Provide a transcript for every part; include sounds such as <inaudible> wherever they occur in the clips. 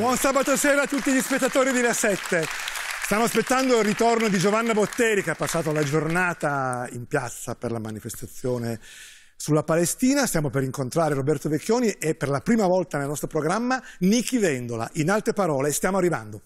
Buon sabato sera a tutti gli spettatori di La 7. Stiamo aspettando il ritorno di Giovanna Botteri che ha passato la giornata in piazza per la manifestazione sulla Palestina. Stiamo per incontrare Roberto Vecchioni e per la prima volta nel nostro programma Niki Vendola. In altre parole, stiamo arrivando.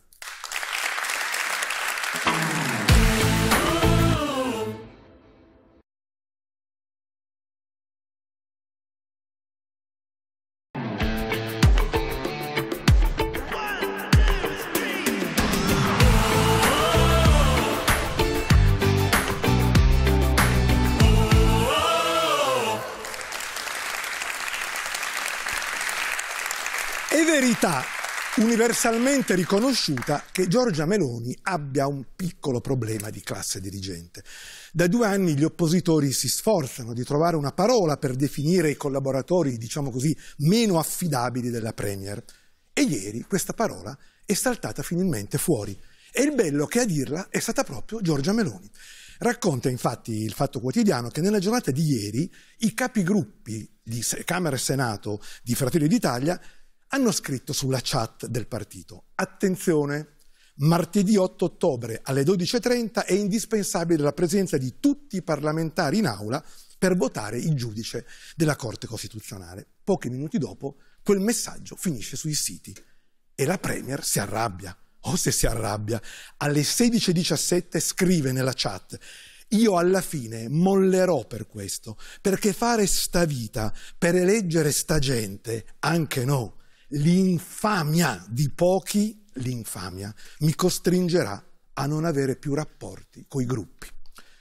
universalmente riconosciuta che Giorgia Meloni abbia un piccolo problema di classe dirigente. Da due anni gli oppositori si sforzano di trovare una parola per definire i collaboratori, diciamo così, meno affidabili della Premier. E ieri questa parola è saltata finalmente fuori. E il bello che a dirla è stata proprio Giorgia Meloni. Racconta infatti il Fatto Quotidiano che nella giornata di ieri i capigruppi di Camera e Senato di Fratelli d'Italia hanno scritto sulla chat del partito, attenzione, martedì 8 ottobre alle 12.30 è indispensabile la presenza di tutti i parlamentari in aula per votare il giudice della Corte Costituzionale. Pochi minuti dopo quel messaggio finisce sui siti e la Premier si arrabbia. O oh, se si arrabbia, alle 16.17 scrive nella chat io alla fine mollerò per questo, perché fare sta vita, per eleggere sta gente, anche no. L'infamia di pochi, l'infamia, mi costringerà a non avere più rapporti coi gruppi.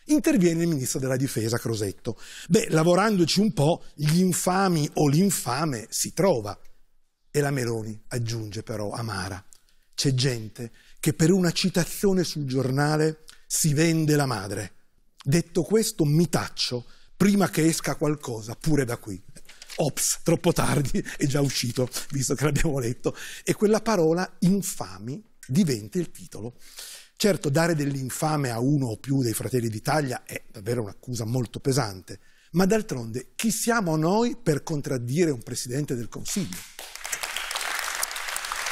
Interviene il ministro della difesa Crosetto. Beh, lavorandoci un po', gli infami o l'infame si trova. E la Meloni aggiunge però amara. C'è gente che per una citazione sul giornale si vende la madre. Detto questo, mi taccio prima che esca qualcosa pure da qui ops, troppo tardi, <laughs> è già uscito, visto che l'abbiamo letto. E quella parola infami diventa il titolo. Certo, dare dell'infame a uno o più dei fratelli d'Italia è davvero un'accusa molto pesante, ma d'altronde chi siamo noi per contraddire un presidente del Consiglio?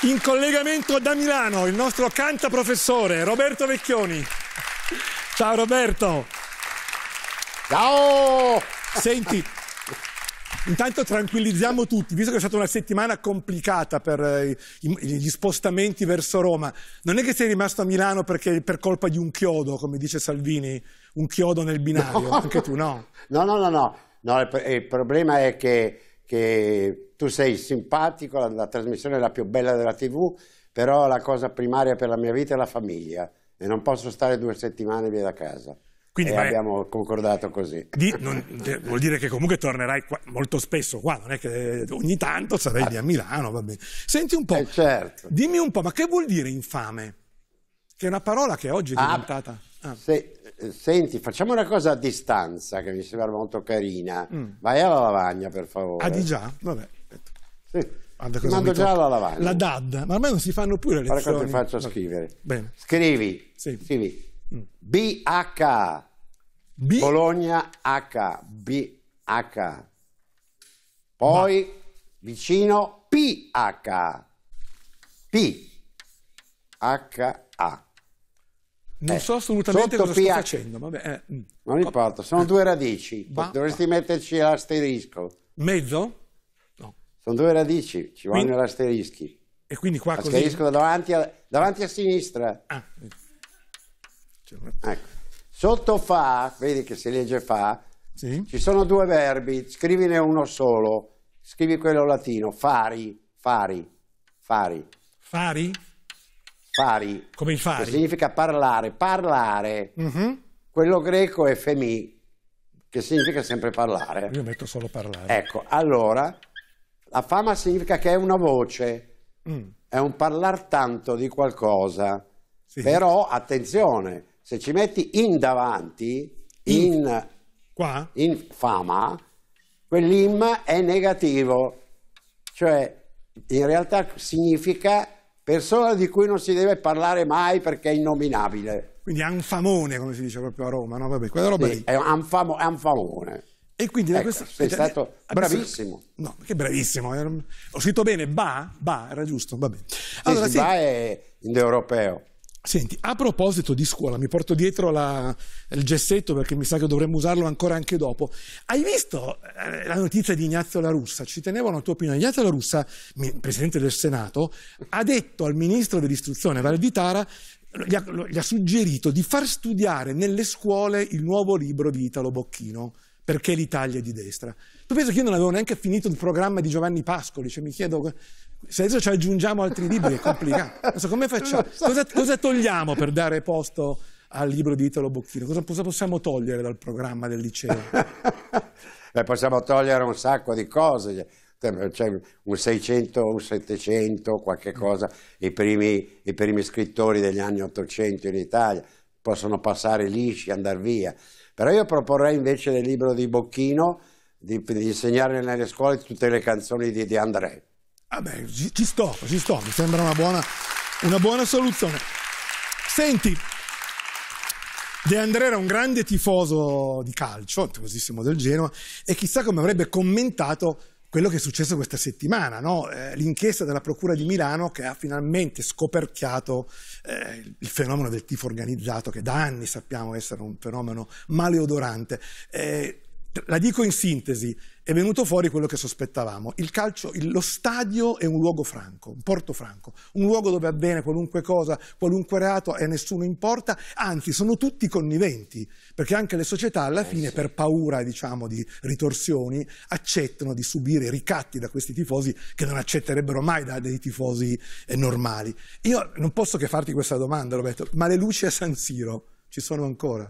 In collegamento da Milano il nostro cantaprofessore Roberto Vecchioni. Ciao Roberto. Ciao! Senti, Intanto tranquillizziamo tutti, visto che è stata una settimana complicata per eh, gli spostamenti verso Roma, non è che sei rimasto a Milano perché, per colpa di un chiodo, come dice Salvini, un chiodo nel binario, no. anche tu no? <laughs> No, no, no, no, no il problema è che, che tu sei simpatico, la, la trasmissione è la più bella della tv, però la cosa primaria per la mia vita è la famiglia e non posso stare due settimane via da casa. Quindi, abbiamo è... concordato così. Di, non, vuol dire che comunque tornerai qua, molto spesso qua, non è che eh, ogni tanto sarai lì a Milano, va bene. Senti un po', eh certo. dimmi un po', ma che vuol dire infame? Che è una parola che oggi è ah, diventata... Ah. Se, senti, facciamo una cosa a distanza che mi sembra molto carina. Mm. Vai alla lavagna, per favore. Ah, di già? Vabbè, aspetta. Sì. Guarda cosa Mando già alla lavagna. La DAD, ma ormai non si fanno pure le lezioni. Guarda cosa ti faccio Vabbè. scrivere. Bene. Scrivi. Sì. Scrivi BH. B. Bologna H. BH. Poi Ma. vicino PH. P. HA. Non eh, so assolutamente cosa sto facendo. Vabbè, eh. Mm. Non importa, sono eh. due radici. Ma, Dovresti metterci l'asterisco. Mezzo? No. Sono due radici, ci vogliono gli asterischi. E quindi qua Asterisco così? davanti a, davanti a sinistra. Ah. Cioè, ecco. Sotto fa, vedi che si legge fa, sì. ci sono due verbi, scrivine uno solo, scrivi quello latino, fari, fari, fari. Fari? Fari. Come i fari? Che significa parlare, parlare. Uh-huh. Quello greco è femi, che significa sempre parlare. Io metto solo parlare. Ecco, allora, la fama significa che è una voce, mm. è un parlar tanto di qualcosa. Sì. Però, attenzione, se ci metti in davanti, in, in, in fama, quell'im è negativo, cioè in realtà significa persona di cui non si deve parlare mai perché è innominabile. Quindi anfamone, come si dice proprio a Roma, no? Vabbè, quella roba sì, lì. È anfamo, anfamone. E quindi ecco, questa... sei cioè, stato eh, adesso... bravissimo. No, che bravissimo. Ho scritto bene, ba, ba era giusto, va bene. Allora, sì, sì, ba è indoeuropeo. Senti, a proposito di scuola, mi porto dietro la, il gessetto perché mi sa che dovremmo usarlo ancora anche dopo. Hai visto eh, la notizia di Ignazio La Russa? Ci tenevo a tua opinione. Ignazio La Russa, presidente del Senato, ha detto al ministro dell'istruzione Vale di Tara gli ha, gli ha suggerito di far studiare nelle scuole il nuovo libro di Italo Bocchino perché l'Italia è di destra. Tu pensi che io non avevo neanche finito il programma di Giovanni Pascoli, cioè mi chiedo se adesso ci aggiungiamo altri libri è complicato. Non so come facciamo, cosa, cosa togliamo per dare posto al libro di Italo Bocchino? Cosa possiamo togliere dal programma del liceo? Beh, <laughs> possiamo togliere un sacco di cose, cioè, cioè un 600, un 700, qualche cosa, I primi, i primi scrittori degli anni 800 in Italia possono passare lisci, andare via. Però io proporrei invece nel libro di Bocchino di, di insegnare nelle scuole tutte le canzoni di, di André. Vabbè, ah ci, ci sto, ci sto, mi sembra una buona, una buona soluzione. Senti, De André era un grande tifoso di calcio, tifosissimo del Genoa, e chissà come avrebbe commentato quello che è successo questa settimana, no? eh, l'inchiesta della Procura di Milano che ha finalmente scoperchiato eh, il fenomeno del tifo organizzato, che da anni sappiamo essere un fenomeno maleodorante. Eh, la dico in sintesi, è venuto fuori quello che sospettavamo. Il calcio, lo stadio è un luogo franco, un porto franco, un luogo dove avviene qualunque cosa, qualunque reato e nessuno importa, anzi sono tutti conniventi, perché anche le società alla eh, fine per paura diciamo, di ritorsioni accettano di subire ricatti da questi tifosi che non accetterebbero mai da dei tifosi eh, normali. Io non posso che farti questa domanda Roberto, ma le luci a San Siro ci sono ancora?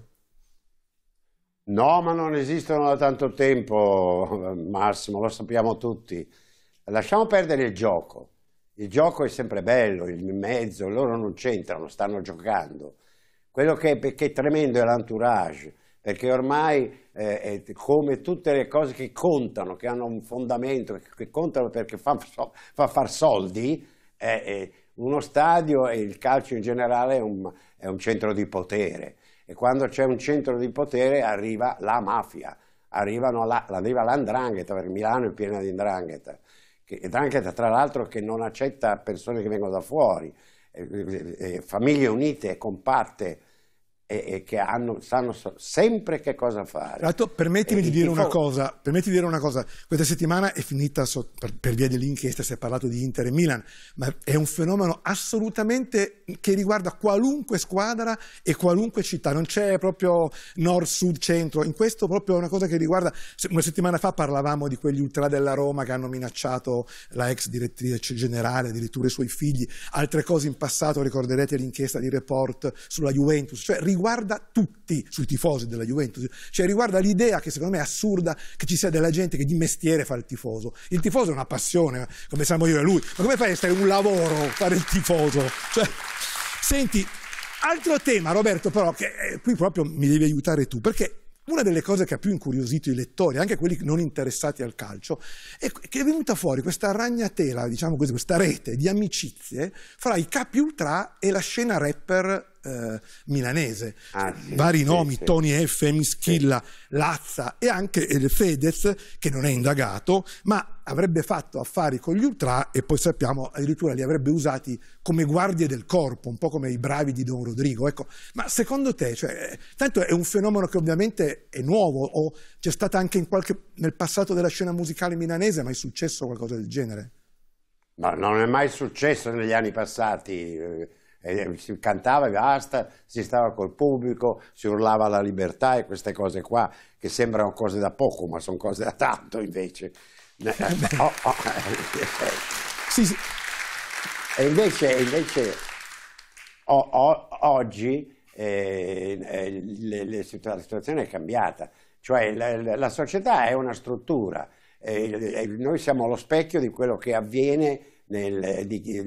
No, ma non esistono da tanto tempo, <laughs> Massimo, lo sappiamo tutti. Lasciamo perdere il gioco. Il gioco è sempre bello, il mezzo, loro non c'entrano, stanno giocando. Quello che, che è tremendo è l'entourage, perché ormai eh, come tutte le cose che contano, che hanno un fondamento, che contano perché fa, fa far soldi, eh, eh, uno stadio e il calcio in generale è un, è un centro di potere e quando c'è un centro di potere arriva la mafia, arrivano la, arriva l'andrangheta, perché Milano è piena di andrangheta. andrangheta tra l'altro che non accetta persone che vengono da fuori, eh, eh, famiglie unite, compatte, e, e che hanno, sanno sempre che cosa fare. Lato, permettimi, di dire tifo... una cosa, permettimi di dire una cosa, questa settimana è finita so, per, per, via dell'inchiesta, si è parlato di Inter e Milan, ma è un fenomeno assolutamente che riguarda qualunque squadra e qualunque città, non c'è proprio nord, sud, centro, in questo proprio è una cosa che riguarda, una settimana fa parlavamo di quegli ultra della Roma che hanno minacciato la ex direttrice generale, addirittura i suoi figli, altre cose in passato, ricorderete l'inchiesta di report sulla Juventus, cioè riguarda riguarda tutti sui tifosi della Juventus, cioè riguarda l'idea che secondo me è assurda che ci sia della gente che di mestiere fa il tifoso. Il tifoso è una passione, eh, come siamo io e lui, ma come fai a essere un lavoro fare il tifoso? Cioè, senti, altro tema Roberto però, che eh, qui proprio mi devi aiutare tu, perché una delle cose che ha più incuriosito i lettori, anche quelli non interessati al calcio, è che è venuta fuori questa ragnatela, diciamo così, questa rete di amicizie fra i capi ultra e la scena rapper eh, milanese, ah, sì, vari sì, nomi, sì. Tony F, Mischilla, Lazza e anche il Fedez che non è indagato, ma avrebbe fatto affari con gli ultra e poi sappiamo addirittura li avrebbe usati come guardie del corpo, un po' come i bravi di Don Rodrigo. Ecco. Ma secondo te, cioè, tanto è un fenomeno che ovviamente è nuovo o c'è stata anche qualche, nel passato della scena musicale milanese, ma è successo qualcosa del genere? No, non è mai successo negli anni passati eh, eh, si cantava e basta, si stava col pubblico, si urlava la libertà e queste cose qua che sembrano cose da poco ma sono cose da tanto invece. Eh, eh, <laughs> oh, oh. Sì, sì. E invece, invece oh, oggi eh, le, le, la situazione è cambiata, cioè la, la società è una struttura, eh, noi siamo lo specchio di quello che avviene nel, di,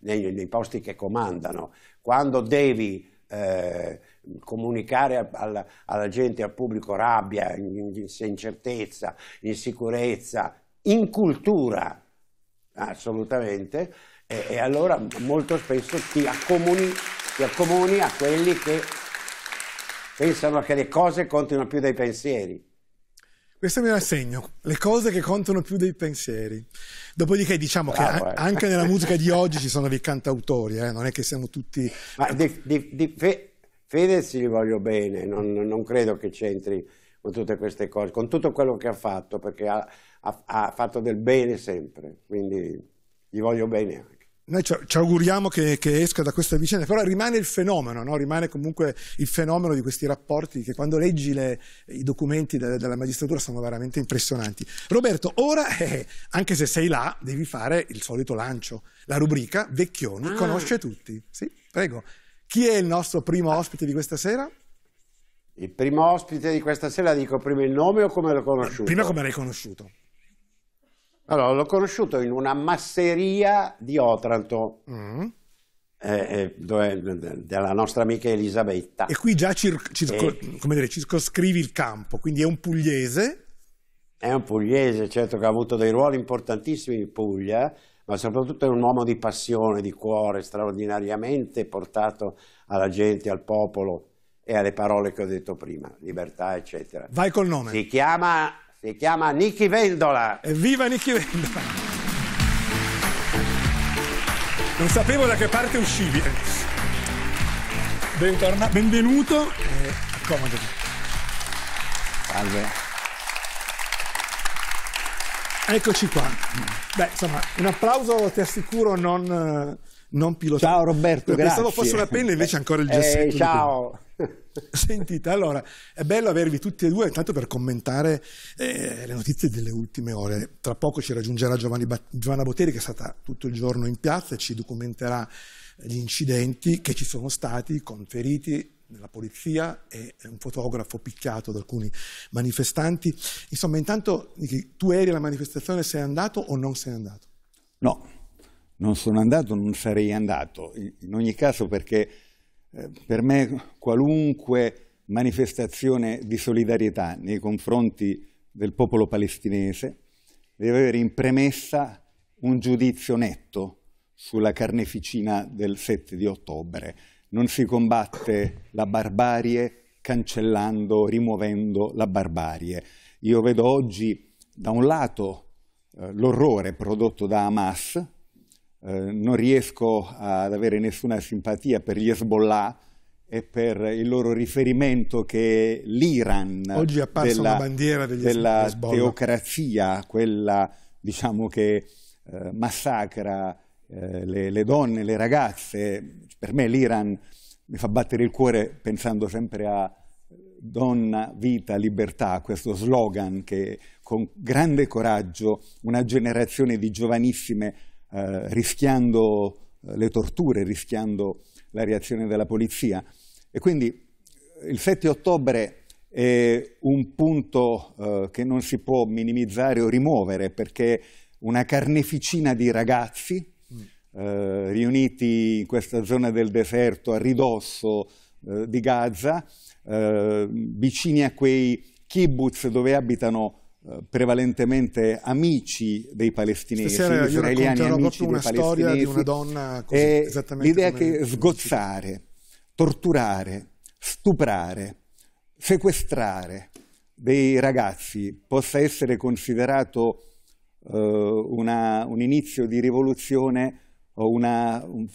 nei, nei, posti che comandano. Quando devi eh, comunicare alla, alla, gente, al pubblico rabbia, incertezza, insicurezza, incultura, assolutamente, e, e allora molto spesso ti accomuni, ti accomuni a quelli che pensano che le cose contino più dei pensieri. Questo me la segno, le cose che contano più dei pensieri. Dopodiché diciamo Bravo, che eh. anche nella <laughs> musica di oggi ci sono dei cantautori, eh? non è che siamo tutti... Ma di, di, di fe, Fedez gli voglio bene, non, non, credo che c'entri con tutte queste cose, con tutto quello che ha fatto, perché ha, ha, ha fatto del bene sempre, quindi gli voglio bene anche noi ci auguriamo che, che, esca da questa vicenda, però rimane il fenomeno, no? rimane comunque il fenomeno di questi rapporti che quando leggi le, i documenti de, della magistratura sono veramente impressionanti. Roberto, ora, eh, anche se sei là, devi fare il solito lancio, la rubrica Vecchioni ah. conosce tutti. Sì, prego. Chi è il nostro primo ospite di questa sera? Il primo ospite di questa sera, dico prima il nome o come l'ho conosciuto? Prima come l'hai conosciuto. Allora, l'ho conosciuto in una masseria di Otranto, mm. eh, eh dove, della nostra amica Elisabetta. E qui già cir circo, eh. dire, circoscrivi il campo, quindi è un pugliese. È un pugliese, certo che ha avuto dei ruoli importantissimi in Puglia, ma soprattutto è un uomo di passione, di cuore, straordinariamente portato alla gente, al popolo e alle parole che ho detto prima, libertà, eccetera. Vai col nome. Si chiama si chiama Nicky Vendola. Evviva Nicky Vendola! Non sapevo da che parte uscivi. Bentorna, benvenuto e eh, accomodati. Salve. Eccoci qua. Beh, insomma, un applauso ti assicuro non, eh, non pilotato. Ciao Roberto, Io grazie. Pensavo fosse una penna, invece ancora il gessetto. Eh, ciao. <laughs> Sentite, allora, è bello avervi tutti e due, tanto per commentare eh, le notizie delle ultime ore. Tra poco ci raggiungerà ba Giovanna Botteri, che è stata tutto il giorno in piazza e ci documenterà gli incidenti che ci sono stati con feriti della polizia e un fotografo picchiato da alcuni manifestanti. Insomma, intanto tu eri alla manifestazione, sei andato o non sei andato? No, non sono andato, non sarei andato. In ogni caso perché eh, per me qualunque manifestazione di solidarietà nei confronti del popolo palestinese deve avere in premessa un giudizio netto sulla carneficina del 7 di ottobre. Non si combatte la barbarie cancellando, rimuovendo la barbarie. Io vedo oggi da un lato eh, l'orrore prodotto da Hamas, eh, non riesco ad avere nessuna simpatia per gli Hezbollah e per il loro riferimento che l'Iran oggi è apparsa della, una bandiera degli della Hezbollah. teocrazia, quella diciamo che eh, massacra eh, le, le, donne, le ragazze. Per me l'Iran mi fa battere il cuore pensando sempre a donna, vita, libertà, questo slogan che con grande coraggio una generazione di giovanissime eh, rischiando eh, le torture, rischiando la reazione della polizia. E quindi eh, il 7 ottobre è un punto eh, che non si può minimizzare o rimuovere perché una carneficina di ragazzi mm. eh, riuniti in questa zona del deserto a ridosso eh, di Gaza, eh, vicini a quei kibbutz dove abitano eh, prevalentemente amici dei palestinesi, Stasera israeliani amici una dei storia di una donna così, eh, esattamente l'idea che sgozzare, torturare, stuprare, sequestrare dei ragazzi possa essere considerato eh, una, un inizio di rivoluzione o una, un,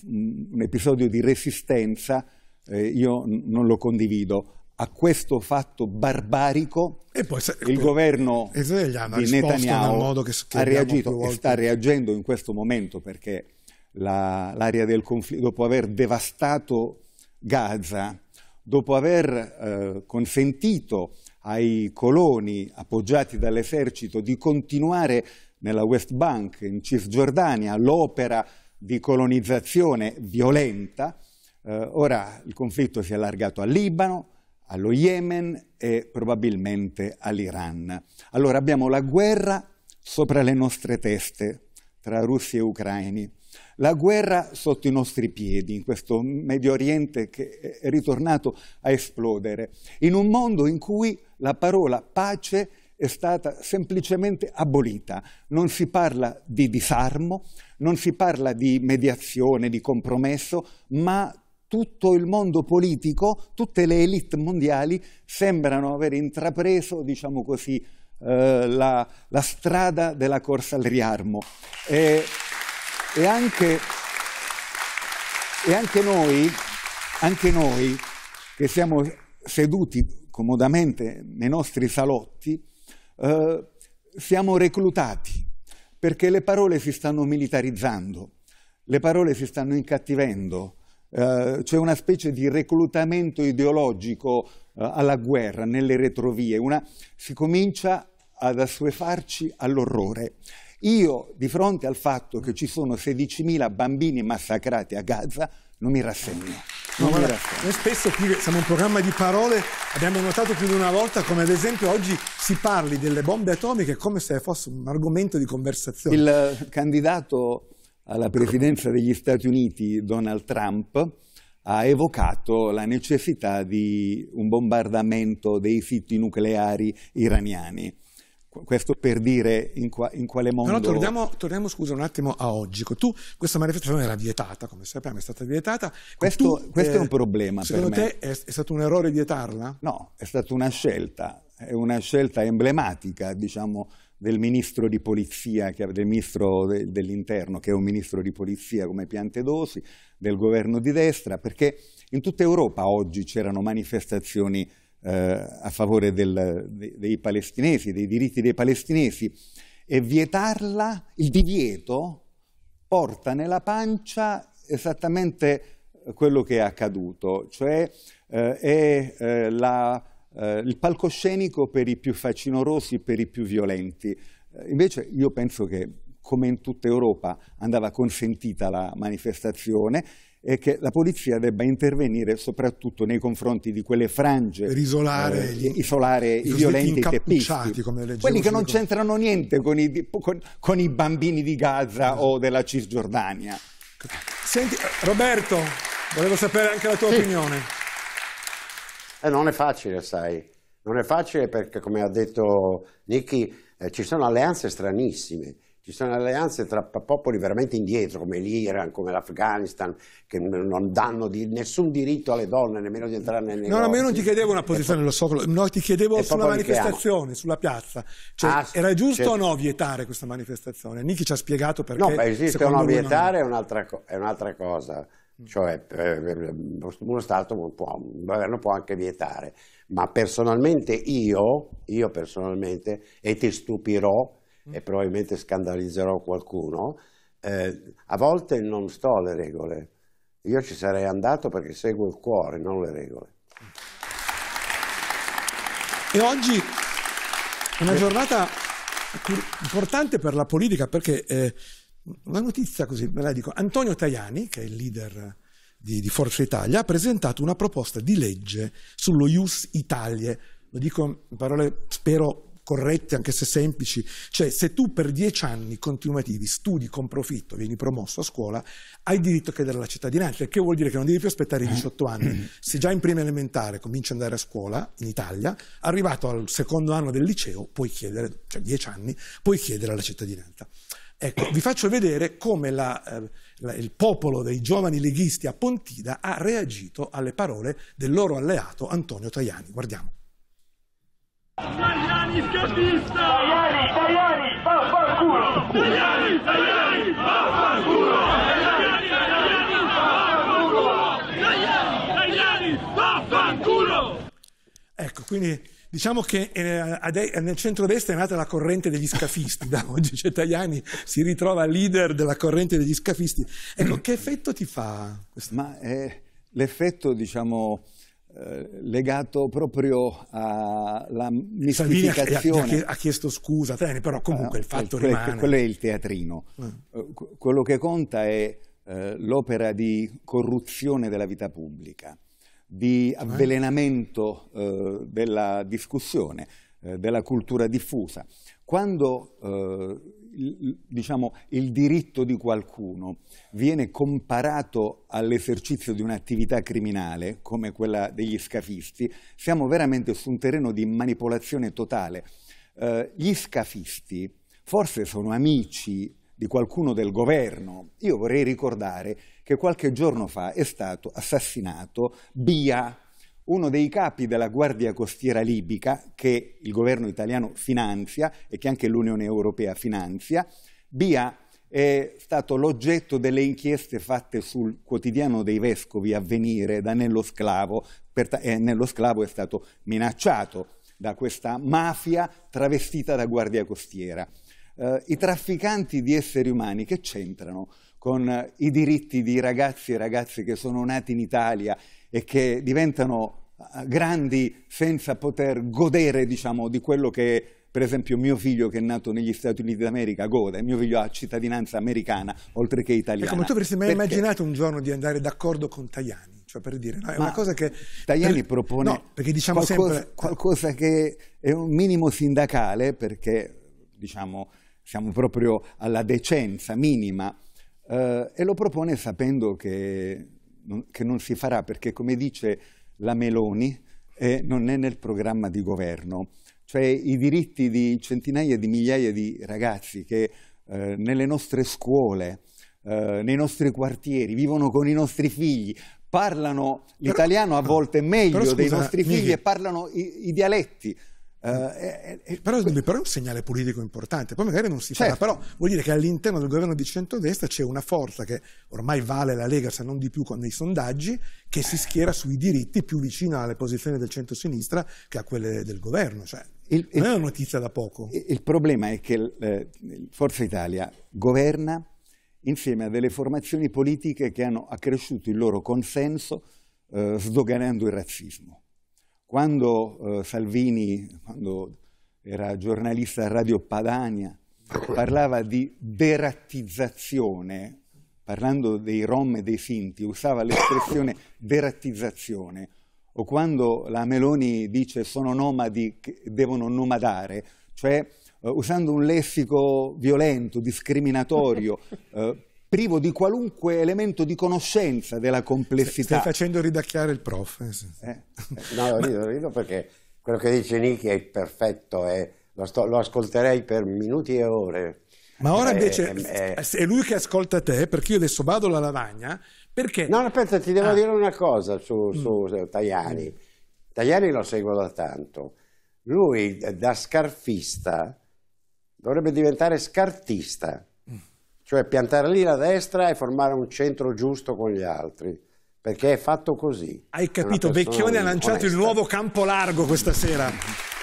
un, episodio di resistenza, eh, io non lo condivido a questo fatto barbarico e poi, se, il governo e di Netanyahu modo che, che ha reagito e sta reagendo in questo momento perché la, l'area del conflitto, dopo aver devastato Gaza, dopo aver eh, consentito ai coloni appoggiati dall'esercito di continuare nella West Bank, in Cisgiordania, l'opera di colonizzazione violenta, eh, ora il conflitto si è allargato al Libano, allo Yemen e probabilmente all'Iran. Allora abbiamo la guerra sopra le nostre teste tra russi e ucraini, la guerra sotto i nostri piedi in questo Medio Oriente che è ritornato a esplodere, in un mondo in cui la parola pace è stata semplicemente abolita. Non si parla di disarmo, non si parla di mediazione, di compromesso, ma tutto il mondo politico, tutte le elite mondiali sembrano aver intrapreso, diciamo così, eh, la, la, strada della corsa al riarmo. E, e, anche, e anche, noi, anche noi, che siamo seduti comodamente nei nostri salotti, eh, siamo reclutati perché le parole si stanno militarizzando, le parole si stanno incattivendo, eh, c'è una specie di reclutamento ideologico eh, alla guerra, nelle retrovie, una, si comincia ad assuefarci all'orrore. Io, di fronte al fatto che ci sono 16.000 bambini massacrati a Gaza, non mi rassegno. No, non Noi spesso qui siamo un programma di parole, abbiamo notato più di una volta come ad esempio oggi si parli delle bombe atomiche come se fosse un argomento di conversazione. Il eh, candidato alla presidenza degli Stati Uniti Donald Trump ha evocato la necessità di un bombardamento dei siti nucleari iraniani. Questo per dire in, qua, in quale modo... Però torniamo, torniamo, scusa un attimo a oggi. Tu, questa manifestazione era vietata, come sappiamo, è stata vietata. Questo, tu, questo eh, è un eh, problema Secondo te è, è stato un errore vietarla? No, è stata una scelta, è una scelta emblematica, diciamo, del ministro di polizia, del ministro dell'interno, che è un ministro di polizia come Piantedosi, del governo di destra, perché in tutta Europa oggi c'erano manifestazioni eh, a favore del, dei palestinesi, dei diritti dei palestinesi, e vietarla, il divieto, porta nella pancia esattamente eh, quello che è accaduto, cioè eh, è eh, la eh, il palcoscenico per i più facinorosi, per i più violenti. Eh, invece io penso che, come in tutta Europa, andava consentita la manifestazione e che la polizia debba intervenire soprattutto nei confronti di quelle frange per isolare, eh, gli, isolare i, i violenti che pisti, quelli che non c'entrano niente con i, con, con i, bambini di Gaza o della Cisgiordania. Senti, Roberto, volevo sapere anche la tua sì. opinione. Eh, non è facile, sai. Non è facile perché, come ha detto Nicky, eh, ci sono alleanze stranissime. Ci sono alleanze tra popoli veramente indietro, come l'Iran, come l'Afghanistan, che non danno di, nessun diritto alle donne, nemmeno di entrare nel negozio. No, no, ma io non ti chiedevo una posizione, lo so, no, ti chiedevo sulla manifestazione, sulla piazza. Cioè, ah, era giusto certo. o no vietare questa manifestazione? Nicky ci ha spiegato perché. No, ma esiste o no vietare non... è un'altra un cosa Mm. Cioè eh, eh, eh, uno Stato può, un può anche vietare, ma personalmente io, io personalmente, e ti stupirò mm. e probabilmente scandalizzerò qualcuno, eh, a volte non sto alle regole. Io ci sarei andato perché seguo il cuore, non le regole. E oggi è una giornata importante per la politica perché... Eh, una notizia così, me la dico. Antonio Tajani, che è il leader di, di Forza Italia, ha presentato una proposta di legge sullo Ius Italie. Lo dico in parole, spero, corrette, anche se semplici. Cioè, se tu per dieci anni continuativi studi con profitto, vieni promosso a scuola, hai diritto a chiedere la cittadinanza. Il che vuol dire che non devi più aspettare i 18 eh. anni. <clears throat> Se già in prima elementare cominci ad andare a scuola in Italia, arrivato al secondo anno del liceo, puoi chiedere, cioè dieci anni, puoi chiedere la cittadinanza. Ecco, vi faccio vedere come la, eh, la, il popolo dei giovani leghisti a Pontida ha reagito alle parole del loro alleato Antonio Tajani. Guardiamo. Tajani scapista! Tajani, Tajani, fa fanculo! Tajani, Tajani, fa fanculo! Tajani, Tajani, fa fanculo! Tajani, Tajani, fa Ecco, quindi Diciamo che eh, nel centro-destra è nata la corrente degli scafisti, da oggi c'è Tajani si ritrova leader della corrente degli scafisti. Ecco, che effetto ti fa questo? Ma eh, l'effetto, diciamo, eh, legato proprio alla mistificazione. Salvini ha chiesto scusa, però comunque ah, il fatto quel, rimane. Quello è il teatrino. Eh. eh quello che conta è eh, l'opera di corruzione della vita pubblica di cioè? avvelenamento eh, della discussione, eh, della cultura diffusa. Quando eh, il, diciamo, il diritto di qualcuno viene comparato all'esercizio di un'attività criminale, come quella degli scafisti, siamo veramente su un terreno di manipolazione totale. Eh, gli scafisti forse sono amici di qualcuno del governo. Io vorrei ricordare che qualche giorno fa è stato assassinato Bia, uno dei capi della Guardia Costiera libica che il governo italiano finanzia e che anche l'Unione Europea finanzia. Bia è stato l'oggetto delle inchieste fatte sul quotidiano dei vescovi a venire da Nello Sclavo, e Nello Sclavo è stato minacciato da questa mafia travestita da guardia costiera. Eh, I trafficanti di esseri umani che c'entrano? con i diritti di ragazzi e ragazze che sono nati in Italia e che diventano eh, grandi senza poter godere diciamo, di quello che per esempio mio figlio che è nato negli Stati Uniti d'America gode, mio figlio ha cittadinanza americana oltre che italiana. Ecco, ma tu avresti mai Perché? immaginato un giorno di andare d'accordo con Tajani? Cioè, per dire, no, è una cosa che... Tajani per... propone no, diciamo qualcosa, sempre... qualcosa che è un minimo sindacale perché diciamo siamo proprio alla decenza minima eh, e lo propone sapendo che non, che non, si farà perché, come dice la Meloni, eh, non è nel programma di governo. Cioè i diritti di centinaia di migliaia di ragazzi che eh, nelle nostre scuole, eh, nei nostri quartieri, vivono con i nostri figli, parlano l'italiano a volte meglio però, scusa, dei nostri figli Michi. e parlano i, i dialetti. Eh eh, eh, eh, però, però, è un segnale politico importante. Poi magari non si certo. Parla, però vuol dire che all'interno del governo di centrodestra c'è una forza che ormai vale la Lega, se non di più con dei sondaggi, che si schiera sui diritti più vicino alle posizioni del centrosinistra che a quelle del governo. Cioè, il, non è una notizia da poco. Il, il problema è che eh, Forza Italia governa insieme a delle formazioni politiche che hanno accresciuto il loro consenso eh, sdoganando il razzismo quando eh, Salvini, quando era giornalista a Radio Padania, parlava di derattizzazione, parlando dei rom e dei finti, usava l'espressione derattizzazione, o quando la Meloni dice sono nomadi che devono nomadare, cioè eh, usando un lessico violento, discriminatorio, <laughs> eh, privo di qualunque elemento di conoscenza della complessità. Stai facendo ridacchiare il prof. Eh? eh? No, rido, rido perché quello che dice Nichi è perfetto, è, eh. lo, sto, lo ascolterei per minuti e ore. Ma ora eh, invece è lui che ascolta te, perché io adesso vado alla lavagna, perché... No, aspetta, ti devo ah. dire una cosa su, mm. su mm. Tajani. Tajani lo seguo da tanto. Lui da scarfista dovrebbe diventare scartista cioè piantare lì la destra e formare un centro giusto con gli altri, perché è fatto così. Hai capito, Vecchione ha lanciato onesta. il nuovo campo largo questa sera.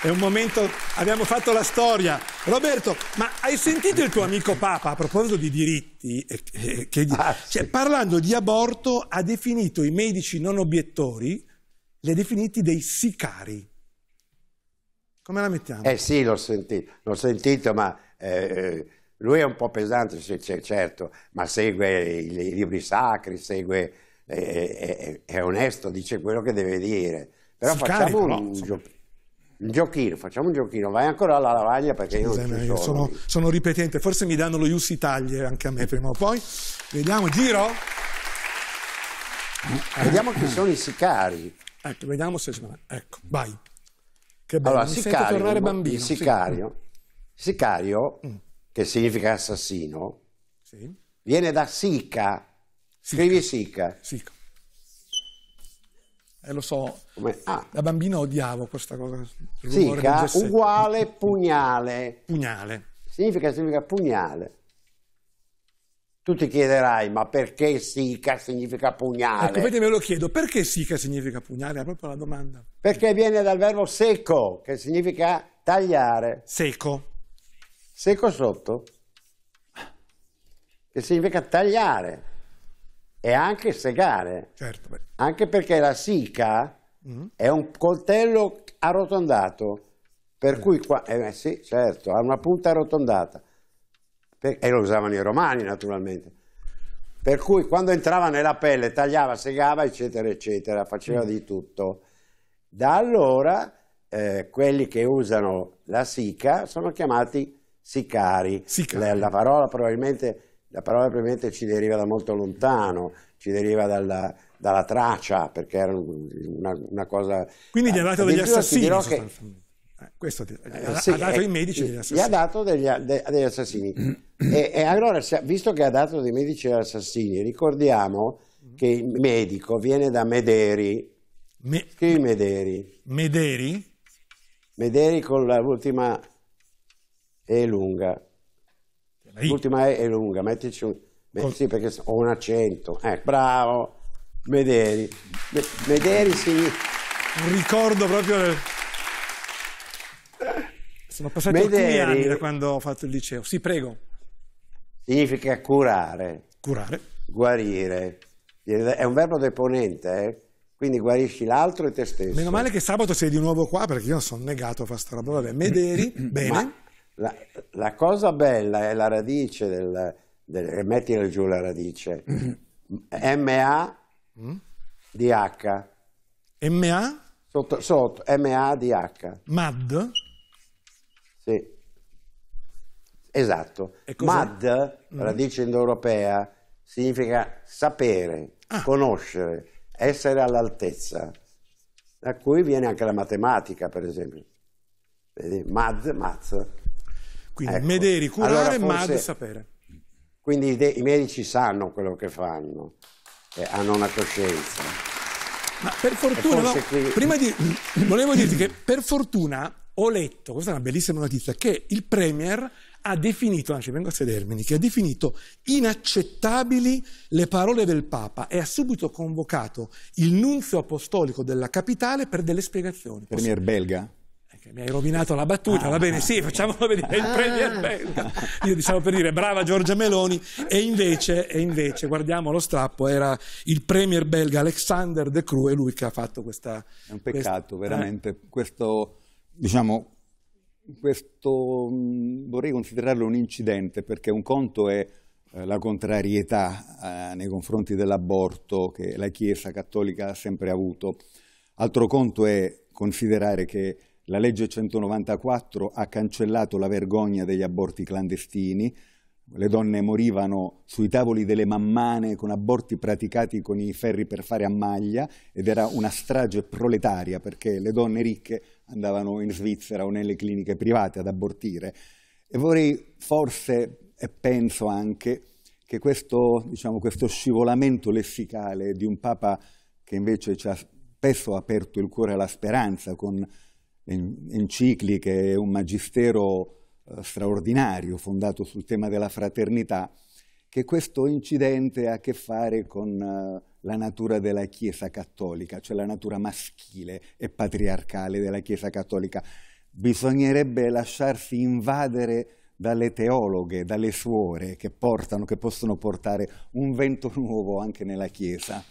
È un momento, abbiamo fatto la storia. Roberto, ma hai sentito il tuo amico Papa a proposito di diritti? che, ah, cioè, sì. Parlando di aborto, ha definito i medici non obiettori, li ha definiti dei sicari. Come la mettiamo? Eh sì, l'ho sentito, sentito, ma eh, eh lui è un po' pesante, certo, ma segue i, libri sacri, segue, è, eh, è, eh, eh, è, onesto, dice quello che deve dire. Però si facciamo carica, un, gio, un, giochino, facciamo un giochino, vai ancora alla lavagna perché io, Scusa, io sono. sono. sono. ripetente, forse mi danno lo Ius Italia anche a me prima o poi. Vediamo, giro. Vediamo chi sono i sicari. Ecco, vediamo se... Ecco, vai. Che bello, allora, mi sicario, tornare bambino. Sicario, sì. sicario mm, mm che significa assassino, sì. viene da Sica. Scrivi Sica. Sica. Eh, lo so, ah. da bambino odiavo questa cosa. Sica uguale pugnale. Pugnale. Significa, significa pugnale. Tu ti chiederai, ma perché sica significa pugnale? Ecco, vedi, me lo chiedo, perché sica significa pugnale? È proprio la domanda. Perché viene dal verbo secco, che significa tagliare. Secco secco sotto, che significa tagliare e anche segare. Certo, anche perché la sica mm. è un coltello arrotondato, per eh. cui qua, eh, sì, certo, ha una punta arrotondata. Per, e lo usavano i romani naturalmente. Per cui quando entrava nella pelle, tagliava, segava, eccetera, eccetera, faceva mm. di tutto. Da allora eh, quelli che usano la sica sono chiamati sicari. sicari. La, la, parola la, parola probabilmente, ci deriva da molto lontano, ci deriva dalla, dalla traccia, perché era una, una cosa... Quindi gli ha dato degli assassini, che, eh, questo ti, eh, sì, ha dato eh, i medici degli assassini. Gli ha dato degli, de, degli assassini. e, e, allora, visto che ha dato dei medici degli assassini, ricordiamo che il medico viene da Mederi. Me, Scrivi Mederi. Mederi? Mederi con l'ultima è lunga. L'ultima è, è, lunga, mettici un... Col... Sì, perché ho un accento. Eh, bravo, Mederi. Me, Mederi si... Un ricordo proprio... Del... Sono passati Mederi... alcuni anni da quando ho fatto il liceo. Sì, prego. Significa curare. Curare. Guarire. È un verbo deponente, eh? quindi guarisci l'altro e te stesso. Meno male che sabato sei di nuovo qua perché io sono negato a fare sta roba. Vabbè, Mederi, <coughs> bene. Ma la, la, cosa bella è la radice del, del eh, mettile giù la radice MA mm-hmm. mm? di H MA? Sotto, sotto MA di H MAD? Sì esatto MAD mm. radice indoeuropea significa sapere ah. conoscere essere all'altezza da cui viene anche la matematica per esempio Vedi? MAD, math quindi ecco. Mederi curare, allora, forse, Mad sapere. Quindi i, i, medici sanno quello che fanno, eh, hanno una coscienza. Ma per fortuna, no, qui... prima di, <clears throat> volevo dirti che per fortuna ho letto, questa è una bellissima notizia, che il Premier ha definito, anzi vengo a sedermi, che ha definito inaccettabili le parole del Papa e ha subito convocato il nunzio apostolico della capitale per delle spiegazioni. Premier belga? mi hai rovinato la battuta, ah, va bene, sì, facciamolo vedere il ah, Premier belga. Io diciamo per dire brava Giorgia Meloni e invece, e invece, guardiamo lo strappo, era il Premier belga Alexander De Croo e lui che ha fatto questa... È un peccato questa, eh. veramente, eh? questo, diciamo, questo vorrei considerarlo un incidente perché un conto è eh, la contrarietà eh, nei confronti dell'aborto che la Chiesa cattolica ha sempre avuto, altro conto è considerare che la legge 194 ha cancellato la vergogna degli aborti clandestini, le donne morivano sui tavoli delle mammane con aborti praticati con i ferri per fare a maglia ed era una strage proletaria perché le donne ricche andavano in Svizzera o nelle cliniche private ad abortire. E vorrei forse, e penso anche, che questo, diciamo, questo scivolamento lessicale di un Papa che invece ci ha spesso aperto il cuore alla speranza con encicliche, un magistero eh, straordinario fondato sul tema della fraternità, che questo incidente ha a che fare con eh, la natura della Chiesa cattolica, cioè la natura maschile e patriarcale della Chiesa cattolica. Bisognerebbe lasciarsi invadere dalle teologhe, dalle suore che portano, che possono portare un vento nuovo anche nella Chiesa.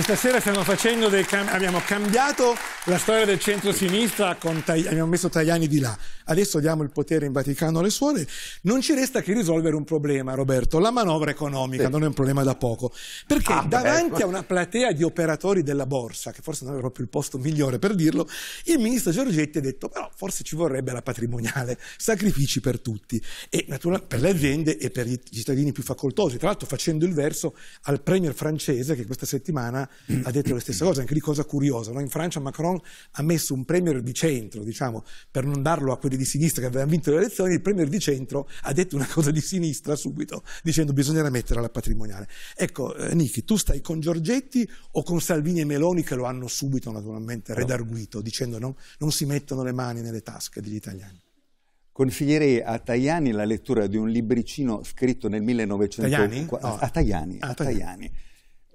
Questa sera stiamo facendo dei cam abbiamo cambiato la storia del centro-sinistra, abbiamo messo Tajani di là adesso diamo il potere in Vaticano alle suore, non ci resta che risolvere un problema, Roberto, la manovra economica, sì. non è un problema da poco, perché ah, davanti beh. a una platea di operatori della borsa, che forse non è proprio il posto migliore per dirlo, il ministro Giorgetti ha detto però forse ci vorrebbe la patrimoniale, sacrifici per tutti, e, per le aziende e per i cittadini più facoltosi, tra l'altro facendo il verso al premier francese che questa settimana ha detto la stessa cosa, anche lì cosa curiosa, no? in Francia Macron ha messo un premier di centro, diciamo, per non darlo a quelli di sinistra che avevano vinto le elezioni, il premier di centro ha detto una cosa di sinistra subito, dicendo che bisognerà mettere alla patrimoniale. Ecco, eh, Nichi, tu stai con Giorgetti o con Salvini e Meloni che lo hanno subito naturalmente redarguito, dicendo no, non si mettono le mani nelle tasche degli italiani? Consiglierei a Tajani la lettura di un libricino scritto nel 1940 no. a Tajani, ah, a Tajani. Tajani.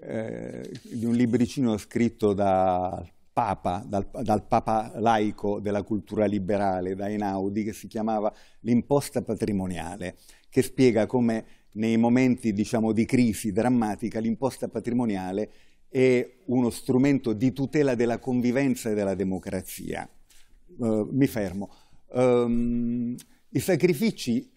Eh, di un libricino scritto da Papa, dal, dal, Papa laico della cultura liberale, da Einaudi, che si chiamava L'imposta patrimoniale, che spiega come nei momenti diciamo, di crisi drammatica l'imposta patrimoniale è uno strumento di tutela della convivenza e della democrazia. Uh, mi fermo. Um, I sacrifici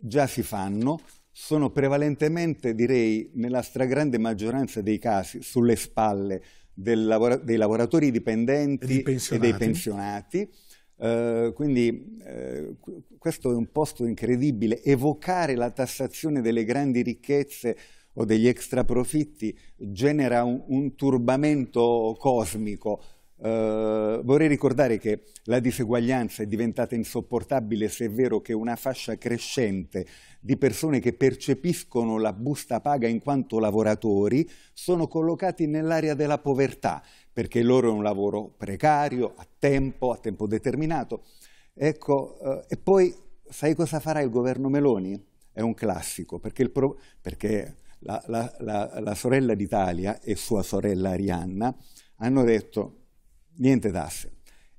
già si fanno, sono prevalentemente, direi, nella stragrande maggioranza dei casi sulle spalle del, dei lavoratori dipendenti e, e dei pensionati. Uh, quindi uh, questo è un posto incredibile, evocare la tassazione delle grandi ricchezze o degli extraprofitti genera un, un turbamento cosmico eh, vorrei ricordare che la diseguaglianza è diventata insopportabile se è vero che una fascia crescente di persone che percepiscono la busta paga in quanto lavoratori sono collocati nell'area della povertà, perché loro è un lavoro precario, a tempo, a tempo determinato. Ecco, eh, e poi sai cosa farà il governo Meloni? È un classico, perché, pro, perché la, la, la, la sorella d'Italia e sua sorella Arianna hanno detto niente tasse.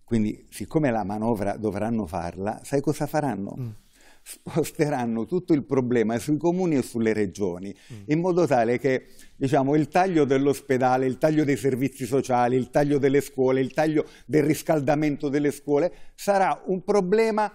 Quindi, siccome la manovra dovranno farla, sai cosa faranno? Mm. Sposteranno tutto il problema sui comuni e sulle regioni, mm. in modo tale che diciamo, il taglio dell'ospedale, il taglio dei servizi sociali, il taglio delle scuole, il taglio del riscaldamento delle scuole sarà un problema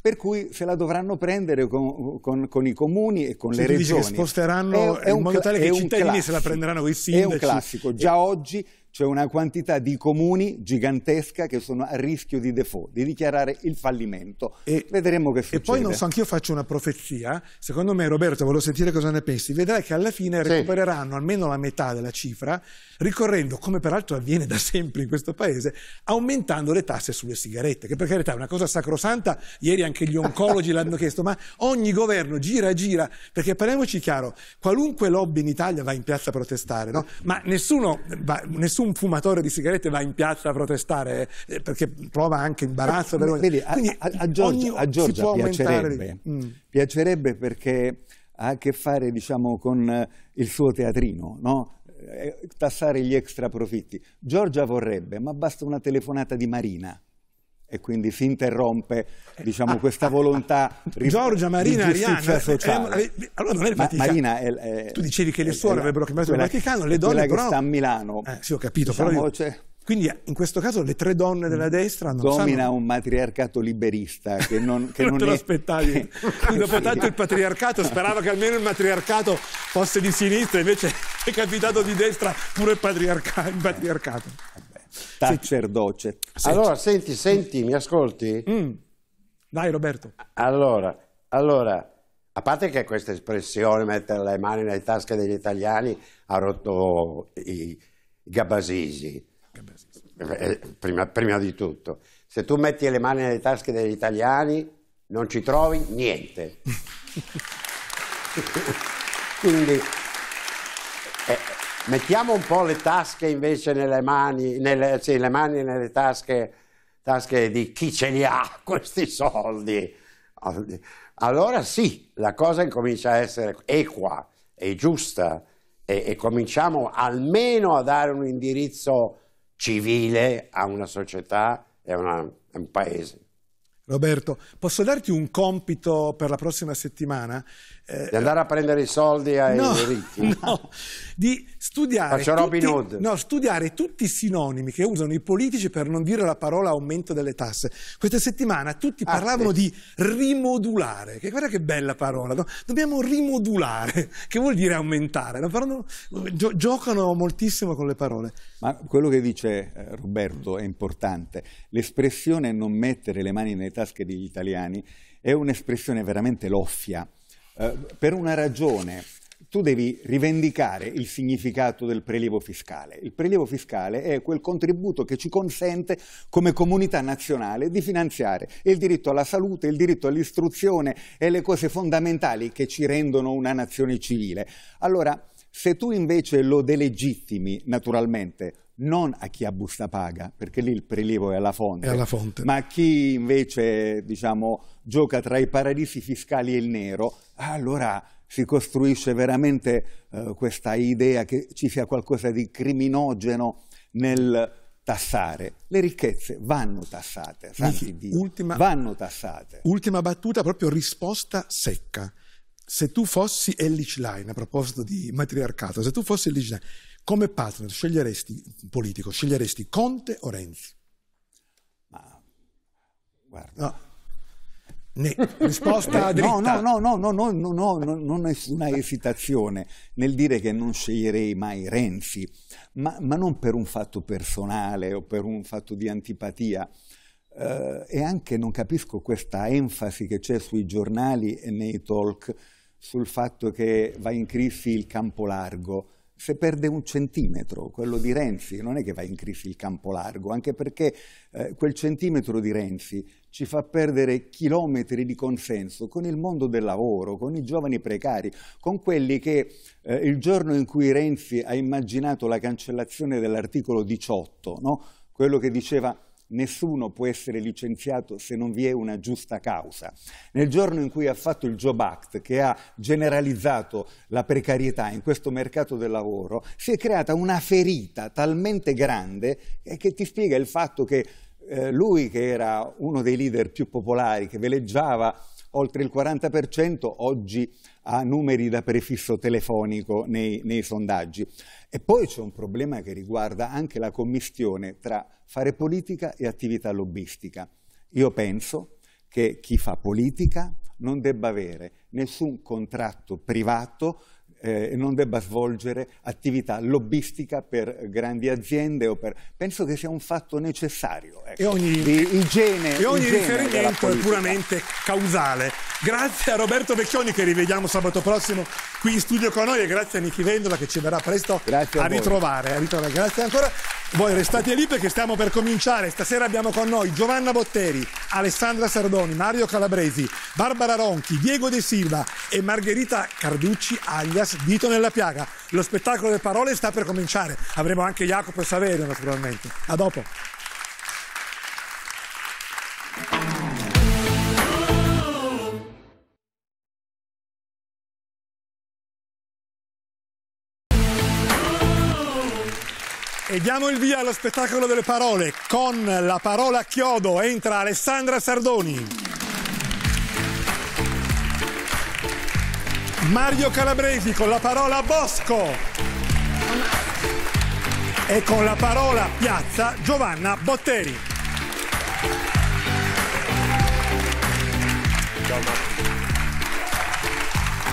per cui se la dovranno prendere con, con, con i comuni e con se le regioni. Dici che sposteranno è, è in modo tale che i cittadini classico, se la prenderanno con i sindaci. È un classico. Eh. Già oggi c'è una quantità di comuni gigantesca che sono a rischio di default, di dichiarare il fallimento. E, Vedremo che succede. E poi non so, anch'io faccio una profezia. Secondo me, Roberto, volevo sentire cosa ne pensi. Vedrai che alla fine sì. recupereranno almeno la metà della cifra, ricorrendo, come peraltro avviene da <laughs> sempre in questo paese, aumentando le tasse sulle sigarette, che per carità è una cosa sacrosanta. Ieri anche gli oncologi <laughs> l'hanno chiesto, ma ogni governo gira, gira, perché parliamoci chiaro, qualunque lobby in Italia va in piazza a protestare, no? ma nessuno, va, nessuno nessun fumatore di sigarette va in piazza a protestare eh, perché prova anche imbarazzo. Eh, vergogna. Vedi, a, a, a Giorgia, a Giorgia piacerebbe, mm. piacerebbe perché ha a che fare diciamo, con eh, il suo teatrino, no? Eh, tassare gli extra profitti. Giorgia vorrebbe, ma basta una telefonata di Marina e quindi si interrompe diciamo, ah, questa ah, volontà ah, ris- Giorgia Marina di Ariana, eh, sociale. È, è, eh, allora non è il Vaticano. Ma, Marina è, tu dicevi che le suore avrebbero chiamato il Vaticano, le donne però... che sta a Milano. Eh, sì, ho capito, diciamo, però io... c'è... Quindi eh, in questo caso le tre donne della destra non domina sanno... un matriarcato liberista che non, <laughs> che non, non te è... l'aspettavi. Che... <laughs> dopo tanto il patriarcato sperava che almeno il matriarcato fosse di sinistra, invece è capitato di destra pure il patriarca... patriarcato. Sacerdoce. Senti. Allora, senti, senti, mi ascolti? Mm. Dai Roberto. Allora, allora, a parte che questa espressione, mettere le mani nelle tasche degli italiani, ha rotto i, i gabasisi. Eh, prima, prima di tutto. Se tu metti le mani nelle tasche degli italiani, non ci trovi niente. <laughs> Quindi... Eh, Mettiamo un po' le tasche invece nelle mani, nelle, sì, le mani nelle tasche, tasche di chi ce li ha <laughs> questi soldi. Allora sì, la cosa incomincia a essere equa e giusta e, e cominciamo almeno a dare un indirizzo civile a una società e a, una, a un paese. Roberto, posso darti un compito per la prossima settimana? eh, di andare a prendere i soldi ai no, ricchi <laughs> no, di studiare tutti, no, studiare tutti i sinonimi che usano i politici per non dire la parola aumento delle tasse questa settimana tutti ah, parlavano ah, sì. di rimodulare che guarda che bella parola no? dobbiamo rimodulare <laughs> che vuol dire aumentare no? Gio giocano moltissimo con le parole ma quello che dice eh, Roberto è importante l'espressione non mettere le mani nelle tasche degli italiani è un'espressione veramente loffia eh, per una ragione tu devi rivendicare il significato del prelievo fiscale. Il prelievo fiscale è quel contributo che ci consente come comunità nazionale di finanziare il diritto alla salute, il diritto all'istruzione e le cose fondamentali che ci rendono una nazione civile. Allora, se tu invece lo delegittimi naturalmente, non a chi ha busta paga, perché lì il prelievo è alla fonte, è alla fonte. ma a chi invece diciamo, gioca tra i paradisi fiscali e il nero, allora si costruisce veramente eh, questa idea che ci sia qualcosa di criminogeno nel tassare. Le ricchezze vanno tassate, santi Dio, ultima, vanno tassate. Ultima battuta, proprio risposta secca se tu fossi Ellich Line, a proposito di matriarcato, se tu fossi Ellich Line, come partner sceglieresti, politico, sceglieresti Conte o Renzi? Ma, guarda... No. Ne, risposta <laughs> eh, dritta. No, no, no, no, no, no, no, no, non nessuna esitazione nel dire che non sceglierei mai Renzi, ma, ma non per un fatto personale o per un fatto di antipatia. Eh, e anche non capisco questa enfasi che c'è sui giornali e nei talk sul fatto che va in crisi il campo largo. Se perde un centimetro, quello di Renzi, non è che va in crisi il campo largo, anche perché eh, quel centimetro di Renzi ci fa perdere chilometri di consenso con il mondo del lavoro, con i giovani precari, con quelli che eh, il giorno in cui Renzi ha immaginato la cancellazione dell'articolo 18, no? quello che diceva nessuno può essere licenziato se non vi è una giusta causa. Nel giorno in cui ha fatto il Job Act, che ha generalizzato la precarietà in questo mercato del lavoro, si è creata una ferita talmente grande eh, che ti spiega il fatto che eh, lui, che era uno dei leader più popolari, che veleggiava oltre il 40% oggi ha numeri da prefisso telefonico nei, nei sondaggi. E poi c'è un problema che riguarda anche la commistione tra fare politica e attività lobbistica. Io penso che chi fa politica non debba avere nessun contratto privato eh, non debba svolgere attività lobbistica per grandi aziende o per... penso che sia un fatto necessario ecco, e ogni, di igiene e ogni igiene riferimento è puramente causale grazie a Roberto Vecchioni che rivediamo sabato prossimo qui in studio con noi e grazie a Nichi Vendola che ci verrà presto a, a, ritrovare, a ritrovare grazie ancora voi restate lì perché stiamo per cominciare stasera abbiamo con noi Giovanna Botteri Alessandra Sardoni Mario Calabresi Barbara Ronchi Diego De Silva e Margherita Carducci alias dito nella piaga. Lo spettacolo delle parole sta per cominciare. Avremo anche Jacopo e Saverio, naturalmente. A dopo. E diamo il via allo spettacolo delle parole. Con la parola a chiodo entra Alessandra Sardoni. Mario Calabresi con la parola Bosco e con la parola Piazza Giovanna Botteri.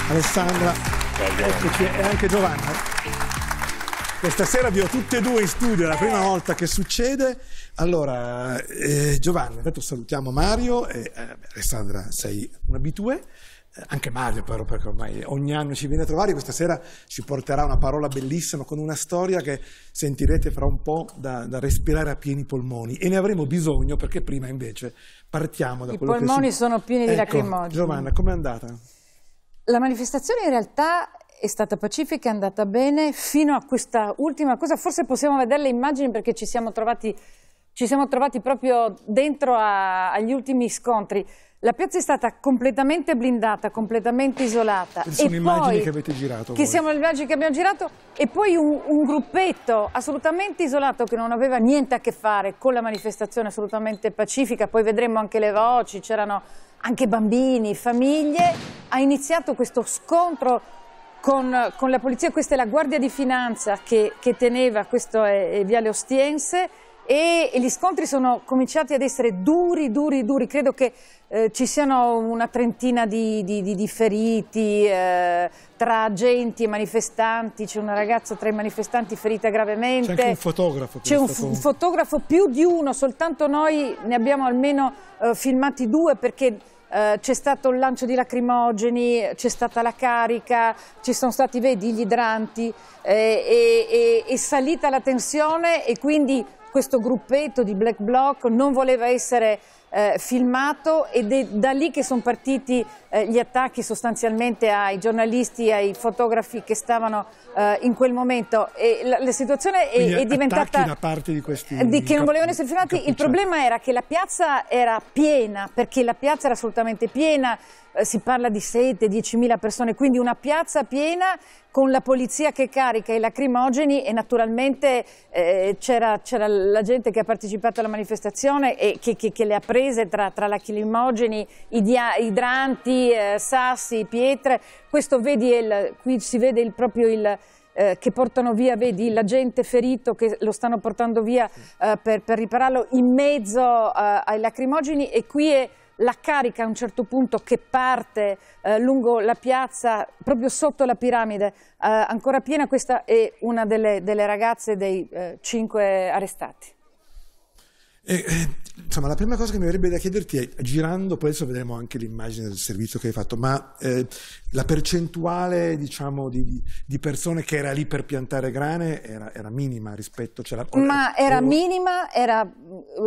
Alessandra Ciao, e anche Giovanna. Questa sera vi ho tutte e due in studio, è la prima volta che succede. Allora, eh, Giovanna, intanto salutiamo Mario e eh, Alessandra, sei un abitué anche Mario però perché ormai ogni anno ci viene a trovare questa sera ci porterà una parola bellissima con una storia che sentirete fra un po' da, da respirare a pieni polmoni e ne avremo bisogno perché prima invece partiamo da I quello che... I polmoni sono pieni ecco, di lacrimogeni. Giovanna, com'è andata? La manifestazione in realtà è stata pacifica, è andata bene fino a questa ultima cosa, forse possiamo vedere le immagini perché ci siamo trovati, ci siamo trovati proprio dentro a, agli ultimi scontri. La piazza è stata completamente blindata, completamente isolata. Ci sono e immagini poi, che avete girato. Che voi. siamo le immagini che abbiamo girato e poi un, un, gruppetto assolutamente isolato che non aveva niente a che fare con la manifestazione assolutamente pacifica, poi vedremo anche le voci, c'erano anche bambini, famiglie, ha iniziato questo scontro con, con la polizia, questa è la Guardia di Finanza che, che teneva, questo è, è Viale Ostiense, e, gli scontri sono cominciati ad essere duri, duri, duri. Credo che eh, ci siano una trentina di, di, di, di feriti eh, tra agenti e manifestanti. C'è una ragazza tra i manifestanti ferita gravemente. C'è anche un fotografo. C'è un stato... fotografo, più di uno, soltanto noi ne abbiamo almeno eh, filmati due perché eh, c'è stato il lancio di lacrimogeni, c'è stata la carica, ci sono stati vedi, gli idranti, è eh, salita la tensione e quindi questo gruppetto di Black Bloc non voleva essere eh, filmato ed è da lì che sono partiti eh, gli attacchi sostanzialmente ai giornalisti, ai fotografi che stavano eh, in quel momento e la, la situazione è, è diventata... da parte di questi... Di, che non volevano essere filmati, il problema era che la piazza era piena, perché la piazza era assolutamente piena, eh, si parla di 7-10.000 persone, quindi una piazza piena con la polizia che carica i lacrimogeni e naturalmente eh, c'era, la gente che ha partecipato alla manifestazione e che, che, che le ha prese tra, tra lacrimogeni, idea, idranti, eh, sassi, pietre, questo vedi il, qui si vede il, proprio il, eh, che portano via, vedi gente ferito che lo stanno portando via eh, per, per, ripararlo in mezzo eh, ai lacrimogeni e qui è la carica a un certo punto che parte eh, lungo la piazza, proprio sotto la piramide, eh, ancora piena, questa è una delle, delle ragazze dei eh, cinque arrestati. E, eh, insomma, la prima cosa che mi verrebbe da chiederti è, girando, poi adesso vedremo anche l'immagine del servizio che hai fatto, ma eh, la percentuale diciamo, di, di, persone che era lì per piantare grane era, era minima rispetto... Cioè la, ma era o... minima, era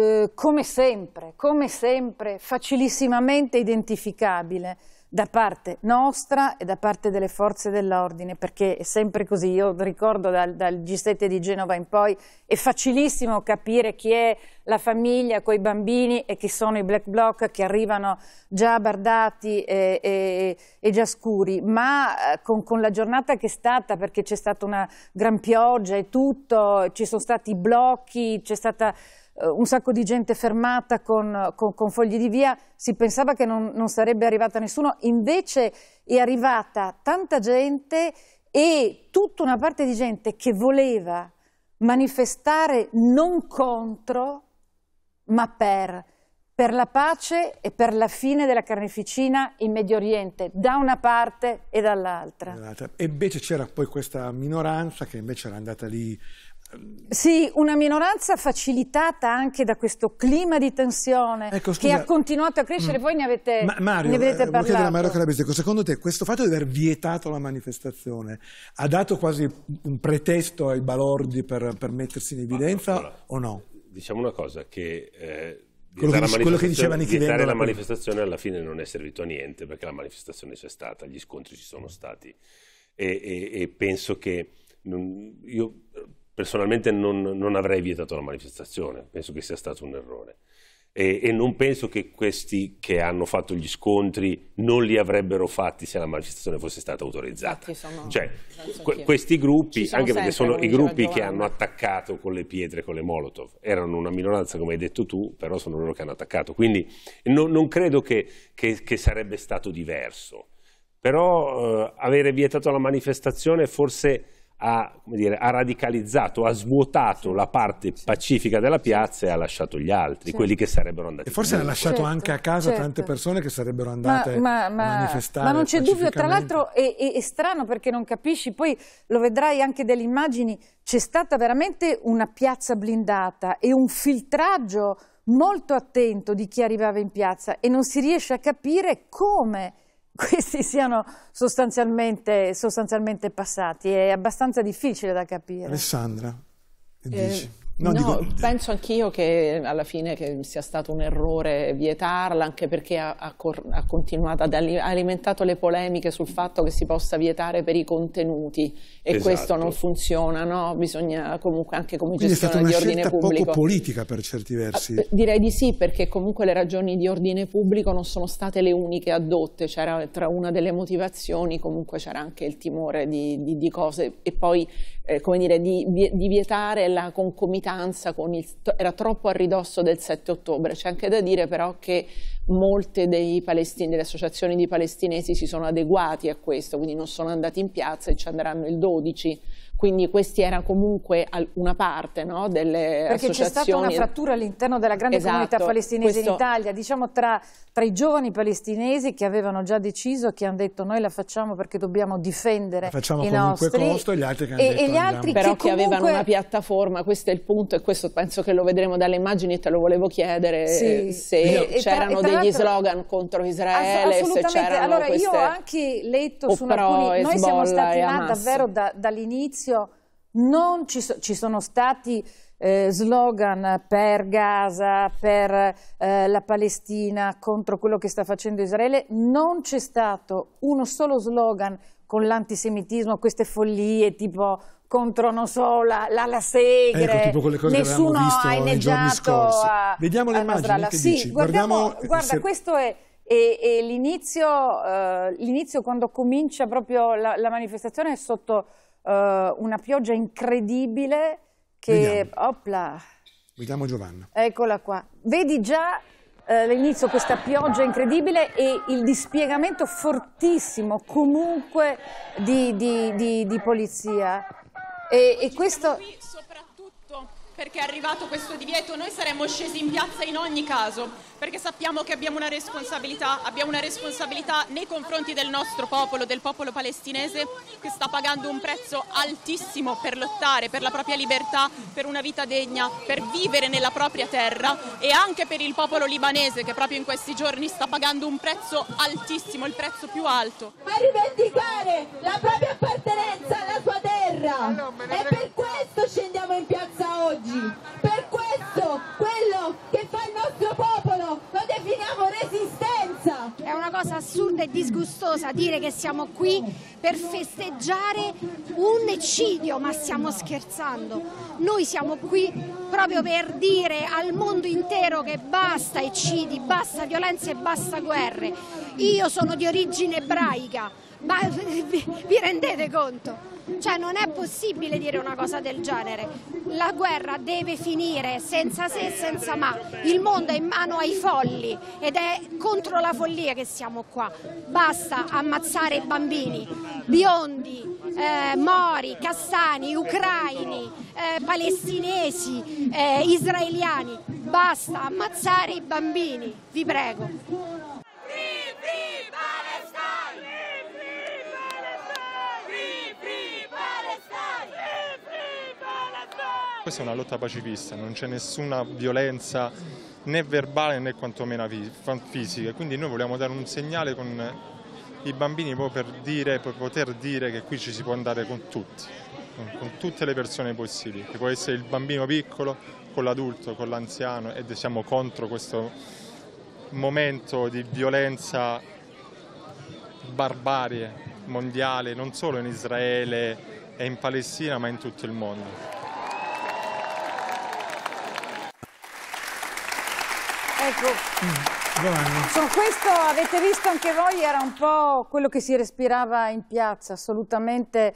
eh, come sempre, come sempre, facilissimamente identificabile da parte nostra e da parte delle forze dell'ordine, perché è sempre così. Io ricordo dal, dal, G7 di Genova in poi, è facilissimo capire chi è la famiglia con i bambini e chi sono i black bloc che arrivano già bardati e, e, e già scuri, ma eh, con, con, la giornata che è stata, perché c'è stata una gran pioggia e tutto, ci sono stati blocchi, c'è stata eh, un sacco di gente fermata con, con, con, fogli di via, si pensava che non, non sarebbe arrivata nessuno, invece è arrivata tanta gente e tutta una parte di gente che voleva manifestare non contro, ma per, per la pace e per la fine della carneficina in Medio Oriente, da una parte e dall'altra. E invece c'era poi questa minoranza che invece era andata lì sì, una minoranza facilitata anche da questo clima di tensione ecco, che ha continuato a crescere, mm. voi ne avete, Ma, Mario, ne avete eh, parlato. Mario Carabesico, ecco, secondo te questo fatto di aver vietato la manifestazione ha dato quasi un pretesto ai balordi per, per mettersi in evidenza allora, o no? Diciamo una cosa, che... Eh, quello che, dice, quello che diceva Nichilendo la manifestazione alla fine non è servito a niente perché la manifestazione c'è stata, gli scontri ci sono stati e, e, e penso che non, io personalmente non, non, avrei vietato la manifestazione, penso che sia stato un errore. E, e, non penso che questi che hanno fatto gli scontri non li avrebbero fatti se la manifestazione fosse stata autorizzata. Sono, cioè, que questi gruppi, anche perché sono i gruppi che hanno attaccato con le pietre, con le molotov, erano una minoranza come hai detto tu, però sono loro che hanno attaccato. Quindi no, non credo che, che, che, sarebbe stato diverso. Però eh, avere vietato la manifestazione forse ha, dire, ha, radicalizzato, ha svuotato la parte pacifica della piazza e ha lasciato gli altri, certo. quelli che sarebbero andati. E forse ha lasciato certo, anche a casa certo. tante persone che sarebbero andate ma, ma a manifestare. Ma non c'è dubbio, tra l'altro è, è, è, strano perché non capisci, poi lo vedrai anche delle immagini, c'è stata veramente una piazza blindata e un filtraggio molto attento di chi arrivava in piazza e non si riesce a capire come <laughs> questi siano sostanzialmente, sostanzialmente, passati. È abbastanza difficile da capire. Alessandra, che eh, No, no dico... penso anch'io che alla fine che sia stato un errore vietarla, anche perché ha, ha, ha continuato ad ali- alimentato le polemiche sul fatto che si possa vietare per i contenuti e esatto. questo non funziona, no? bisogna comunque anche come Quindi gestione di ordine pubblico. È stata una poco politica per certi versi. Ah, eh, direi di sì, perché comunque le ragioni di ordine pubblico non sono state le uniche adotte, c'era tra una delle motivazioni comunque c'era anche il timore di, di, di cose e poi eh, come dire, di, di, vietare la concomitanza con il, era troppo a ridosso del 7 ottobre. C'è anche da dire però che molte palestin, delle associazioni di palestinesi si sono adeguati a questo, quindi non sono andati in piazza e ci andranno il 12 quindi questa era comunque una parte no, delle Perché c'è stata una frattura all'interno della grande esatto, comunità palestinese questo... in Italia, diciamo tra, tra, i giovani palestinesi che avevano già deciso, che hanno detto noi la facciamo perché dobbiamo difendere la facciamo i nostri costo, e gli altri che, e, detto, e gli altri però che, avevano una piattaforma, questo è il punto e questo penso che lo vedremo dalle immagini, te lo volevo chiedere sì. Eh, se c'erano degli slogan contro Israele, se c'erano allora, queste... Io ho anche letto su alcuni, noi siamo stati là davvero da, dall'inizio Servizio non ci, so, ci sono stati eh, slogan per Gaza, per eh, la Palestina, contro quello che sta facendo Israele, non c'è stato uno solo slogan con l'antisemitismo, queste follie tipo contro, non so, la, la, la segre, ecco, nessuno ha inneggiato a, Vediamo le a immagini, sì, guardiamo, guarda, se... questo è e, e l'inizio, eh, quando comincia proprio la, la manifestazione è sotto uh, una pioggia incredibile che... Vediamo. Opla! Vediamo Giovanna. Eccola qua. Vedi già all'inizio eh, questa pioggia incredibile e il dispiegamento fortissimo comunque di, di, di, di polizia. E, e questo perché è arrivato questo divieto, noi saremmo scesi in piazza in ogni caso, perché sappiamo che abbiamo una responsabilità, abbiamo una responsabilità nei confronti del nostro popolo, del popolo palestinese che sta pagando un prezzo altissimo per lottare per la propria libertà, per una vita degna, per vivere nella propria terra e anche per il popolo libanese che proprio in questi giorni sta pagando un prezzo altissimo, il prezzo più alto. A rivendicare la propria appartenenza alla sua terra. E per siamo in piazza oggi. Per questo, quello che fa il nostro popolo lo definiamo resistenza. È una cosa assurda e disgustosa dire che siamo qui per festeggiare un eccidio, ma stiamo scherzando. Noi siamo qui proprio per dire al mondo intero che basta eccidi, basta violenze e basta guerre. Io sono di origine ebraica, ma <laughs> vi rendete conto? Cioè non è possibile dire una cosa del genere. La guerra deve finire senza se e senza ma. Il mondo è in mano ai folli ed è contro la follia che siamo qua. Basta ammazzare i bambini, biondi, eh, mori, castani, ucraini, eh, palestinesi, eh, israeliani. Basta ammazzare i bambini, vi prego. Vivi Palestina! Questa è una lotta pacifista, non c'è nessuna violenza né verbale né quantomeno fisica, quindi noi vogliamo dare un segnale con i bambini per, dire, per poter dire che qui ci si può andare con tutti, con tutte le persone possibili, che può essere il bambino piccolo, con l'adulto, con l'anziano ed siamo contro questo momento di violenza barbarie mondiale non solo in Israele e in Palestina ma in tutto il mondo. Ecco. Mm, Su questo avete visto anche voi, era un po' quello che si respirava in piazza, assolutamente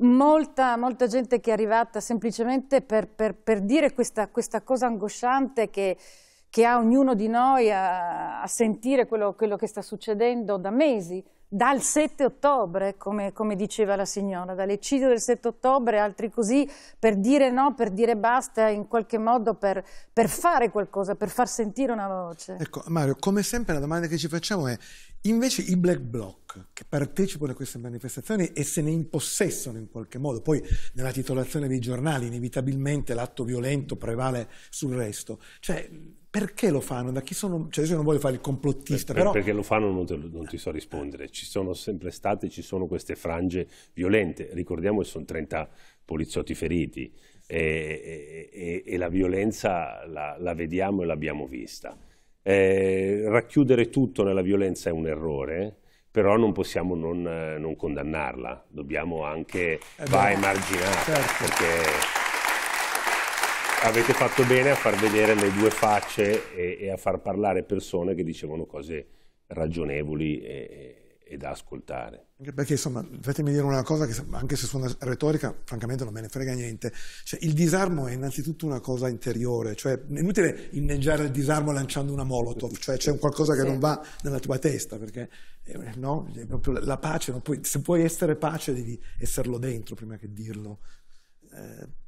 molta, molta gente che è arrivata semplicemente per, per, per dire questa, questa, cosa angosciante che, che, ha ognuno di noi a, a sentire quello, quello che sta succedendo da mesi dal 7 ottobre, come, come, diceva la signora, dall'eccidio del 7 ottobre, altri così, per dire no, per dire basta, in qualche modo per, per, fare qualcosa, per far sentire una voce. Ecco, Mario, come sempre la domanda che ci facciamo è, invece i Black Bloc che partecipano a queste manifestazioni e se ne impossessano in qualche modo, poi nella titolazione dei giornali inevitabilmente l'atto violento prevale sul resto, cioè perché lo fanno? Da chi sono? Cioè, io non voglio fare il complottista, per, però... Perché lo fanno non, te, non, ti so rispondere. Ci sono sempre state, ci sono queste frange violente. Ricordiamo che sono 30 poliziotti feriti e, e, e la violenza la, la vediamo e l'abbiamo vista. Eh, racchiudere tutto nella violenza è un errore, però non possiamo non, non condannarla. Dobbiamo anche... Eh va emarginata, certo. perché avete fatto bene a far vedere le due facce e, e a far parlare persone che dicevano cose ragionevoli e, e, da ascoltare. Perché insomma, fatemi dire una cosa che anche se suona retorica, francamente non me ne frega niente. Cioè, il disarmo è innanzitutto una cosa interiore, cioè è inutile inneggiare il disarmo lanciando una molotov, cioè c'è qualcosa che sì. non va nella tua testa, perché eh, no, la pace, puoi, se puoi essere pace devi esserlo dentro prima che dirlo. Eh,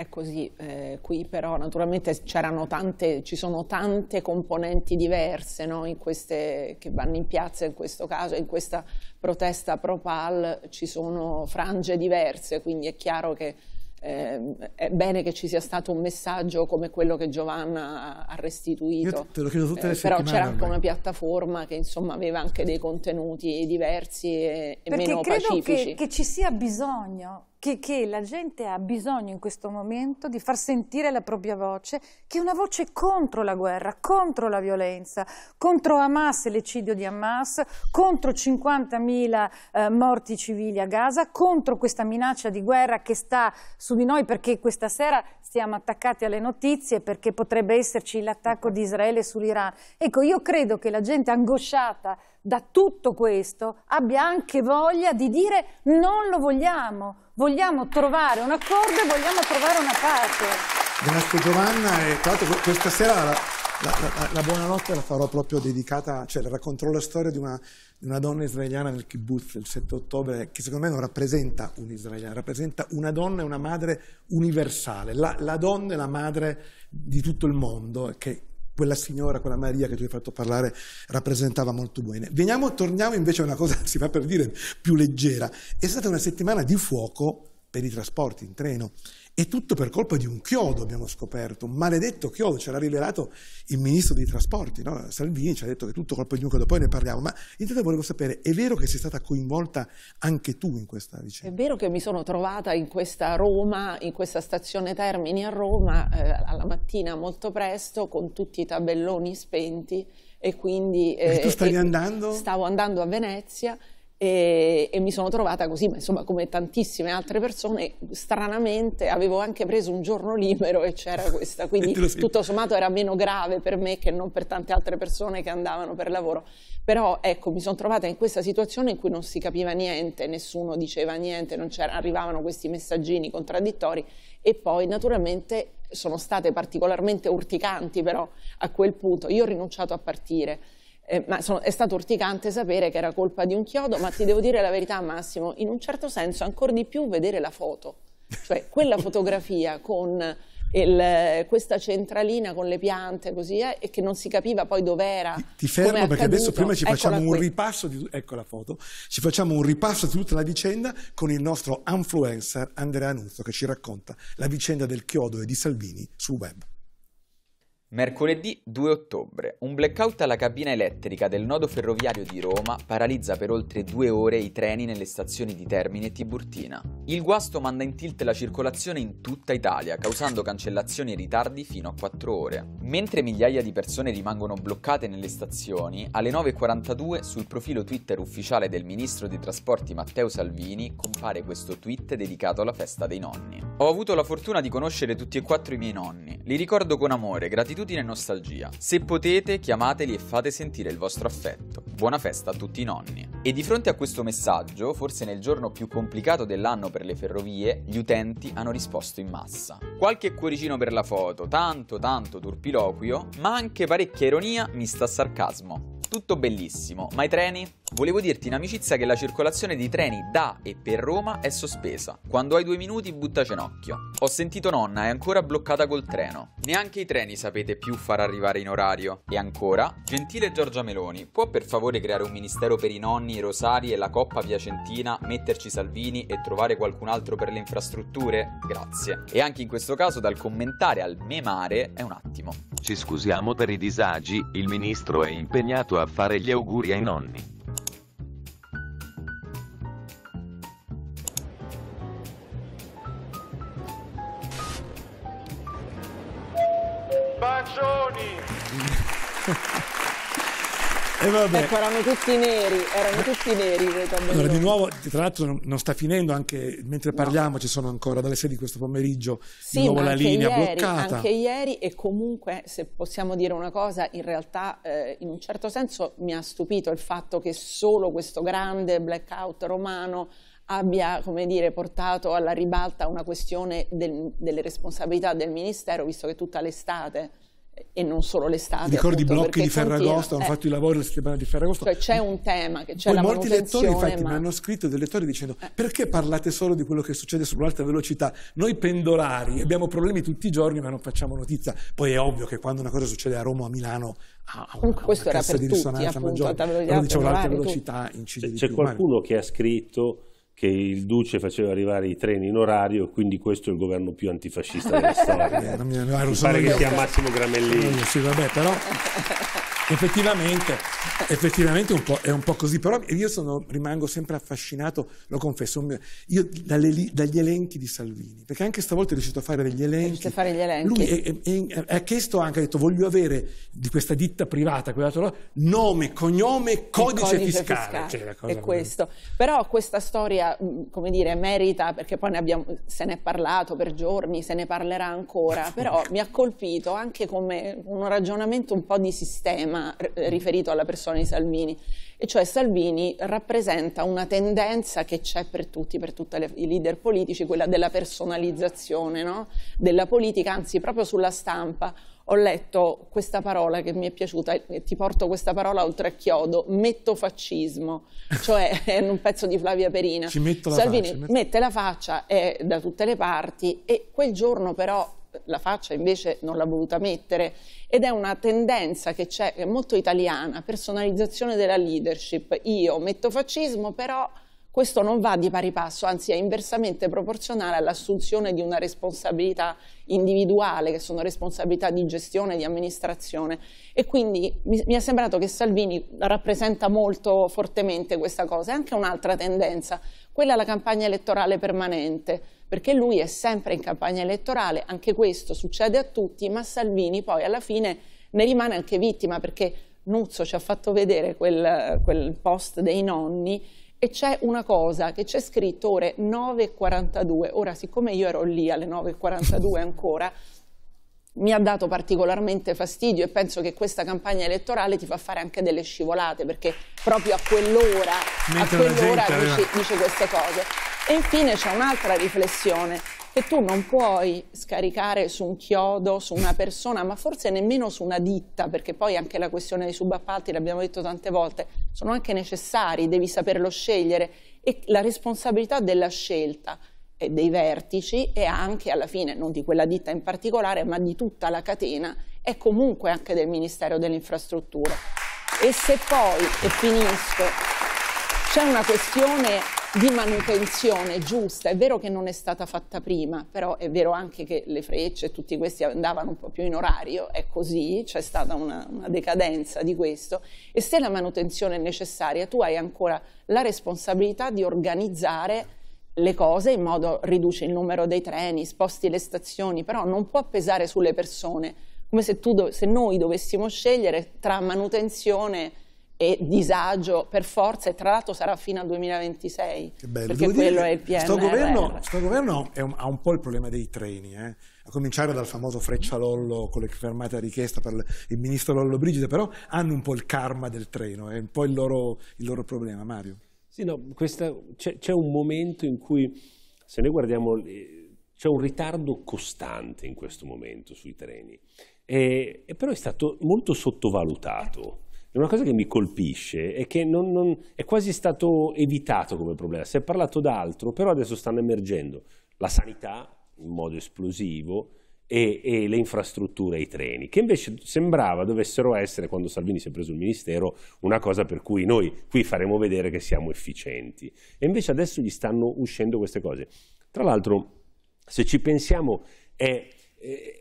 è così eh, qui, però naturalmente tante, ci sono tante componenti diverse no? queste, che vanno in piazza in questo caso, in questa protesta pro-PAL ci sono frange diverse, quindi è chiaro che eh, è bene che ci sia stato un messaggio come quello che Giovanna ha restituito. te lo Eh, però c'era anche una piattaforma che insomma aveva anche dei contenuti diversi e, e meno pacifici. Perché credo che ci sia bisogno che, che, la gente ha bisogno in questo momento di far sentire la propria voce, che è una voce contro la guerra, contro la violenza, contro Hamas, e l'eccidio di Hamas, contro 50.000 eh, morti civili a Gaza, contro questa minaccia di guerra che sta su di noi perché questa sera siamo attaccati alle notizie perché potrebbe esserci l'attacco di Israele sull'Iran. Ecco, io credo che la gente angosciata da tutto questo abbia anche voglia di dire non lo vogliamo, vogliamo trovare un accordo e vogliamo trovare una pace. Grazie Giovanna e tra l'altro questa sera la, la, la, la, buonanotte la farò proprio dedicata, cioè racconterò la storia di una, di una donna israeliana nel kibbutz il 7 ottobre che secondo me non rappresenta un israeliano, rappresenta una donna e una madre universale, la, donna e la madre di tutto il mondo che quella signora, quella Maria che tu hai fatto parlare rappresentava molto bene. Veniamo, torniamo invece a una cosa, <laughs> si fa per dire, più leggera. È stata una settimana di fuoco per i trasporti in treno. E tutto per colpa di un chiodo abbiamo scoperto, un maledetto chiodo, ce l'ha rivelato il ministro dei trasporti, no? Salvini ci ha detto che è tutto colpa di un chiodo, poi ne parliamo, ma intanto volevo sapere, è vero che sei stata coinvolta anche tu in questa vicenda? È vero che mi sono trovata in questa Roma, in questa stazione Termini a Roma, eh, alla mattina molto presto, con tutti i tabelloni spenti e quindi... Eh, e tu eh, stavi andando? Stavo andando a Venezia e, e, mi sono trovata così, ma insomma come tantissime altre persone, stranamente avevo anche preso un giorno libero e c'era questa, <laughs> quindi tutto sommato era meno grave per me che non per tante altre persone che andavano per lavoro, però ecco mi sono trovata in questa situazione in cui non si capiva niente, nessuno diceva niente, arrivavano questi messaggini contraddittori e poi naturalmente sono state particolarmente urticanti però a quel punto, io ho rinunciato a partire eh, ma sono, è stato urticante sapere che era colpa di un chiodo, ma ti devo dire la verità Massimo, in un certo senso ancora di più vedere la foto, cioè quella fotografia con il, questa centralina con le piante così eh, e che non si capiva poi dov'era. Ti, ti fermo perché accaduto. adesso prima ci facciamo Eccola un qui. ripasso, di, ecco la foto, ci facciamo un ripasso di tutta la vicenda con il nostro influencer Andrea Nuzzo che ci racconta la vicenda del chiodo e di Salvini sul web. Mercoledì 2 ottobre, un blackout alla cabina elettrica del nodo ferroviario di Roma paralizza per oltre due ore i treni nelle stazioni di Termine e Tiburtina. Il guasto manda in tilt la circolazione in tutta Italia, causando cancellazioni e ritardi fino a 4 ore. Mentre migliaia di persone rimangono bloccate nelle stazioni, alle 9.42 sul profilo Twitter ufficiale del ministro dei trasporti Matteo Salvini compare questo tweet dedicato alla festa dei nonni. Ho avuto la fortuna di conoscere tutti e quattro i miei nonni. Li ricordo con amore, gratitudine solitudine e nostalgia. Se potete, chiamateli e fate sentire il vostro affetto. Buona festa a tutti i nonni. E di fronte a questo messaggio, forse nel giorno più complicato dell'anno per le ferrovie, gli utenti hanno risposto in massa. Qualche cuoricino per la foto, tanto tanto turpiloquio, ma anche parecchia ironia mista a sarcasmo tutto bellissimo, ma i treni? Volevo dirti in amicizia che la circolazione di treni da e per Roma è sospesa. Quando hai due minuti butta cenocchio. Ho sentito nonna, è ancora bloccata col treno. Neanche i treni sapete più far arrivare in orario. E ancora, gentile Giorgia Meloni, può per favore creare un ministero per i nonni, i rosari e la coppa piacentina, metterci Salvini e trovare qualcun altro per le infrastrutture? Grazie. E anche in questo caso dal commentare al memare è un attimo. Ci scusiamo per i disagi, il ministro è impegnato a a fare gli auguri ai nonni. Eh, ecco, erano tutti neri, erano tutti neri. Allora, di nuovo, tra l'altro non sta finendo, anche mentre parliamo no. ci sono ancora dalle 6 di questo pomeriggio sì, di nuovo la linea ieri, bloccata. Anche ieri e comunque, se possiamo dire una cosa, in realtà eh, in un certo senso mi ha stupito il fatto che solo questo grande blackout romano abbia dire, portato alla ribalta una questione del, delle responsabilità del Ministero, visto che tutta l'estate e non solo l'estate. Ricordi i blocchi di Ferragosto, hanno eh. fatto i lavori la settimana di Ferragosto. Cioè c'è un tema che c'è Poi la molti lettori infatti ma... mi hanno scritto dei lettori dicendo eh. perché parlate solo di quello che succede sull'alta velocità? Noi pendolari abbiamo problemi tutti i giorni ma non facciamo notizia. Poi è ovvio che quando una cosa succede a Roma o a Milano ha una, Comunque, questo una era per di tutti, risonanza appunto, maggiore. Però diciamo l'alta velocità incide c'è, di più. C'è qualcuno che ha scritto che il Duce faceva arrivare i treni in orario, quindi questo è il governo più antifascista della <laughs> storia. eh, mi, no, pare io. che sia Massimo Gramellini. Sì, vabbè, però effettivamente, effettivamente un è un po' così, però io sono, rimango sempre affascinato, lo confesso, io dalle, dagli elenchi di Salvini, perché anche stavolta è riuscito a fare degli elenchi. È fare elenchi. Lui ha chiesto anche, ha detto voglio avere di questa ditta privata, quella, nome, cognome, codice, codice fiscale. fiscale. Cioè, è questo. Come... Però questa storia, mm, come dire, merita, perché poi ne abbiamo, se ne è parlato per giorni, se ne parlerà ancora, <laughs> però mi ha colpito anche come un ragionamento un po' di sistema riferito alla persona di Salvini, e cioè Salvini rappresenta una tendenza che c'è per tutti, per tutti i leader politici, quella della personalizzazione no? della politica, anzi proprio sulla stampa ho letto questa parola che mi è piaciuta, e ti porto questa parola oltre a chiodo, mettofaccismo, cioè è un pezzo di Flavia Perina. Ci metto la Salvini faccia, mette la faccia è da tutte le parti e quel giorno però la faccia invece non l'ha voluta mettere ed è una tendenza che c'è, che è molto italiana, personalizzazione della leadership. Io metto fascismo, però questo non va di pari passo, anzi è inversamente proporzionale all'assunzione di una responsabilità individuale, che sono responsabilità di gestione, di amministrazione. E quindi mi, mi è sembrato che Salvini rappresenta molto fortemente questa cosa. È anche un'altra tendenza, quella è la campagna elettorale permanente, perché lui è sempre in campagna elettorale, anche questo succede a tutti, ma Salvini poi alla fine ne rimane anche vittima, perché Nuzzo ci ha fatto vedere quel, quel post dei nonni e c'è una cosa che c'è scritto ore 9.42, ora siccome io ero lì alle 9.42 ancora, mi ha dato particolarmente fastidio e penso che questa campagna elettorale ti fa fare anche delle scivolate perché proprio a quell'ora, a quell'ora dici, dici queste cose. E infine c'è un'altra riflessione che tu non puoi scaricare su un chiodo, su una persona, ma forse nemmeno su una ditta, perché poi anche la questione dei subappalti, l'abbiamo detto tante volte, sono anche necessari, devi saperlo scegliere e la responsabilità della scelta dei vertici e anche alla fine, non di quella ditta in particolare, ma di tutta la catena e comunque anche del Ministero delle Infrastrutture. E se poi, e finisco, c'è una questione di manutenzione giusta, è vero che non è stata fatta prima, però è vero anche che le frecce e tutti questi andavano un po' più in orario, è così, c'è stata una, una decadenza di questo e se la manutenzione è necessaria tu hai ancora la responsabilità di organizzare le cose in modo riduce il numero dei treni, sposti le stazioni, però non può pesare sulle persone, come se, tu, se noi dovessimo scegliere tra manutenzione e disagio per forza e tra l'altro sarà fino al 2026 che bello. perché Devo quello è il PNRR. Eh, sto governo, sto governo un, ha un po' il problema dei treni, eh? a cominciare dal famoso Freccialollo con le fermate a richiesta per il ministro Lollo Brigida, però hanno un po' il karma del treno, è un po' il loro, il loro problema Mario. Sì, no, c'è un momento in cui, se noi guardiamo, eh, c'è un ritardo costante in questo momento sui treni, e, e però è stato molto sottovalutato. Una cosa che mi colpisce è che non, non, è quasi stato evitato come problema, si è parlato d'altro, però adesso stanno emergendo la sanità in modo esplosivo, e, e, le infrastrutture e i treni, che invece sembrava dovessero essere, quando Salvini si è preso il Ministero, una cosa per cui noi qui faremo vedere che siamo efficienti. E invece adesso gli stanno uscendo queste cose. Tra l'altro, se ci pensiamo, è,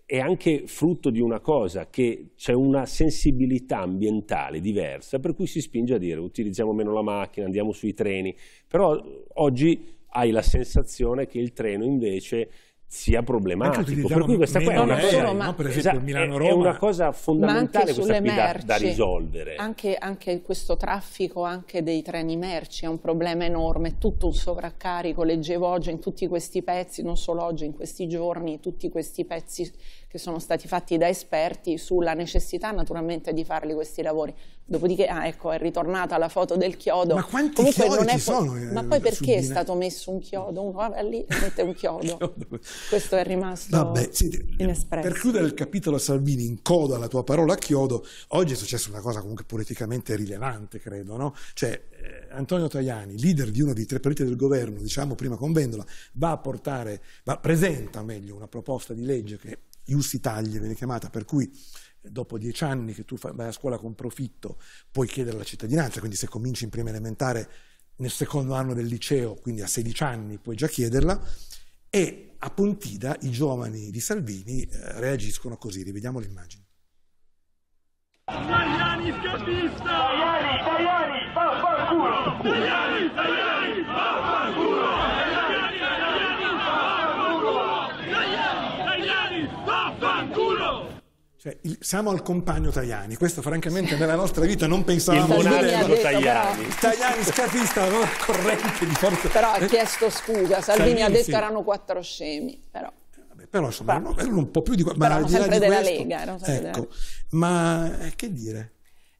è anche frutto di una cosa, che c'è una sensibilità ambientale diversa, per cui si spinge a dire utilizziamo meno la macchina, andiamo sui treni, però oggi hai la sensazione che il treno invece sia problematico. Per cui questa qua è una, cosa, solo, ma, esatto, esempio, è una cosa, fondamentale da, da, risolvere. Anche, anche, questo traffico anche dei treni merci è un problema enorme, tutto un sovraccarico, leggevo oggi in tutti questi pezzi, non solo oggi, in questi giorni, tutti questi pezzi che sono stati fatti da esperti sulla necessità naturalmente di farli questi lavori. Dopodiché, ah, ecco, è ritornata la foto del chiodo. Ma quanti Comunque chiodi non è sono? Eh, Ma poi perché è stato messo un chiodo? Uno va lì e mette un <laughs> chiodo. Questo è rimasto Vabbè, senti, inespresso. Per chiudere il capitolo Salvini, in coda alla tua parola chiodo, oggi è successa una cosa comunque politicamente rilevante, credo, no? Cioè, eh, Antonio Tajani, leader di uno dei tre partiti del governo, diciamo prima con Vendola, va a portare, va, presenta meglio una proposta di legge che Ius Italia viene chiamata, per cui eh, dopo dieci anni che tu vai a scuola con profitto puoi chiedere la cittadinanza, quindi se cominci in prima elementare nel secondo anno del liceo, quindi a 16 anni puoi già chiederla, e a Pontida i giovani di Salvini eh, reagiscono così, rivediamo l'immagine. Tagliani schiaffista! Tagliani, Tagliani, fa, fa culo! Tagliani, Tagliani, fa, Cioè, il, siamo al compagno Tajani, questo francamente nella nostra vita non pensavamo il modello Tajani. Però... Tajani scafista, la corrente di forza. Però ha chiesto scusa, Salvini, Salvini ha detto sì. erano quattro scemi, però. Vabbè, però insomma, erano, erano, un po' più di quattro. Ma erano sempre della questo, Lega. ecco, della... ma eh, che dire?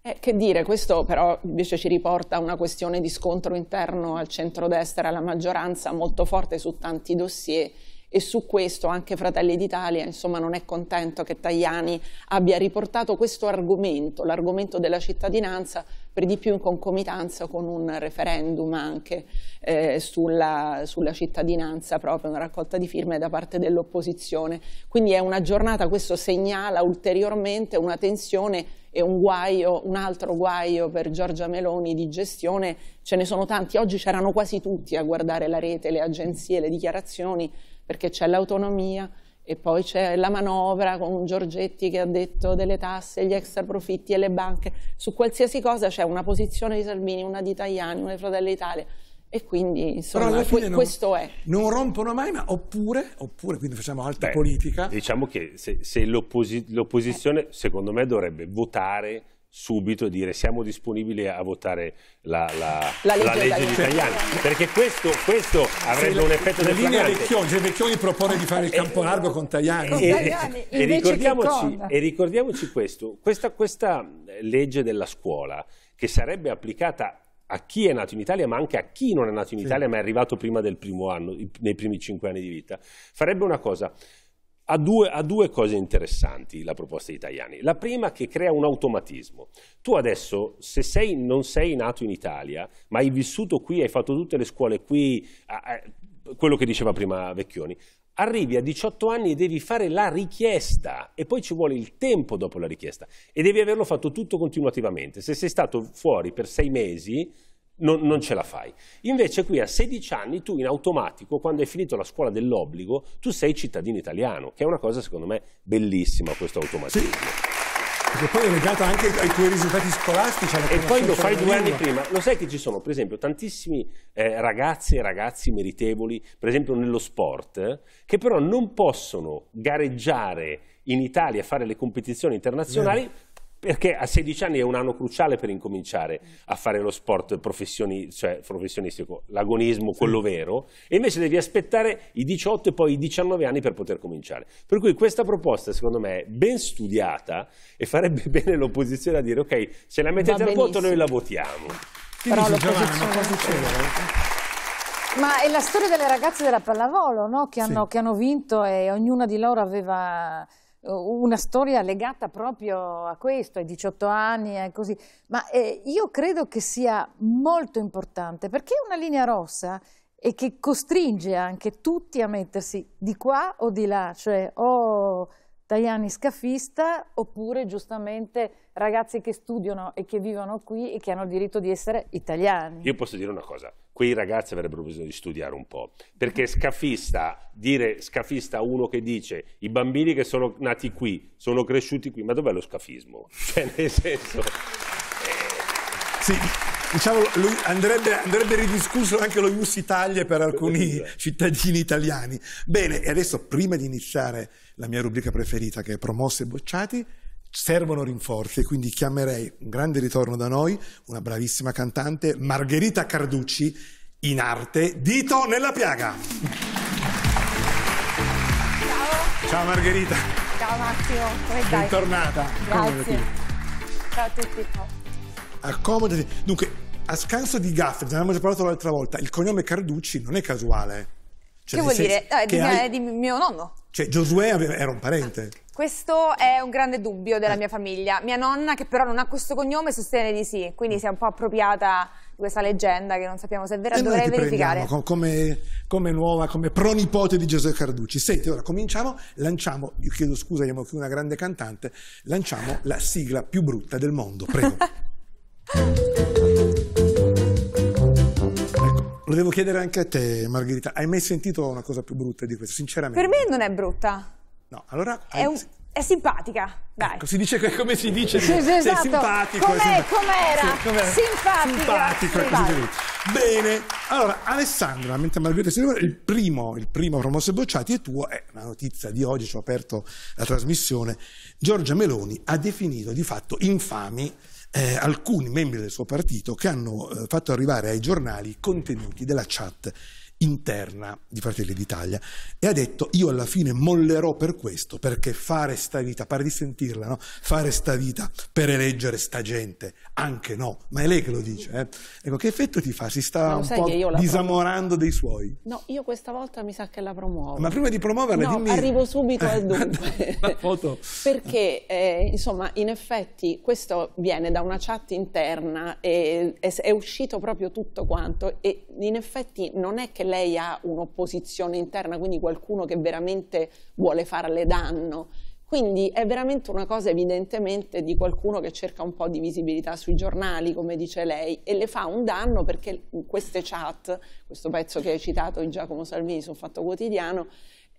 Eh, che dire, questo però invece ci riporta a una questione di scontro interno al centrodestra e alla maggioranza molto forte su tanti dossier e su questo anche Fratelli d'Italia insomma, non è contento che Tajani abbia riportato questo argomento, l'argomento della cittadinanza, per di più in concomitanza con un referendum anche eh, sulla, sulla, cittadinanza, proprio una raccolta di firme da parte dell'opposizione. Quindi è una giornata, questo segnala ulteriormente una tensione e un, guaio, un altro guaio per Giorgia Meloni di gestione, ce ne sono tanti, oggi c'erano quasi tutti a guardare la rete, le agenzie, le dichiarazioni, perché c'è l'autonomia e poi c'è la manovra con Giorgetti che ha detto delle tasse, gli extra profitti e le banche, su qualsiasi cosa c'è una posizione di Salvini, una di Tajani, una di Fratelli Italia e quindi insomma que non, questo è non rompono mai ma oppure, oppure quindi facciamo alta Beh, politica diciamo che se, se l'opposizione eh. secondo me dovrebbe votare subito e dire siamo disponibili a votare la, la, la legge, la legge italiana. italiana. Perché questo, questo avrebbe sì, un effetto del linea Vecchioni, cioè Vecchioni propone di fare il eh, campo largo con Tajani. Eh, con e, e, ricordiamoci, e, ricordiamoci, questo, questa, questa legge della scuola che sarebbe applicata a chi è nato in Italia, ma anche a chi non è nato in Italia, ma è arrivato prima del primo anno, nei primi cinque anni di vita, farebbe una cosa ha due, ha due, cose interessanti la proposta di Tajani. La prima che crea un automatismo. Tu adesso, se sei, non sei nato in Italia, ma hai vissuto qui, hai fatto tutte le scuole qui, quello che diceva prima Vecchioni, arrivi a 18 anni e devi fare la richiesta e poi ci vuole il tempo dopo la richiesta e devi averlo fatto tutto continuativamente. Se sei stato fuori per sei mesi non, non, ce la fai. Invece qui a 16 anni tu in automatico, quando hai finito la scuola dell'obbligo, tu sei cittadino italiano, che è una cosa secondo me bellissima questo automatismo. Sì. Che poi è legato anche ai tuoi risultati scolastici. E poi lo fai due anni prima. Lo sai che ci sono, per esempio, tantissimi eh, ragazze e ragazzi meritevoli, per esempio nello sport, che però non possono gareggiare in Italia, fare le competizioni internazionali, Bene perché a 16 anni è un anno cruciale per incominciare a fare lo sport professioni, cioè professionistico, l'agonismo, quello vero, e invece devi aspettare i 18 e poi i 19 anni per poter cominciare. Per cui questa proposta secondo me è ben studiata e farebbe <laughs> bene l'opposizione a dire ok, se la mettete al voto noi la votiamo. Però l'opposizione cosa Ma è la storia delle ragazze della pallavolo, no? che, hanno, sì. che hanno vinto e ognuna di loro aveva una storia legata proprio a questo, ai 18 anni e così, ma eh, io credo che sia molto importante perché è una linea rossa e che costringe anche tutti a mettersi di qua o di là, cioè o Tajani scafista oppure giustamente ragazzi che studiano e che vivono qui e che hanno il diritto di essere italiani. Io posso dire una cosa, quei ragazzi avrebbero bisogno di studiare un po', perché scafista, dire scafista uno che dice i bambini che sono nati qui, sono cresciuti qui, ma dov'è lo scafismo? <laughs> Cioè nel senso... Eh... Sì, diciamo, andrebbe, andrebbe, ridiscusso anche lo Ius Italia per alcuni esatto. cittadini italiani. Bene, e adesso prima di iniziare la mia rubrica preferita che è Promosse e Bocciati, servono rinforzi e quindi chiamerei un grande ritorno da noi, una bravissima cantante, Margherita Carducci, in arte Dito nella piaga. Ciao. Ciao Margherita. Ciao Massimo, come stai? Bentornata. Grazie. Ciao a tutti. Accomodati. Dunque, a scanso di gaffe, ne abbiamo già parlato l'altra volta, il cognome Carducci non è casuale. Cioè, che vuol dire? Eh, che di, hai... di, mio nonno. Cioè Giosuè era un parente. Ah, questo è un grande dubbio della eh. mia famiglia. Mia nonna, che però non ha questo cognome, sostiene di sì, quindi si è un po' appropriata di questa leggenda che non sappiamo se è vera, e dovrei verificare. Come, come, nuova, come pronipote di Giosuè Carducci. Senti, ora cominciamo, lanciamo, io chiedo scusa, abbiamo qui una grande cantante, lanciamo la sigla più brutta del mondo, prego. <laughs> Lo devo chiedere anche a te, Margherita. Hai mai sentito una cosa più brutta di questo? Sinceramente. Per me non è brutta. No, allora... È, un... è simpatica, ecco, dai. Ecco, si dice che, come si dice, sì, sì, esatto. simpatico. Com'è, simp... com'era? Sì, com'era? Simpatica. Simpatica, simpatica. Bene, allora Alessandra, mentre Margherita si il primo, il primo promosso e bocciati è tuo, è una notizia di oggi, ci ho aperto la trasmissione, Giorgia Meloni ha definito di fatto infami eh, alcuni membri del suo partito che hanno eh, fatto arrivare ai giornali contenuti della chat interna di Fratelli d'Italia e ha detto io alla fine mollerò per questo perché fare sta vita, pare di sentirla, no? fare sta vita per eleggere sta gente, anche no, ma è lei che lo dice. Eh? Ecco, che effetto ti fa? Si sta un po' disamorando dei suoi. No, io questa volta mi sa che la promuovo. Ma prima di promuoverla no, dimmi... arrivo subito eh, al <laughs> dunque. perché eh, insomma in effetti questo viene da una chat interna e è, è uscito proprio tutto quanto e in effetti non è che lei ha un'opposizione interna, quindi qualcuno che veramente vuole farle danno. Quindi è veramente una cosa evidentemente di qualcuno che cerca un po' di visibilità sui giornali, come dice lei, e le fa un danno perché queste chat, questo pezzo che hai citato di Giacomo Salvini sul Fatto Quotidiano,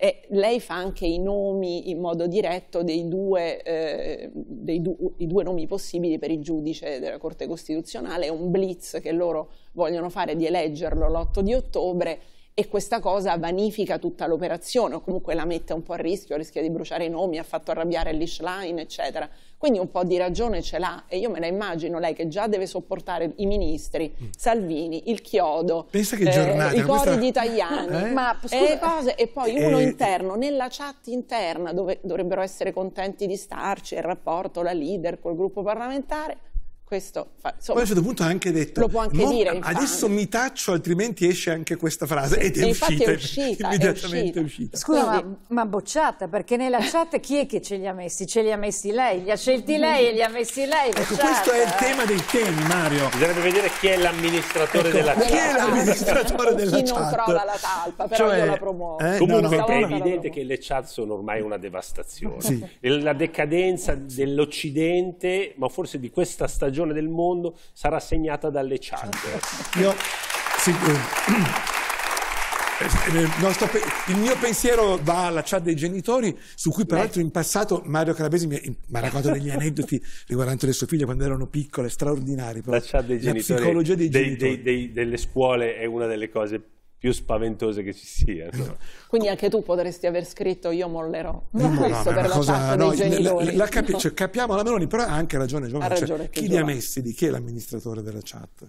e lei fa anche i nomi in modo diretto dei due, eh, dei du due nomi possibili per il giudice della Corte Costituzionale, è un blitz che loro vogliono fare di eleggerlo l'8 di ottobre e questa cosa vanifica tutta l'operazione o comunque la mette un po' a rischio, rischia di bruciare i nomi, ha fatto arrabbiare l'ishline, eccetera. Quindi un po' di ragione ce l'ha e io me la immagino lei che già deve sopportare i ministri, mm. Salvini, il chiodo, Pensa che eh, i cori questa... di italiani, eh? ma, eh? scusa, e, cose, e poi eh... uno interno, nella chat interna dove dovrebbero essere contenti di starci, il rapporto, la leader col gruppo parlamentare, questo fa, insomma, poi a un certo punto ha anche detto lo può anche dire, infatti. adesso mi taccio altrimenti esce anche questa frase ed è, uscita, è uscita immediatamente è uscita. uscita. scusa Quindi... ma, ma, bocciata perché nella chat chi è che ce li ha messi? ce li ha messi lei, li ha scelti lei e li ha messi lei ecco bocciata. questo è il tema dei temi Mario bisognerebbe vedere chi è l'amministratore ecco, della chat chi è l'amministratore della chi chat chi non trova la talpa però cioè, io la promuovo eh? comunque no, no, è evidente che le chat sono ormai una devastazione sì. la decadenza dell'occidente ma forse di questa stagione regione del mondo sarà segnata dalle Chad. Io, sì, eh, <clears throat> eh, eh, no, il mio pensiero va alla chat dei genitori, su cui peraltro in passato Mario Carabesi mi, mi ha raccontato degli aneddoti riguardanti le sue figlie quando erano piccole, straordinari. Però. La chat dei la psicologia dei, dei genitori. Dei, delle scuole è una delle cose più spaventose che ci siano. <laughs> Quindi anche tu potresti aver scritto io mollerò. No, no, questo no, per cosa, no, genitori. La, la capi, cioè, capiamo la Meloni, però ha anche ragione Giovanni. Ha cioè, ragione cioè, chi li ha messi di chi è l'amministratore della chat?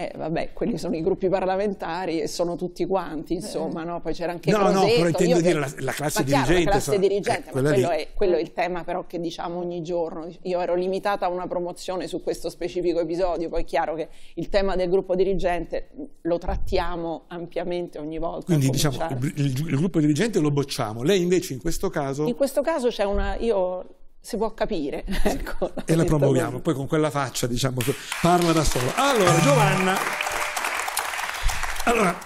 Eh, vabbè, quelli sono i gruppi parlamentari e sono tutti quanti, eh. insomma, no? Poi c'era anche No, Crosetto. no, però intendo Io dire che... la, la, classe chiaro, dirigente. la classe dirigente, eh, quello, è, quello è il tema però che diciamo ogni giorno. Io ero limitata a una promozione su questo specifico episodio, poi è chiaro che il tema del gruppo dirigente mm, lo trattiamo ampiamente ogni volta. Quindi diciamo, il, il, il, gruppo dirigente lo bocciamo, lei invece in questo caso... In questo caso c'è una... Io si può capire. <laughs> Ecco, e la promuoviamo, poi con quella faccia diciamo, parla da solo. Allora Giovanna, allora,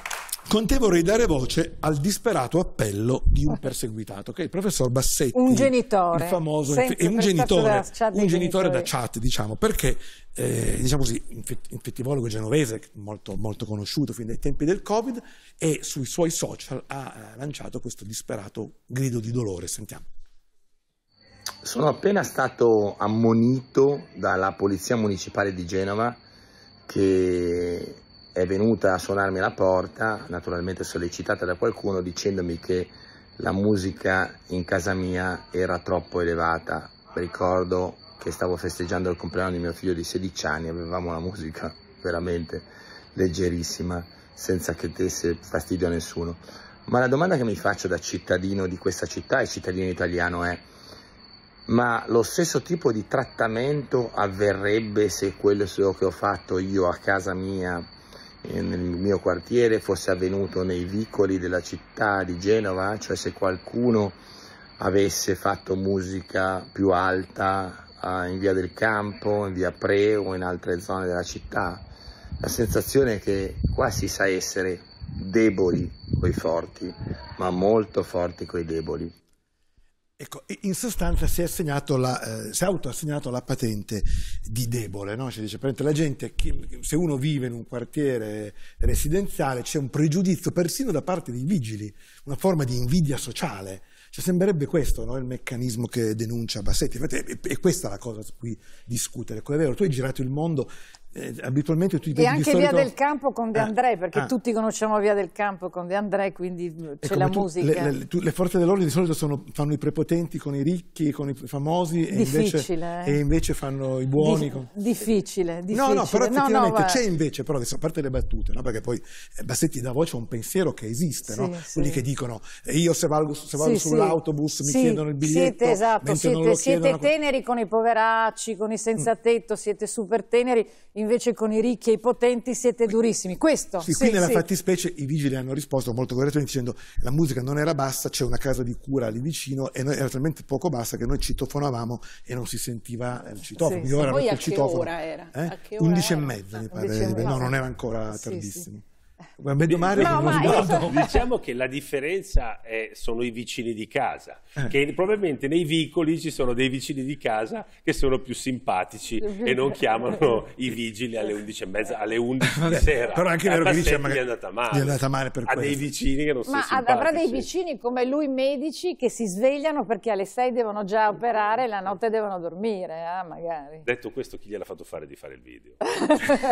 con te vorrei dare voce al disperato appello di un perseguitato, che è il professor Bassetti. Un genitore. Il famoso, è un genitore, un genitore da chat, diciamo, perché, eh, diciamo così, infettivologo genovese, molto, molto, conosciuto fin dai tempi del Covid, e sui suoi social ha eh, lanciato questo disperato grido di dolore. Sentiamo. Sono appena stato ammonito dalla Polizia Municipale di Genova che è venuta a suonarmi alla porta, naturalmente sollecitata da qualcuno, dicendomi che la musica in casa mia era troppo elevata. Ricordo che stavo festeggiando il compleanno di mio figlio di 16 anni, avevamo una musica veramente leggerissima, senza che desse fastidio a nessuno. Ma la domanda che mi faccio da cittadino di questa città e cittadino italiano è ma lo stesso tipo di trattamento avverrebbe se quello che ho fatto io a casa mia eh, nel mio quartiere fosse avvenuto nei vicoli della città di Genova, cioè se qualcuno avesse fatto musica più alta in via del campo, in via Pre o in altre zone della città. La sensazione è che qua si sa essere deboli coi forti, ma molto forti coi deboli. Ecco, in sostanza si è, la, eh, si è autoassegnato la patente di debole, no? cioè, dice, la gente, che, se uno vive in un quartiere residenziale c'è un pregiudizio persino da parte dei vigili, una forma di invidia sociale, cioè, sembrerebbe questo no? il meccanismo che denuncia Bassetti, Infatti, è, è, questa la cosa su cui discutere, quello è vero, tu hai girato il mondo eh, abitualmente tutti i E anche Via del Campo con De eh, André, perché ah, tutti conosciamo Via del Campo con De André, quindi c'è la tu, musica. Le, le, tu, le forze dell'ordine di solito sono, fanno i prepotenti con i ricchi, con i famosi e invece, eh? e invece, fanno i buoni. Di, con... Difficile, difficile. No, no, però effettivamente no, no, c'è invece, però adesso a parte le battute, no? perché poi eh, Bassetti da voce a un pensiero che esiste, sì, sì. quelli che dicono io se vado, se valgo sì, sull'autobus mi chiedono il biglietto. Siete, esatto, siete, siete teneri con i poveracci, con i senza mm. tetto, siete super teneri. In invece con i ricchi e i potenti siete durissimi. Questo, sì, qui sì, nella fattispecie i vigili hanno risposto molto correttamente dicendo la musica non era bassa, c'è una casa di cura lì vicino e noi, era talmente poco bassa che noi citofonavamo e non si sentiva eh, il citofono. Sì, ora poi a che, citofono, ora eh? a che ora era? 11 e mezza, mi pare. No, non era ancora tardissimo. Ma mezzo mare no, ma io... diciamo che la differenza è, sono i vicini di casa eh. che probabilmente nei vicoli ci sono dei vicini di casa che sono più simpatici e non <laughs> chiamano i vigili alle 11 e mezza alle 11 <laughs> Vabbè, di sera però anche vero eh, che dice magari, è andata male, è andata male per ha questo. dei vicini che non ma sono avrà dei vicini come lui medici che si svegliano perché alle 6 devono già operare e la notte devono dormire eh, magari detto questo chi gliel'ha fatto fare di fare il video <laughs>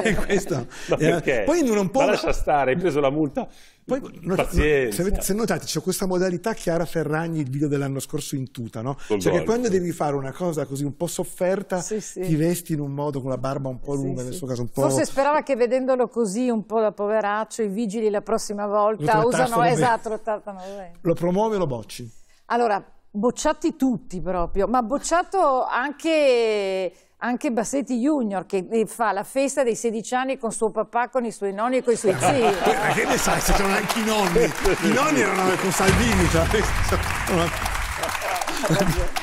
e no, perché? poi non può ma lascia stare stare, hai preso la multa. Poi, No, se, notate, c'è questa modalità Chiara Ferragni, il video dell'anno scorso in tuta, no? cioè golf. che quando devi fare una cosa così un po' sofferta, sì, sì. ti vesti in un modo con la barba un po' lunga, sì, nel suo caso un po'... Forse sperava che vedendolo così, un po' da poveraccio, i vigili la prossima volta usano... Esatto, lo trattano bene. Lo promuovi o lo bocci? Allora, bocciati tutti proprio, ma bocciato anche anche Bassetti Junior che eh, fa la festa dei 16 anni con suo papà, con i suoi nonni e con i suoi <laughs> zii. Ma che ne sai se c'erano anche i nonni? I nonni erano con Salvini. Cioè.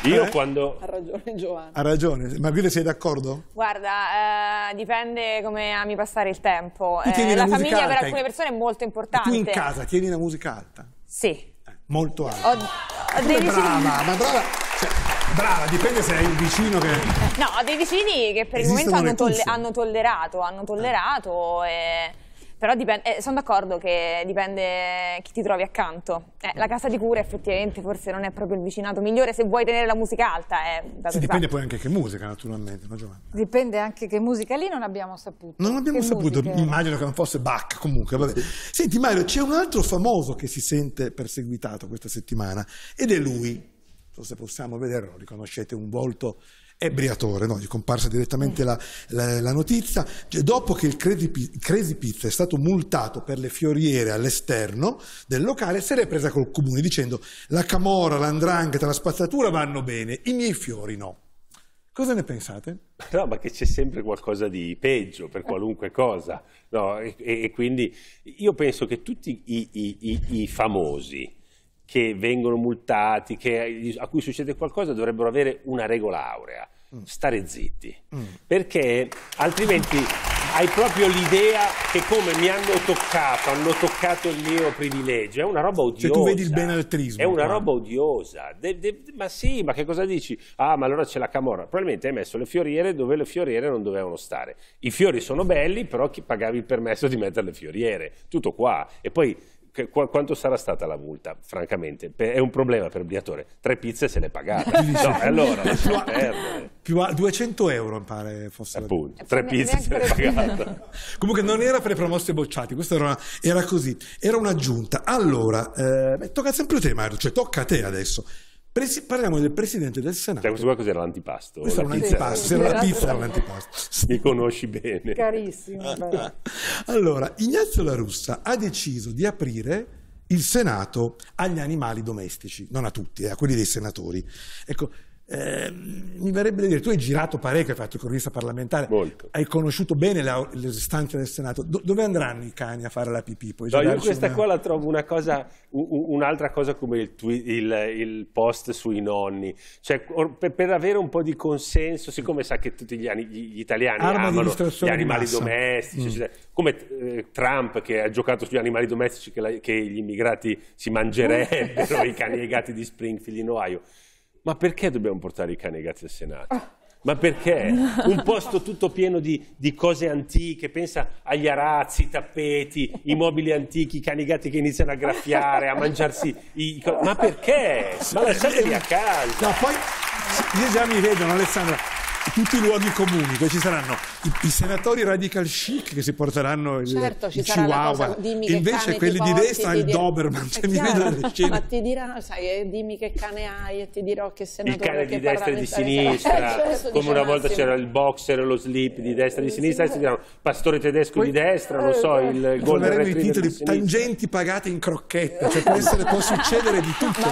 Io eh? quando... Ha ragione Giovanni. Ha ragione, ma Guile sei d'accordo? Guarda, eh, dipende come ami passare il tempo. Eh, la famiglia alta. per alcune persone è molto importante. E tu in casa tieni la musica alta? Sì molto alto. Ho, ho dei vicini... brava, ma brava... Cioè, brava, dipende se hai il vicino che... No, ho dei vicini che per Esistono il momento hanno, tolle, hanno, tollerato, hanno tollerato eh. e... Però eh, sono d'accordo che dipende chi ti trovi accanto. Eh, la casa di cura effettivamente forse non è proprio il vicinato migliore se vuoi tenere la musica alta. Eh, sì, dipende poi anche che musica naturalmente. No, dipende anche che musica lì non abbiamo saputo. Non abbiamo che saputo, musica... immagino che non fosse Bach comunque. Vabbè. Senti Mario, c'è un altro famoso che si sente perseguitato questa settimana ed è lui. Non so se possiamo vederlo, riconoscete un volto Ebriatore, no? gli è comparsa direttamente la, la, la notizia. Cioè, dopo che il Crazy, Crazy Pizza è stato multato per le fioriere all'esterno del locale, se l'è presa col comune dicendo la camorra, l'andrangheta, la spazzatura vanno bene, i miei fiori no. Cosa ne pensate? No, ma che c'è sempre qualcosa di peggio per qualunque cosa. No, e, e, quindi io penso che tutti i, i, i, i famosi, che vengono multati, che, a cui succede qualcosa, dovrebbero avere una regola aurea. Mm. Stare zitti. Mm. Perché altrimenti hai proprio l'idea che come mi hanno toccato, hanno toccato il mio privilegio. È una roba odiosa. Cioè tu vedi il benaltrismo. È una qua. roba odiosa. De, de, ma sì, ma che cosa dici? Ah, ma allora c'è la camorra. Probabilmente hai messo le fioriere dove le fioriere non dovevano stare. I fiori sono belli, però chi pagavi il permesso di mettere le fioriere? Tutto qua. E poi che, quanto sarà stata la multa? Francamente, è un problema per il biatore. Tre pizze se l'è pagate. no, allora, più a, più a 200 eh, euro, mi pare fosse. Appunto, cioè, tre pizze se l'è pagata. Comunque non era per le promosse bocciate, questo era, una, era così, era un'aggiunta. Allora, eh, tocca sempre a te Mario, cioè tocca a te adesso. Presi- parliamo del presidente del Senato. Cioè, questo qua cos'era l'antipasto? Questo era un antipasto, era la pizza all'antipasto. <laughs> Sì. Mi conosci bene. Carissimo. <laughs> allora, Ignazio La Russa ha deciso di aprire il Senato agli animali domestici, non a tutti, eh, a quelli dei senatori. Ecco, eh, mi verrebbe da dire, tu hai girato parecchio, hai fatto il cronista parlamentare, Molto. hai conosciuto bene la, le stanze del Senato, Do, dove andranno i cani a fare la pipì? Puoi no, io questa una... qua la trovo una cosa, un'altra cosa come il, tweet, il, il, post sui nonni, cioè per, per, avere un po' di consenso, siccome sa che tutti gli, gli italiani Arma amano gli animali domestici, mm. come eh, Trump che ha giocato sugli animali domestici che, la, che gli immigrati si mangerebbero, i cani e i gatti di Springfield in Ohio. Ma perché dobbiamo portare i cani e i gatti al Senato? Ah. Ma perché? <laughs> Un posto tutto pieno di, di, cose antiche, pensa agli arazzi, i tappeti, i mobili antichi, i cani gatti che iniziano a graffiare, a mangiarsi i... Ma perché? Ma lasciateli a casa! No, poi gli esami vedono, Alessandra, tutti i luoghi comuni che ci saranno i, i, senatori radical chic che si porteranno il, certo, il chihuahua cosa, invece quelli di destra il dir... doberman cioè, mi ma cioè, ti diranno sai eh, dimmi che cane hai e ti dirò che senatore il cane di destra e di sinistra eh, <laughs> come una volta c'era il boxer e lo slip di destra e di sinistra si diranno pastore tedesco Poi, eh, di destra eh, non so il, il golden retriever i titoli tangenti pagate in crocchetta cioè può, essere, può succedere di tutto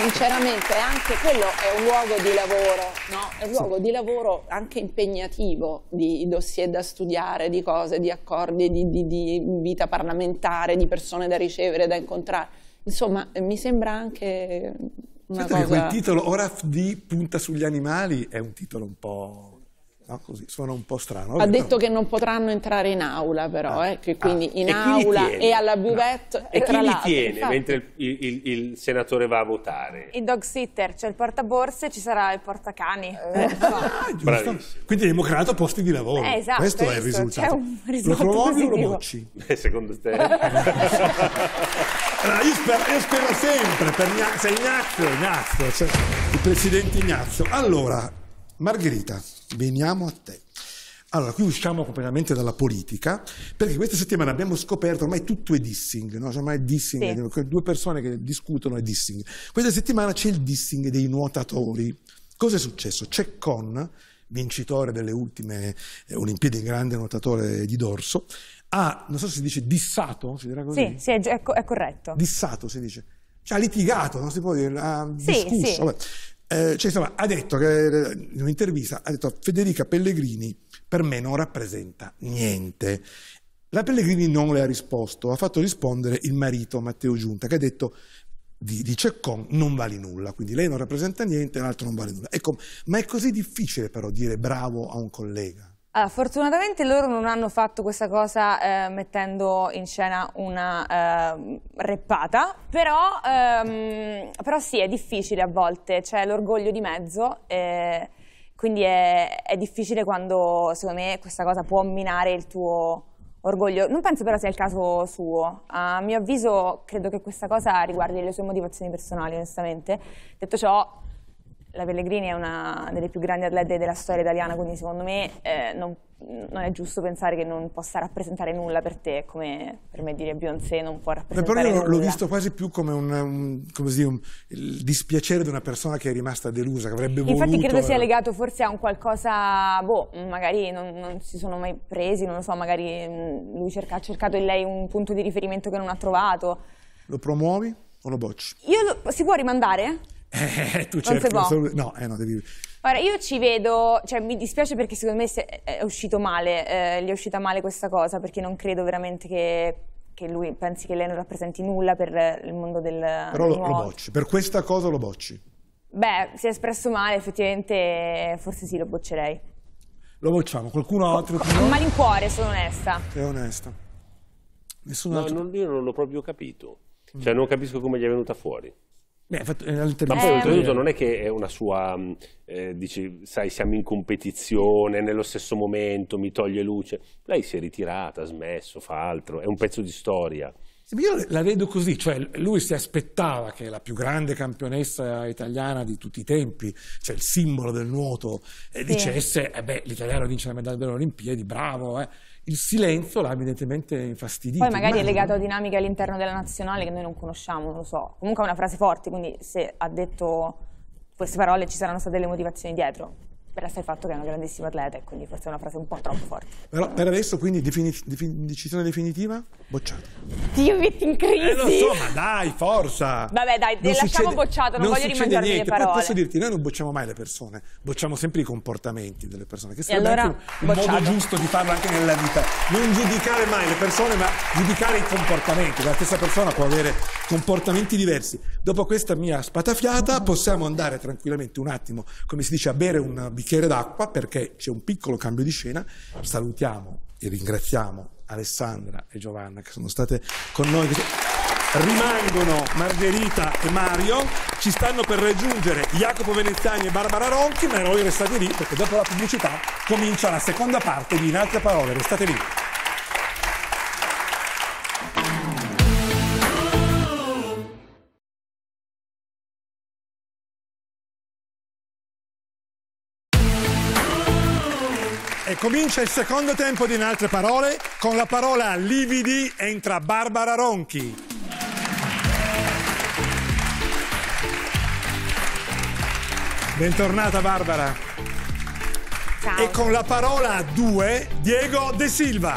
sinceramente anche quello è un luogo di lavoro, no? È un luogo sì. di lavoro anche impegnativo, di dossier da studiare, di cose, di accordi, di, di, di vita parlamentare, di persone da ricevere, da incontrare. Insomma, eh, mi sembra anche una Senta cosa... che quel titolo Oraf D punta sugli animali è un titolo un po' no? Così, suona un po' strano. Vabbè, ha detto però... che non potranno entrare in aula però, ah, eh, che quindi ah, in e aula e alla buvette. No. E, e chi li tiene infatti... mentre il, il, il, senatore va a votare? I dog sitter, c'è cioè il portaborse ci sarà il portacani. Eh, eh, no. Ah, quindi abbiamo creato posti di lavoro, eh, esatto, questo, è il risultato. Un risultato lo promuovi o lo bocci? Beh, secondo te? <laughs> allora, io, spero, io, spero, sempre per Ignazio, Ignazio, Ignazio, cioè, il presidente Ignazio. Allora, Margherita, veniamo a te. Allora, qui usciamo completamente dalla politica, perché questa settimana abbiamo scoperto, ormai tutto è dissing, no? Cioè, ormai è dissing, sì. due persone che discutono è dissing. Questa settimana c'è il dissing dei nuotatori. Cosa è successo? C'è Con, vincitore delle ultime eh, Olimpiadi, un grande nuotatore di dorso, ha, non so se si dice dissato, si dirà così? Sì, sì è, è, corretto. Dissato si dice. Cioè ha litigato, non si può dire, ha sì, discusso. Sì. Eh, cioè, insomma, ha detto che, eh, in un'intervista ha detto Federica Pellegrini per me non rappresenta niente. La Pellegrini non le ha risposto, ha fatto rispondere il marito Matteo Giunta che ha detto di, di Ceccon non vale nulla, quindi lei non rappresenta niente, l'altro non vale nulla. Ecco, ma è così difficile però dire bravo a un collega. Uh, fortunatamente loro non hanno fatto questa cosa uh, mettendo in scena una uh, reppata, però, um, però, sì, è difficile a volte, c'è l'orgoglio di mezzo, eh, quindi è, è, difficile quando, secondo me, questa cosa può minare il tuo orgoglio. Non penso però sia il caso suo, a mio avviso credo che questa cosa riguardi le sue motivazioni personali, onestamente. Detto ciò, la Pellegrini è una delle più grandi atlete della storia italiana, quindi secondo me eh, non, non, è giusto pensare che non possa rappresentare nulla per te, come per me dire Beyoncé non può rappresentare Beh, però nulla. Però l'ho visto quasi più come, un, un, come dire, un, il dispiacere di una persona che è rimasta delusa, che avrebbe Infatti voluto... Infatti credo sia eh. legato forse a un qualcosa, boh, magari non, non si sono mai presi, non lo so, magari mm, lui cerca, ha cercato in lei un punto di riferimento che non ha trovato. Lo promuovi o lo bocci? Io lo, si può rimandare? Eh, eh, tu cerchi non solo... No, eh, no, devi... Ora, io ci vedo, cioè mi dispiace perché secondo me è uscito male, eh, gli è uscita male questa cosa, perché non credo veramente che, che, lui pensi che lei non rappresenti nulla per il mondo del... Però lo, lo bocci, per questa cosa lo bocci. Beh, si è espresso male, effettivamente forse sì, lo boccerei. Lo bocciamo, qualcuno altro? Con no? malincuore, sono onesta. Sei onesta. Nessun no, altro... non, io non l'ho proprio capito. Mm. Cioè, non capisco come gli è venuta fuori. Eh, ma poi oltretutto non è che è una sua, mm, eh, dici, sai, siamo in competizione, nello stesso momento mi toglie luce. Lei si è ritirata, ha smesso, fa altro, è un pezzo di storia. Io la vedo così, cioè lui si aspettava che la più grande campionessa italiana di tutti i tempi, cioè il simbolo del nuoto, eh, dicesse, eh beh, l'italiano vince la medaglia delle Olimpiadi, bravo, eh il silenzio l'ha evidentemente infastidito. Poi magari ma... è legato a dinamiche all'interno della nazionale che noi non conosciamo, non lo so. Comunque è una frase forte, quindi se ha detto queste parole ci saranno state delle motivazioni dietro per essere fatto che è una grandissima atleta e quindi forse è una frase un po' troppo forte. Però per adesso quindi defini defin decisione definitiva? Bocciata. Io metti in crisi! Eh, lo so, ma dai, forza! Vabbè dai, non lasciamo bocciato, non, non voglio rimangiarmi niente, le parole. posso dirti, noi non bocciamo mai le persone, bocciamo sempre i comportamenti delle persone, che sarebbe allora, il modo giusto di farlo anche nella vita. Non giudicare mai le persone, ma giudicare i comportamenti. La stessa persona può avere comportamenti diversi. Dopo questa mia spatafiata possiamo andare tranquillamente un attimo, come si dice, a bere un bicchiere bicchiere d'acqua perché c'è un piccolo cambio di scena. Salutiamo e ringraziamo Alessandra e Giovanna che sono state con noi. Rimangono Margherita e Mario, ci stanno per raggiungere Jacopo Veneziani e Barbara Ronchi, ma voi restate lì perché dopo la pubblicità comincia la seconda parte di In altre parole, restate lì. comincia il secondo tempo di In altre parole. Con la parola lividi entra Barbara Ronchi. Bentornata Barbara. Ciao. E con la parola 2 Diego De Silva.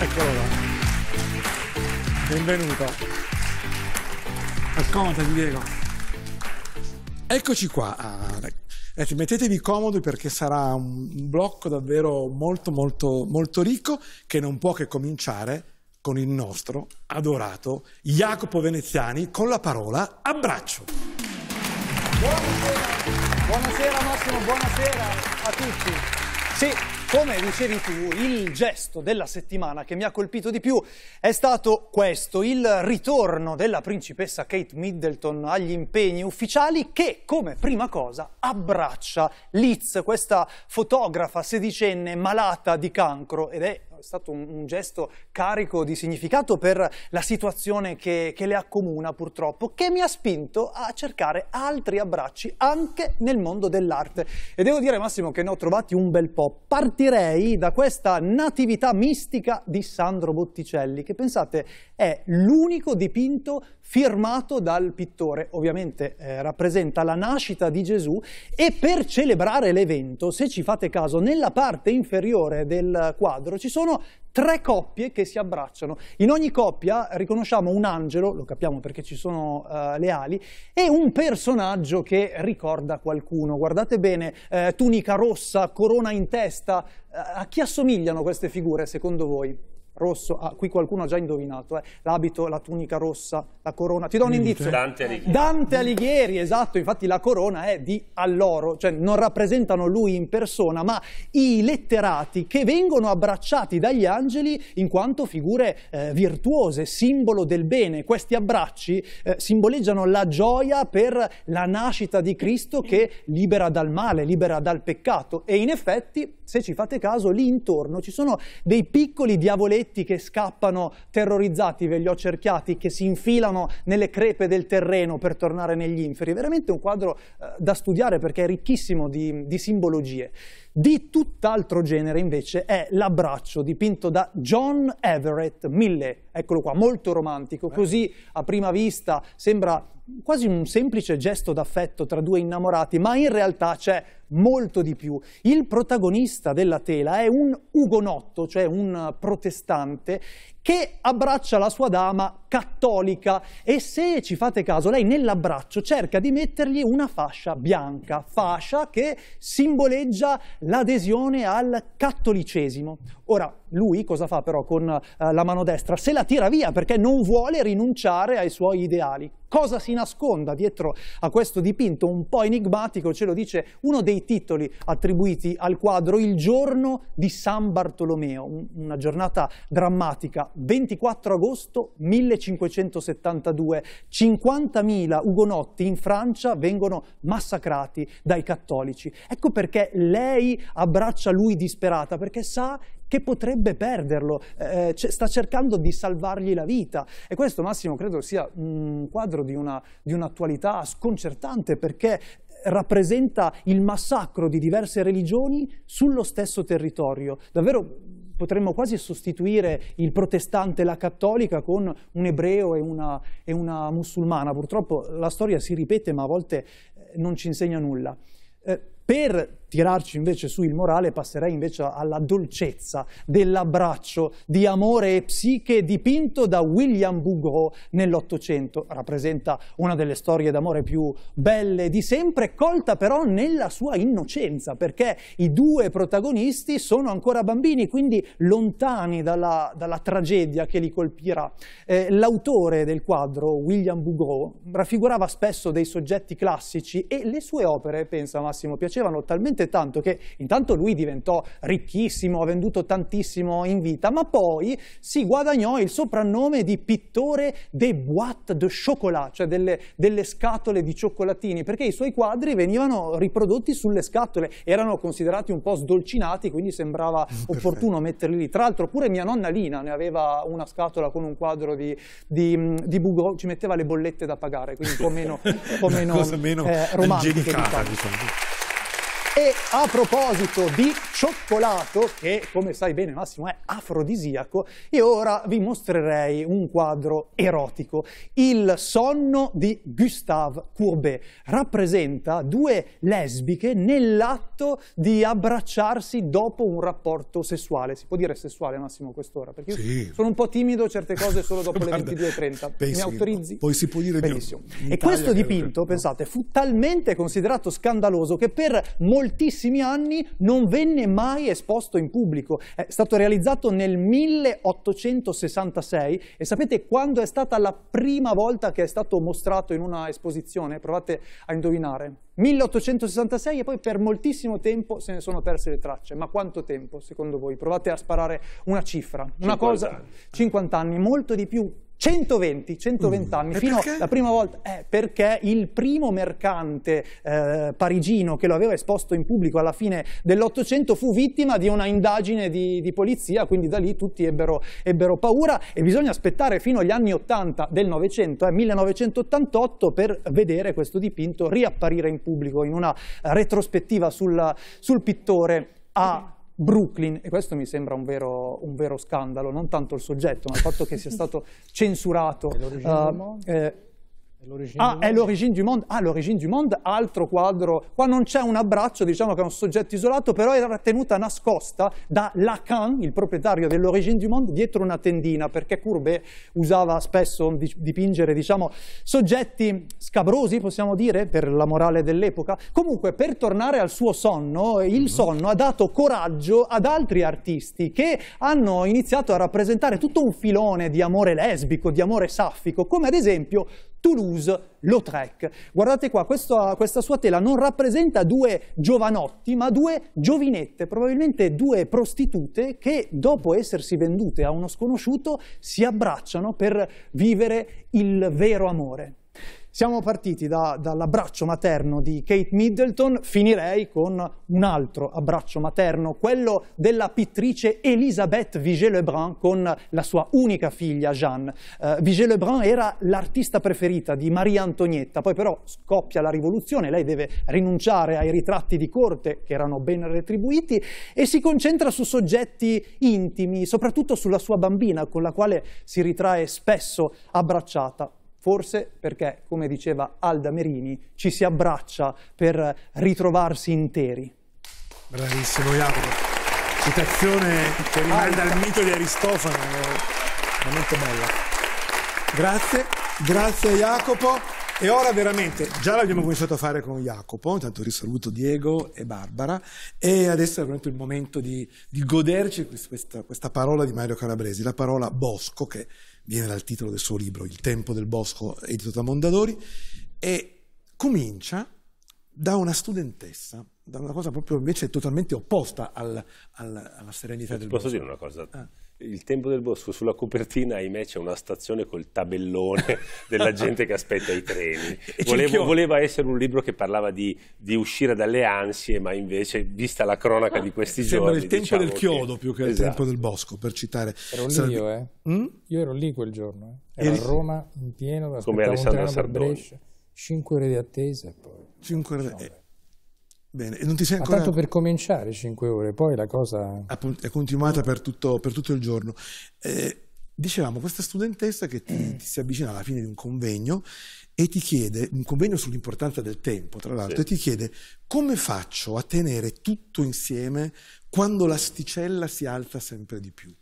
Eccolo là. Benvenuto. Accomodati Diego. Eccoci qua, Alec. Ecco, mettetevi comodi perché sarà un blocco davvero molto, molto, molto ricco che non può che cominciare con il nostro adorato Jacopo Veneziani con la parola abbraccio. Buonasera, buonasera Massimo, buonasera a tutti. Sì. Come dicevi tu, il gesto della settimana che mi ha colpito di più è stato questo, il ritorno della principessa Kate Middleton agli impegni ufficiali che come prima cosa abbraccia Liz, questa fotografa sedicenne malata di cancro ed è è stato un, un, gesto carico di significato per la situazione che, che le accomuna purtroppo, che mi ha spinto a cercare altri abbracci anche nel mondo dell'arte. E devo dire Massimo che ne ho trovati un bel po'. Partirei da questa natività mistica di Sandro Botticelli, che pensate è l'unico dipinto firmato dal pittore, ovviamente eh, rappresenta la nascita di Gesù e per celebrare l'evento, se ci fate caso, nella parte inferiore del quadro ci sono tre coppie che si abbracciano. In ogni coppia riconosciamo un angelo, lo capiamo perché ci sono uh, le ali, e un personaggio che ricorda qualcuno. Guardate bene, eh, tunica rossa, corona in testa, eh, a chi assomigliano queste figure secondo voi? rosso, ah, qui qualcuno ha già indovinato, eh, l'abito, la tunica rossa, la corona. Ti do un indizio. Dante Alighieri. Dante Alighieri, esatto, infatti la corona è di alloro, cioè non rappresentano lui in persona, ma i letterati che vengono abbracciati dagli angeli in quanto figure eh, virtuose, simbolo del bene. Questi abbracci eh, simboleggiano la gioia per la nascita di Cristo che libera dal male, libera dal peccato. E in effetti, se ci fate caso, lì intorno ci sono dei piccoli diavoletti maledetti che scappano terrorizzati, ve li ho cerchiati, che si infilano nelle crepe del terreno per tornare negli inferi. veramente un quadro eh, da studiare perché è ricchissimo di, di simbologie. Di tutt'altro genere invece è l'abbraccio dipinto da John Everett Mille, eccolo qua, molto romantico, così a prima vista sembra quasi un semplice gesto d'affetto tra due innamorati, ma in realtà c'è molto di più. Il protagonista della tela è un ugonotto, cioè un protestante, che abbraccia la sua dama cattolica e se ci fate caso, lei nell'abbraccio cerca di mettergli una fascia bianca, fascia che simboleggia l'adesione al cattolicesimo. Ora, lui cosa fa però con eh, la mano destra? Se la tira via perché non vuole rinunciare ai suoi ideali. Cosa si nasconda dietro a questo dipinto un po' enigmatico? Ce lo dice uno dei dei titoli attribuiti al quadro il giorno di San Bartolomeo, una giornata drammatica, 24 agosto 1572, 50.000 ugonotti in Francia vengono massacrati dai cattolici. Ecco perché lei abbraccia lui disperata, perché sa che potrebbe perderlo, eh, eh sta cercando di salvargli la vita. E questo Massimo credo sia un quadro di, una, di un'attualità sconcertante perché rappresenta il massacro di diverse religioni sullo stesso territorio. Davvero potremmo quasi sostituire il protestante e la cattolica con un ebreo e una, e una, musulmana. Purtroppo la storia si ripete, ma a volte eh, non ci insegna nulla. Eh, per tirarci invece su il morale, passerei invece alla dolcezza dell'abbraccio di amore e psiche dipinto da William Bouguereau nell'Ottocento. Rappresenta una delle storie d'amore più belle di sempre, colta però nella sua innocenza, perché i due protagonisti sono ancora bambini, quindi lontani dalla, dalla tragedia che li colpirà. Eh, l'autore del quadro, William Bouguereau, raffigurava spesso dei soggetti classici e le sue opere, pensa Massimo, piacevano talmente talmente tanto che intanto lui diventò ricchissimo, ha venduto tantissimo in vita, ma poi si guadagnò il soprannome di pittore des boîtes de chocolat, cioè delle, delle scatole di cioccolatini, perché i suoi quadri venivano riprodotti sulle scatole, erano considerati un po' sdolcinati, quindi sembrava mm, Perfetto. opportuno metterli lì. Tra l'altro pure mia nonna Lina ne aveva una scatola con un quadro di, di, mm, di Bugò, ci metteva le bollette da pagare, quindi un po' meno, un po <laughs> meno, meno eh, romantica. Diciamo. diciamo. E a proposito di cioccolato, che come sai bene Massimo è afrodisiaco, io ora vi mostrerei un quadro erotico. Il sonno di Gustave Courbet rappresenta due lesbiche nell'atto di abbracciarsi dopo un rapporto sessuale. Si può dire sessuale Massimo a quest'ora? Perché sì. sono un po' timido certe cose solo dopo Guarda, le 22.30. Mi autorizzi? Poi si può dire Benissimo. Mio, e questo dipinto, pensate, fu talmente considerato scandaloso che per molti moltissimi anni non venne mai esposto in pubblico. È stato realizzato nel 1866 e sapete quando è stata la prima volta che è stato mostrato in una esposizione? Provate a indovinare. 1866 e poi per moltissimo tempo se ne sono perse le tracce. Ma quanto tempo secondo voi? Provate a sparare una cifra. Una 50 cosa... Anni. 50 anni, molto di più 120, 120 mm. anni, e fino alla prima volta, eh, perché il primo mercante eh, parigino che lo aveva esposto in pubblico alla fine dell'Ottocento fu vittima di una indagine di, di polizia, quindi da lì tutti ebbero, ebbero, paura e bisogna aspettare fino agli anni 80 del Novecento, eh, 1988, per vedere questo dipinto riapparire in pubblico in una eh, retrospettiva sul, sul pittore a Brooklyn, e questo mi sembra un vero, un vero, scandalo, non tanto il soggetto, ma il fatto che sia <laughs> stato censurato. Uh, eh, Ah, è l'origine ah, du monde. Ah, l'origine du monde, altro quadro. Qua non c'è un abbraccio, diciamo che è un soggetto isolato, però era tenuta nascosta da Lacan, il proprietario dell'origine du monde, dietro una tendina, perché Courbet usava spesso dipingere, diciamo, soggetti scabrosi, possiamo dire, per la morale dell'epoca. Comunque, per tornare al suo sonno, il mhm. sonno ha dato coraggio ad altri artisti che hanno iniziato a rappresentare tutto un filone di amore lesbico, di amore saffico, come ad esempio Toulouse, Lautrec. Guardate qua, questa, questa, sua tela non rappresenta due giovanotti, ma due giovinette, probabilmente due prostitute che dopo essersi vendute a uno sconosciuto si abbracciano per vivere il vero amore. Siamo partiti da, dall'abbraccio materno di Kate Middleton, finirei con un altro abbraccio materno, quello della pittrice Elisabeth Vigée-Lebrun con la sua unica figlia Jeanne. Uh, eh, Vigée-Lebrun era l'artista preferita di Maria Antonietta, poi però scoppia la rivoluzione, lei deve rinunciare ai ritratti di corte che erano ben retribuiti e si concentra su soggetti intimi, soprattutto sulla sua bambina con la quale si ritrae spesso abbracciata forse perché, come diceva Alda Merini, ci si abbraccia per ritrovarsi interi. Bravissimo Jacopo. Citazione che rimanda al mito di Aristofano, veramente bella. Grazie, grazie Jacopo. E ora veramente, già l'abbiamo cominciato a fare con Jacopo, intanto risaluto Diego e Barbara, e adesso è veramente il momento di, di goderci questa, questa, parola di Mario Calabresi, la parola bosco, che viene dal titolo del suo libro, Il tempo del bosco, edito da Mondadori, e comincia da una studentessa, da una cosa proprio invece totalmente opposta al, al, alla serenità Ti del posso bosco. Posso dire una cosa? Ah il tempo del bosco sulla copertina, ahimè, c'è una stazione col tabellone <laughs> della gente che aspetta i treni. Volevo, voleva essere un libro che parlava di, di, uscire dalle ansie, ma invece, vista la cronaca di questi sembra giorni. Sembra il tempo diciamo del chiodo che... più che esatto. il tempo del bosco, per citare. Ero Sardi... lì io, eh. Mm? Io ero lì quel giorno. Eh. Ero Eri... a Roma in pieno, come Alessandro Sardone. Cinque ore di attesa poi. 5 ore di attesa. Bene, e non ti sei ancora... Ma tanto per cominciare 5 ore, poi la cosa... È continuata per tutto, per tutto il giorno. Eh, dicevamo, questa studentessa che ti, mm. ti, si avvicina alla fine di un convegno e ti chiede, un convegno sull'importanza del tempo, tra l'altro, sì. e ti chiede come faccio a tenere tutto insieme quando l'asticella si alza sempre di più?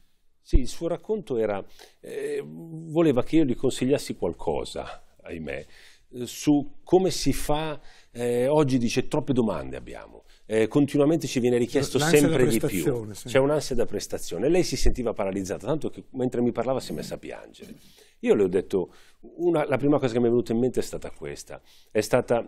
Sì, il suo racconto era, eh, voleva che io gli consigliassi qualcosa, ahimè, eh, su come si fa eh, oggi dice troppe domande abbiamo, eh, continuamente ci viene richiesto sempre di più, sì. c'è un'ansia da prestazione. Lei si sentiva paralizzata, tanto che mentre mi parlava si è messa a piangere. Io le ho detto, una, la prima cosa che mi è venuta in mente è stata questa, è stata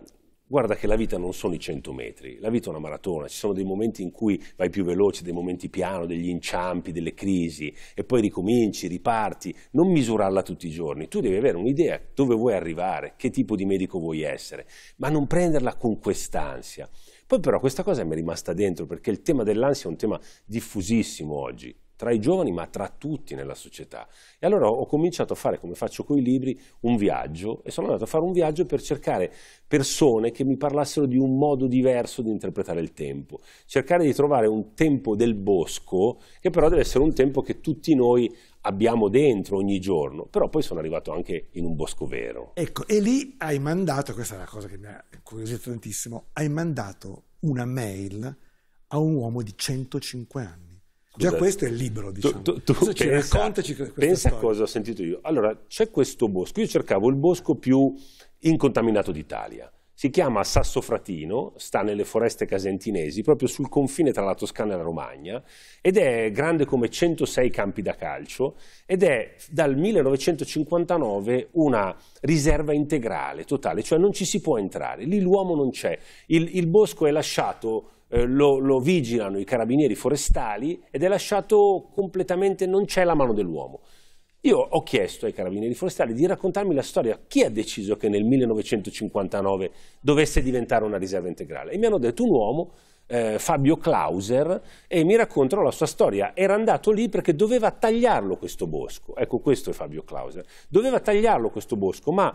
guarda che la vita non sono i 100 metri, la vita è una maratona, ci sono dei momenti in cui vai più veloce, dei momenti piano, degli inciampi, delle crisi e poi ricominci, riparti, non misurarla tutti i giorni, tu devi avere un'idea dove vuoi arrivare, che tipo di medico vuoi essere, ma non prenderla con quest'ansia. Poi però questa cosa mi è rimasta dentro perché il tema dell'ansia è un tema diffusissimo oggi, tra i giovani, ma tra tutti nella società. E allora ho cominciato a fare, come faccio con i libri, un viaggio e sono andato a fare un viaggio per cercare persone che mi parlassero di un modo diverso di interpretare il tempo, cercare di trovare un tempo del bosco che però deve essere un tempo che tutti noi abbiamo dentro ogni giorno, però poi sono arrivato anche in un bosco vero. Ecco, e lì hai mandato, questa è una cosa che mi ha incuriosito tantissimo, hai mandato una mail a un uomo di 105 anni. Già questo è il libro, diciamo. Tu, tu, tu pensa, raccontaci questa Pensa storia. a cosa ho sentito io. Allora, c'è questo bosco, io cercavo il bosco più incontaminato d'Italia. Si chiama Sassofratino, sta nelle foreste casentinesi, proprio sul confine tra la Toscana e la Romagna, ed è grande come 106 campi da calcio, ed è dal 1959 una riserva integrale, totale, cioè non ci si può entrare, lì l'uomo non c'è. Il, il bosco è lasciato eh, lo, lo, vigilano i carabinieri forestali ed è lasciato completamente, non c'è la mano dell'uomo. Io ho chiesto ai carabinieri forestali di raccontarmi la storia, chi ha deciso che nel 1959 dovesse diventare una riserva integrale? E mi hanno detto un uomo, eh, Fabio Clauser, e mi raccontano la sua storia. Era andato lì perché doveva tagliarlo questo bosco. Ecco, questo è Fabio Clauser. Doveva tagliarlo questo bosco, ma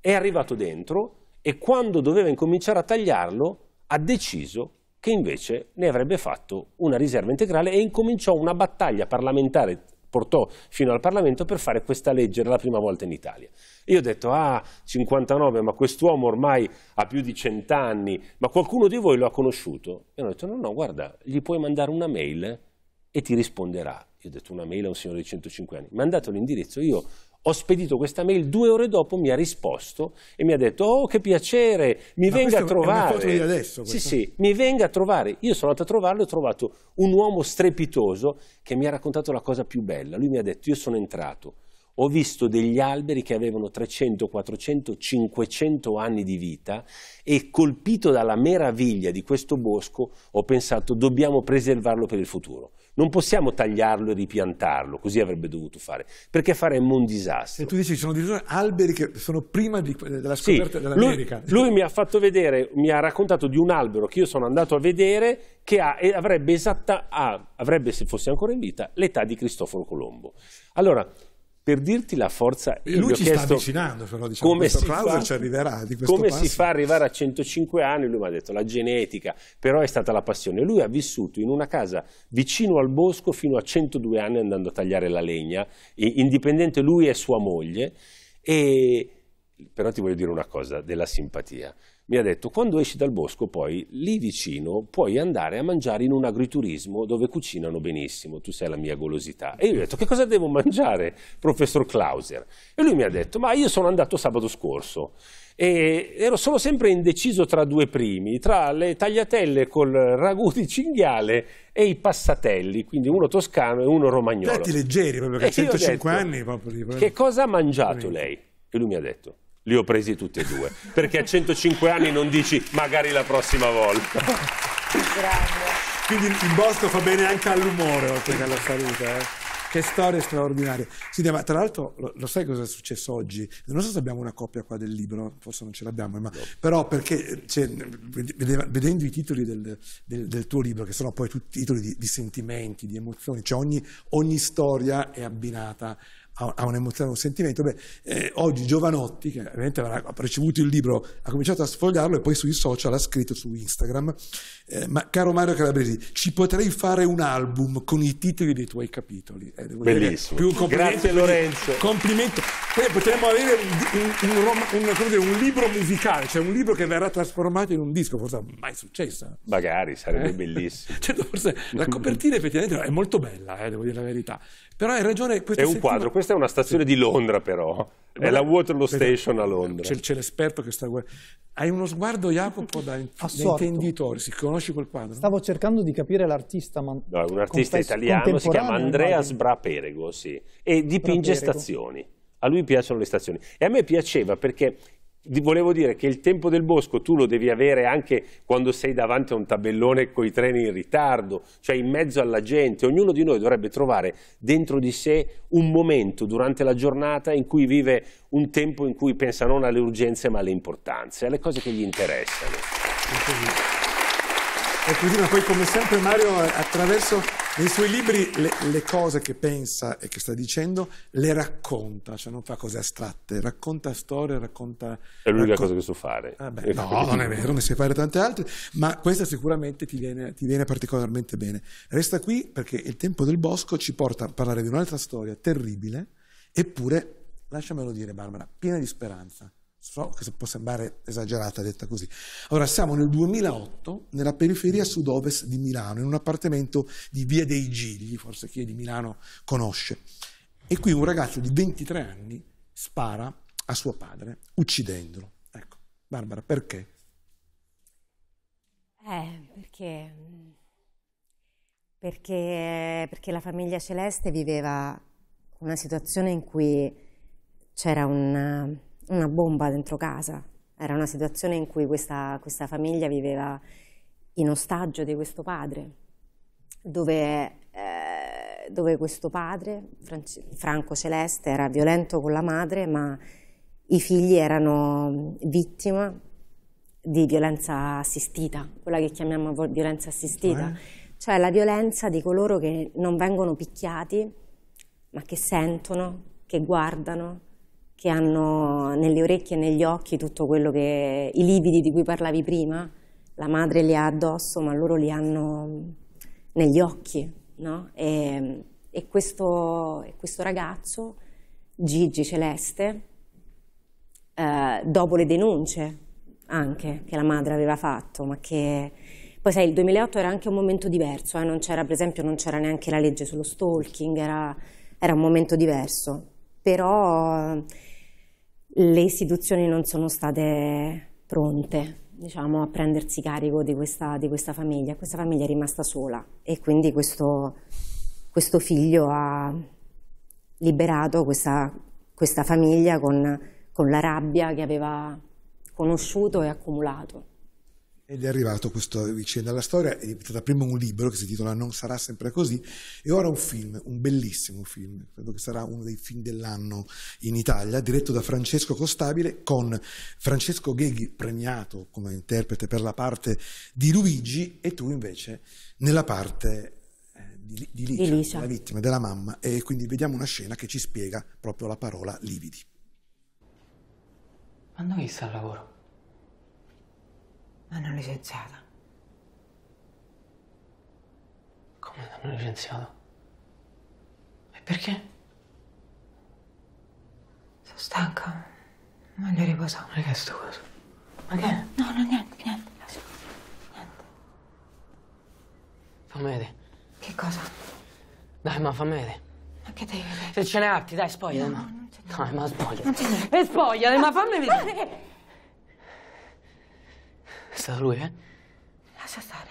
è arrivato dentro e quando doveva incominciare a tagliarlo ha deciso che invece ne avrebbe fatto una riserva integrale e incominciò una battaglia parlamentare portò fino al Parlamento per fare questa legge la prima volta in Italia. E io ho detto, ah, 59, ma quest'uomo ormai ha più di cent'anni, ma qualcuno di voi lo ha conosciuto? E hanno detto, no, no, guarda, gli puoi mandare una mail e ti risponderà. Io ho detto, una mail a un signore di 105 anni, mandato l'indirizzo, io ho spedito questa mail, due ore dopo mi ha risposto e mi ha detto oh che piacere, mi Ma venga a trovare. È una foto di adesso. Sì, sì, mi venga a trovare. Io sono andato a trovarlo e ho trovato un uomo strepitoso che mi ha raccontato la cosa più bella. Lui mi ha detto io sono entrato, ho visto degli alberi che avevano 300, 400, 500 anni di vita e colpito dalla meraviglia di questo bosco ho pensato dobbiamo preservarlo per il futuro. Non possiamo tagliarlo e ripiantarlo, così avrebbe dovuto fare, perché faremmo un disastro. E tu dici ci sono alberi che sono prima di, della scoperta sì, dell'America. Lui, lui mi ha fatto vedere, mi ha raccontato di un albero che io sono andato a vedere che ha, avrebbe, esatta, ha, avrebbe, se fosse ancora in vita, l'età di Cristoforo Colombo. Allora, per dirti la forza... E lui ci sta avvicinando, però, diciamo, come, si fa, ci arriverà come si fa ad arrivare a 105 anni, lui mi ha detto, la genetica, però è stata la passione. Lui ha vissuto in una casa vicino al bosco fino a 102 anni andando a tagliare la legna, indipendente lui e sua moglie, e... però ti voglio dire una cosa della simpatia mi ha detto quando esci dal bosco poi lì vicino puoi andare a mangiare in un agriturismo dove cucinano benissimo, tu sei la mia golosità. E io gli ho detto che cosa devo mangiare, professor Clauser? E lui mi ha detto ma io sono andato sabato scorso e ero solo sempre indeciso tra due primi, tra le tagliatelle col ragù di cinghiale e i passatelli, quindi uno toscano e uno romagnolo. Tratti leggeri proprio, che a 105 detto, anni proprio... Che cosa ha mangiato lei? E lui mi ha detto li ho presi tutti e due, perché a 105 anni non dici magari la prossima volta. Grande. Quindi il bosco fa bene anche all'umore, oltre che alla salute. Eh? Che storie straordinarie. Sì, ma tra l'altro lo, lo, sai cosa è successo oggi? Non so se abbiamo una copia qua del libro, forse non ce l'abbiamo, ma però perché cioè, vedendo i titoli del, del, del, tuo libro, che sono poi tutti titoli di, di sentimenti, di emozioni, cioè ogni, ogni storia è abbinata ha un'emozione, un sentimento. Beh, eh, oggi Giovanotti, che ovviamente ha ricevuto il libro, ha cominciato a sfogliarlo e poi sui social ha scritto su Instagram, eh, ma caro Mario Calabresi, ci potrei fare un album con i titoli dei tuoi capitoli. Eh, Bellissimo. Grazie Lorenzo. Complimento. Poi potremmo avere un, un, un, dire, un, libro musicale, cioè un libro che verrà trasformato in un disco, forse mai successo. Eh. Magari, sarebbe eh? bellissimo. <laughs> Certo, forse la copertina effettivamente è molto bella, eh, devo dire la verità. Però hai ragione. È un settima... quadro, questa è una stazione di Londra però, è la Waterloo Station a Londra. C'è, l'esperto che sta guardando. Hai uno sguardo, Jacopo, da, da intenditore, si conosci quel quadro? Stavo cercando di capire l'artista. Ma... No, un artista italiano, si chiama Andreas Braperego, sì, e dipinge Braperego. stazioni. A lui piacciono le stazioni. E a me piaceva perché volevo dire che il tempo del bosco tu lo devi avere anche quando sei davanti a un tabellone con i treni in ritardo, cioè in mezzo alla gente. Ognuno di noi dovrebbe trovare dentro di sé un momento durante la giornata in cui vive un tempo in cui pensa non alle urgenze ma alle importanze, alle cose che gli interessano. È così, ma poi come sempre Mario attraverso nei suoi libri le, le, cose che pensa e che sta dicendo le racconta, cioè non fa cose astratte, racconta storie, racconta... È l'unica raccon- cosa che so fare. Ah beh, eh. no, non è vero, ne sai fare tante altre, ma questa sicuramente ti viene, ti viene, particolarmente bene. Resta qui perché il tempo del bosco ci porta a parlare di un'altra storia terribile, eppure, lasciamelo dire Barbara, piena di speranza. So che può sembrare esagerata detta così. Allora, siamo nel 2008, nella periferia sud-ovest di Milano, in un appartamento di Via dei Gigli, forse chi è di Milano conosce. E qui un ragazzo di 23 anni spara a suo padre, uccidendolo. Ecco, Barbara, perché? Eh, perché... Mm, perché, perché la famiglia celeste viveva una situazione in cui c'era un una bomba dentro casa. Era una situazione in cui questa, questa famiglia viveva in ostaggio di questo padre, dove, eh, dove questo padre, Franco Celeste, era violento con la madre, ma i figli erano vittima di violenza assistita, quella che chiamiamo violenza assistita, cioè? cioè la violenza di coloro che non vengono picchiati, ma che sentono, che guardano, che hanno nelle orecchie e negli occhi tutto quello che i lividi di cui parlavi prima, la madre li ha addosso, ma loro li hanno negli occhi, no? E, e questo, questo, ragazzo, Gigi Celeste, eh, dopo le denunce anche che la madre aveva fatto, ma che poi sai, il 2008 era anche un momento diverso, eh? non c'era, per esempio, non c'era neanche la legge sullo stalking, era, era un momento diverso, però le istituzioni non sono state pronte diciamo, a prendersi carico di questa, di questa, famiglia. Questa famiglia è rimasta sola e quindi questo, questo figlio ha liberato questa, questa famiglia con, con la rabbia che aveva conosciuto e accumulato. Ed è arrivato questa vicenda. alla storia è diventata prima un libro che si intitola Non sarà sempre così e ora un film, un bellissimo film, credo che sarà uno dei film dell'anno in Italia, diretto da Francesco Costabile con Francesco Gheghi premiato come interprete per la parte di Luigi e tu invece nella parte eh, di, di Licia, di la vittima della mamma e quindi vediamo una scena che ci spiega proprio la parola lividi. Ma noi sta al lavoro? L'hanno licenziata. Come l'hanno licenziata? E perché? Sono stanca. Voglio riposare. Ma che è sto coso? Ma che è? No, no, niente, niente. Niente. Fammi vedere. Che cosa? Dai, ma fammi vedere. Ma che devi vedere? Se ce ne altri, dai, spogliami. No, no, non ce Dai, ma spogliami. Non ce n'è. E spogliami, ma fammi vedere. È stato lui, eh? Lascia stare.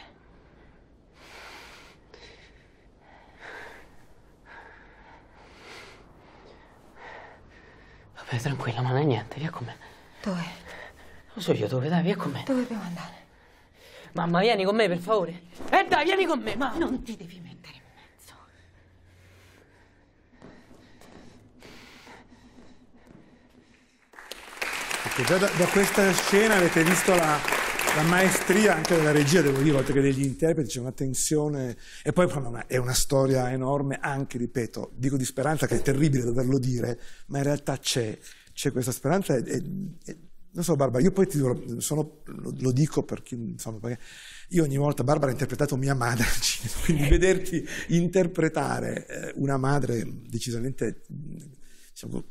Vabbè, tranquilla, ma non è niente, via con me. Dove? Lo so io dove, dai, via con me. Dove dobbiamo andare? Mamma, vieni con me, per favore. Eh, dai, vieni con me, ma... Non ti devi mettere in mezzo. Già da, da questa scena avete visto la la maestria anche della regia, devo dire, oltre che degli interpreti, c'è una tensione e poi è una storia enorme anche, ripeto, dico di speranza che è terribile doverlo dire, ma in realtà c'è, c'è questa speranza e, e, e, non so Barbara, io poi ti dico, sono, lo, lo, dico per chi, insomma, perché io ogni volta Barbara ha interpretato mia madre al cinema, quindi eh. vederti interpretare eh, una madre decisamente diciamo,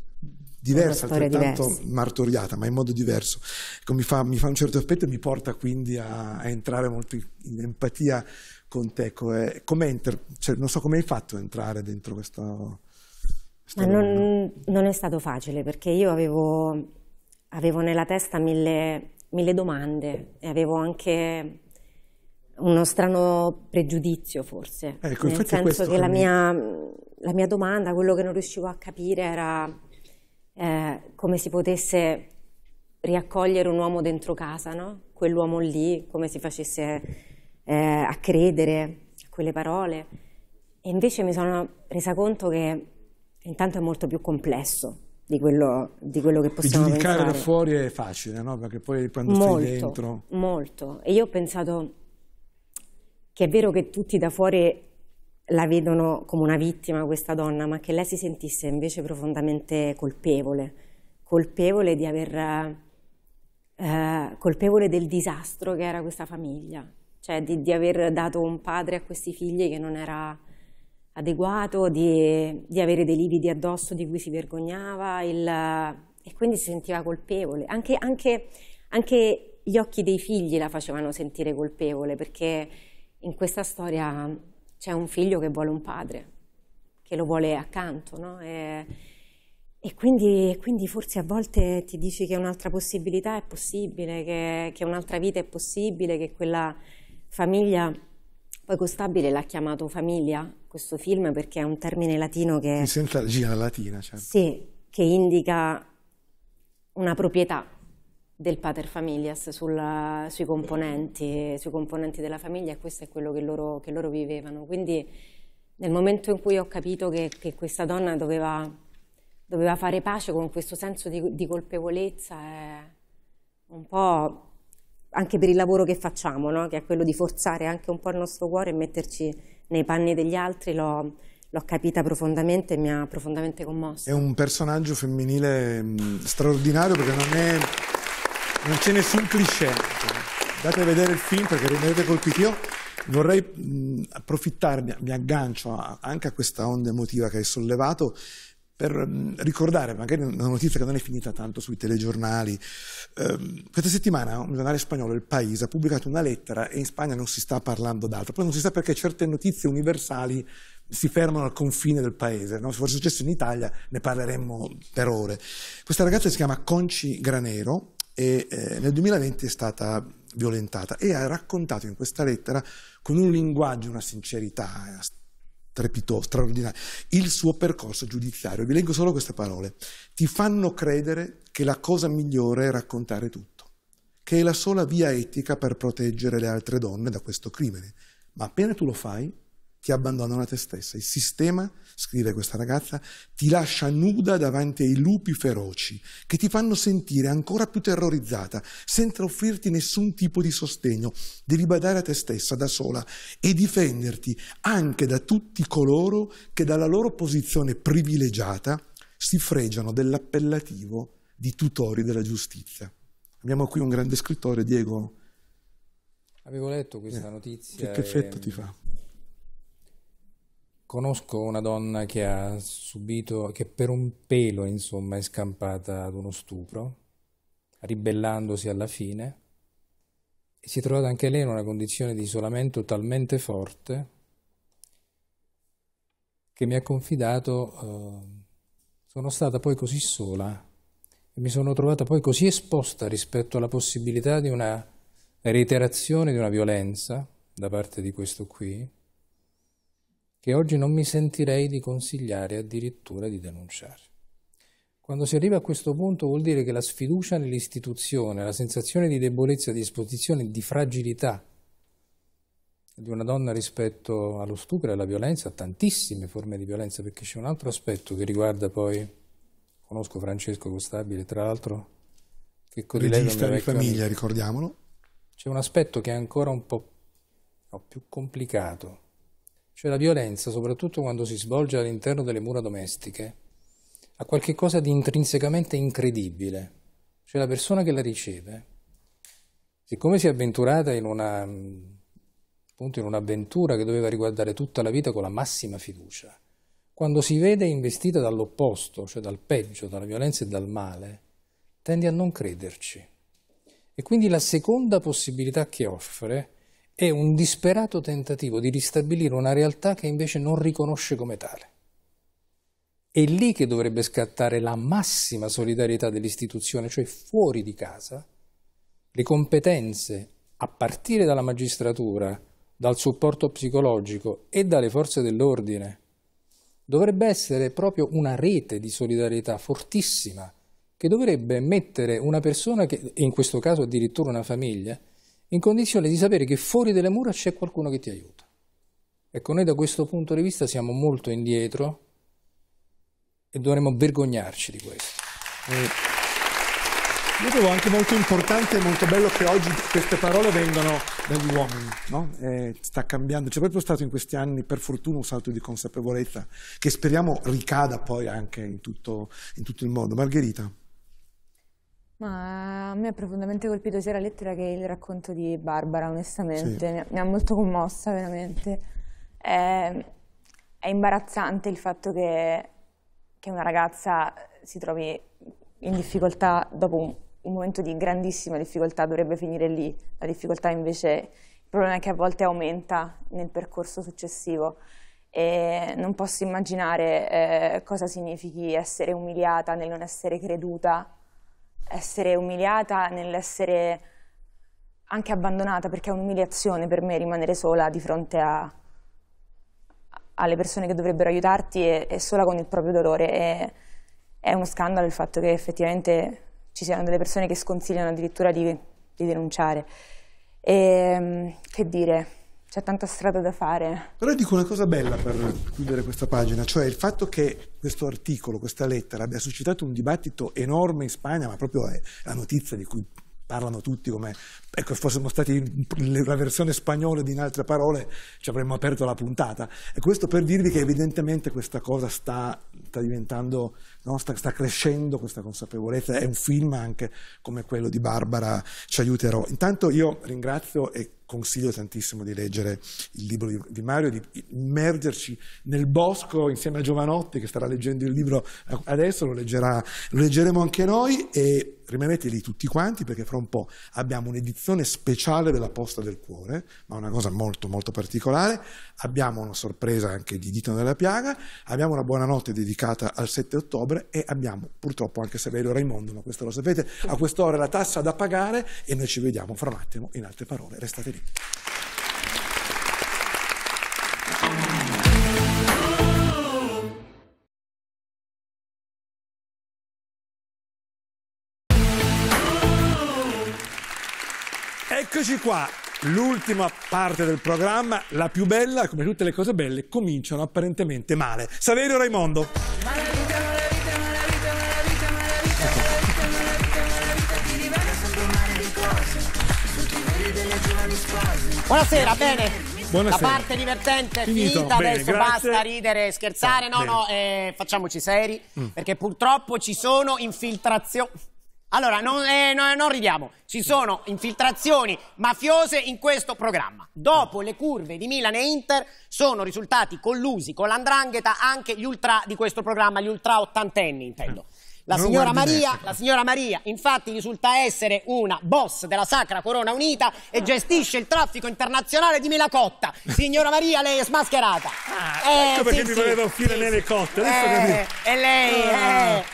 diversa, altrettanto diversa. martoriata, ma in modo diverso. Ecco, mi, fa, mi, fa, un certo effetto e mi porta quindi a, a entrare molto in empatia con te. Eh, cioè, non so come hai fatto a entrare dentro questo. Ma non, non, è stato facile perché io avevo, avevo nella testa mille, mille, domande e avevo anche uno strano pregiudizio forse. Ecco, Nel senso che la mia, la mia domanda, quello che non riuscivo a capire era eh, come si potesse riaccogliere un uomo dentro casa, no? quell'uomo lì, come si facesse eh, a credere a quelle parole. E invece mi sono resa conto che intanto è molto più complesso di quello, di quello che possiamo pensare. Giudicare pensare. da fuori è facile, no? perché poi quando molto, stai dentro... Molto, molto. E io ho pensato che è vero che tutti da fuori la vedono come una vittima questa donna, ma che lei si sentisse invece profondamente colpevole, colpevole di aver... Eh, colpevole del disastro che era questa famiglia, cioè di, di, aver dato un padre a questi figli che non era adeguato, di, di avere dei lividi addosso di cui si vergognava il, e quindi si sentiva colpevole. Anche, anche, anche gli occhi dei figli la facevano sentire colpevole perché in questa storia c'è un figlio che vuole un padre, che lo vuole accanto, no? E, e quindi, quindi, forse a volte ti dici che un'altra possibilità è possibile, che, che un'altra vita è possibile, che quella famiglia, poi Costabile l'ha chiamato famiglia, questo film, perché è un termine latino che... Senza la latina, certo. Sì, che indica una proprietà, del pater familias sulla, sui, componenti, sui, componenti, della famiglia e questo è quello che loro, che loro vivevano. Quindi nel momento in cui ho capito che, che questa donna doveva, doveva, fare pace con questo senso di, di colpevolezza, un po' anche per il lavoro che facciamo, no? che è quello di forzare anche un po' il nostro cuore e metterci nei panni degli altri, l'ho, capita profondamente e mi ha profondamente commosso. È un personaggio femminile straordinario perché non è non c'è nessun cliché. Andate a vedere il film perché rimanete colpiti. Io vorrei mh, approfittarne, mi aggancio a, anche a questa onda emotiva che hai sollevato per mh, ricordare magari una notizia che non è finita tanto sui telegiornali. Eh, questa settimana un giornale spagnolo, Il Paese, ha pubblicato una lettera e in Spagna non si sta parlando d'altro. Poi non si sa perché certe notizie universali si fermano al confine del paese. No? Se fosse successo in Italia ne parleremmo per ore. Questa ragazza si chiama Conci Granero, e eh, nel 2020 è stata violentata e ha raccontato in questa lettera con un linguaggio, una sincerità eh, strepitosa, straordinaria, il suo percorso giudiziario. Vi leggo solo queste parole. Ti fanno credere che la cosa migliore è raccontare tutto, che è la sola via etica per proteggere le altre donne da questo crimine. Ma appena tu lo fai, ti abbandonano a te stessa. Il sistema scrive questa ragazza, ti lascia nuda davanti ai lupi feroci, che ti fanno sentire ancora più terrorizzata, senza offrirti nessun tipo di sostegno. Devi badare a te stessa da sola e difenderti anche da tutti coloro che dalla loro posizione privilegiata si fregiano dell'appellativo di tutori della giustizia. Abbiamo qui un grande scrittore, Diego. Avevo letto questa eh, notizia. Che, che effetto e... ti fa? Conosco una donna che ha subito, che per un pelo, insomma, è scampata ad uno stupro, ribellandosi alla fine, e si è trovata anche lei in una condizione di isolamento talmente forte che mi ha confidato, eh, sono stata poi così sola e mi sono trovata poi così esposta rispetto alla possibilità di una reiterazione di una violenza da parte di questo qui, che oggi non mi sentirei di consigliare addirittura di denunciare. Quando si arriva a questo punto vuol dire che la sfiducia nell'istituzione, la sensazione di debolezza, di esposizione, di fragilità di una donna rispetto allo stupro e alla violenza, a tantissime forme di violenza, perché c'è un altro aspetto che riguarda poi, conosco Francesco Costabile tra l'altro, che codilega Regista di famiglia, ricordiamolo. C'è un aspetto che è ancora un po' no, più complicato, cioè la violenza, soprattutto quando si svolge all'interno delle mura domestiche, ha qualche cosa di intrinsecamente incredibile. Cioè la persona che la riceve, siccome si è avventurata in una appunto in un'avventura che doveva riguardare tutta la vita con la massima fiducia, quando si vede investita dall'opposto, cioè dal peggio, dalla violenza e dal male, tende a non crederci. E quindi la seconda possibilità che offre è un disperato tentativo di ristabilire una realtà che invece non riconosce come tale. È lì che dovrebbe scattare la massima solidarietà dell'istituzione, cioè fuori di casa, le competenze, a partire dalla magistratura, dal supporto psicologico e dalle forze dell'ordine, dovrebbe essere proprio una rete di solidarietà fortissima che dovrebbe mettere una persona, che, in questo caso addirittura una famiglia, in condizione di sapere che fuori delle mura c'è qualcuno che ti aiuta. Ecco, noi da questo punto di vista siamo molto indietro e dovremmo vergognarci di questo. Eh, io trovo anche molto importante e molto bello che oggi queste parole vengano dagli uomini, no? eh, sta cambiando, c'è proprio stato in questi anni per fortuna un salto di consapevolezza che speriamo ricada poi anche in tutto, in tutto il mondo. Margherita. Ma a me ha profondamente colpito sia la lettera che il racconto di Barbara, onestamente, sì. mi ha molto commossa veramente. È, ehm, è imbarazzante il fatto che, che, una ragazza si trovi in difficoltà dopo un, un, momento di grandissima difficoltà, dovrebbe finire lì, la difficoltà invece, il problema è che a volte aumenta nel percorso successivo e non posso immaginare eh, cosa significhi essere umiliata nel non essere creduta essere umiliata, nell'essere anche abbandonata, perché è un'umiliazione per me rimanere sola di fronte a, alle persone che dovrebbero aiutarti e, e sola con il proprio dolore. E, è uno scandalo il fatto che effettivamente ci siano delle persone che sconsigliano addirittura di, di denunciare. E, ehm, che dire? c'è tanta strada da fare. Però dico una cosa bella per chiudere questa pagina, cioè il fatto che questo articolo, questa lettera abbia suscitato un dibattito enorme in Spagna, ma proprio è la notizia di cui parlano tutti come Ecco, se fossimo stati la versione spagnola di in altre parole ci avremmo aperto la puntata. E questo per dirvi che evidentemente questa cosa sta, sta diventando, no? sta, sta, crescendo questa consapevolezza. È un film anche come quello di Barbara, ci aiuterò. Intanto io ringrazio e consiglio tantissimo di leggere il libro di, di Mario, di immergerci nel bosco insieme a Giovanotti che starà leggendo il libro adesso, lo, leggerà, lo leggeremo anche noi e rimanete lì tutti quanti perché fra un po' abbiamo un'edizione sezione speciale della posta del cuore, ma una cosa molto molto particolare, abbiamo una sorpresa anche di Dito della Piaga, abbiamo una buonanotte dedicata al 7 ottobre e abbiamo purtroppo anche Saverio Raimondo, ma questo lo sapete, a quest'ora la tassa da pagare e noi ci vediamo fra un attimo in altre parole, restate lì. Eccoci qua, l'ultima parte del programma, la più bella, come tutte le cose belle, cominciano apparentemente male. Saverio Raimondo. Buonasera, bene. Buonasera. La parte divertente è finita, Bene, adesso grazie. basta ridere e scherzare, no, Bene. no, eh, facciamoci seri, mm. perché purtroppo ci sono infiltrazioni. Allora, non, eh, no, non, ridiamo, ci sono infiltrazioni mafiose in questo programma. Dopo le curve di Milan e Inter sono risultati collusi con l'andrangheta anche gli ultra di questo programma, gli ultra ottantenni intendo. La signora, Maria, la signora, Maria, infatti risulta essere una boss della Sacra Corona Unita e gestisce il traffico internazionale di Milacotta. Signora Maria, lei è smascherata. Ah, eh, ecco perché sì, mi voleva offrire sì, nelle cotte. Eh, e lei, ah.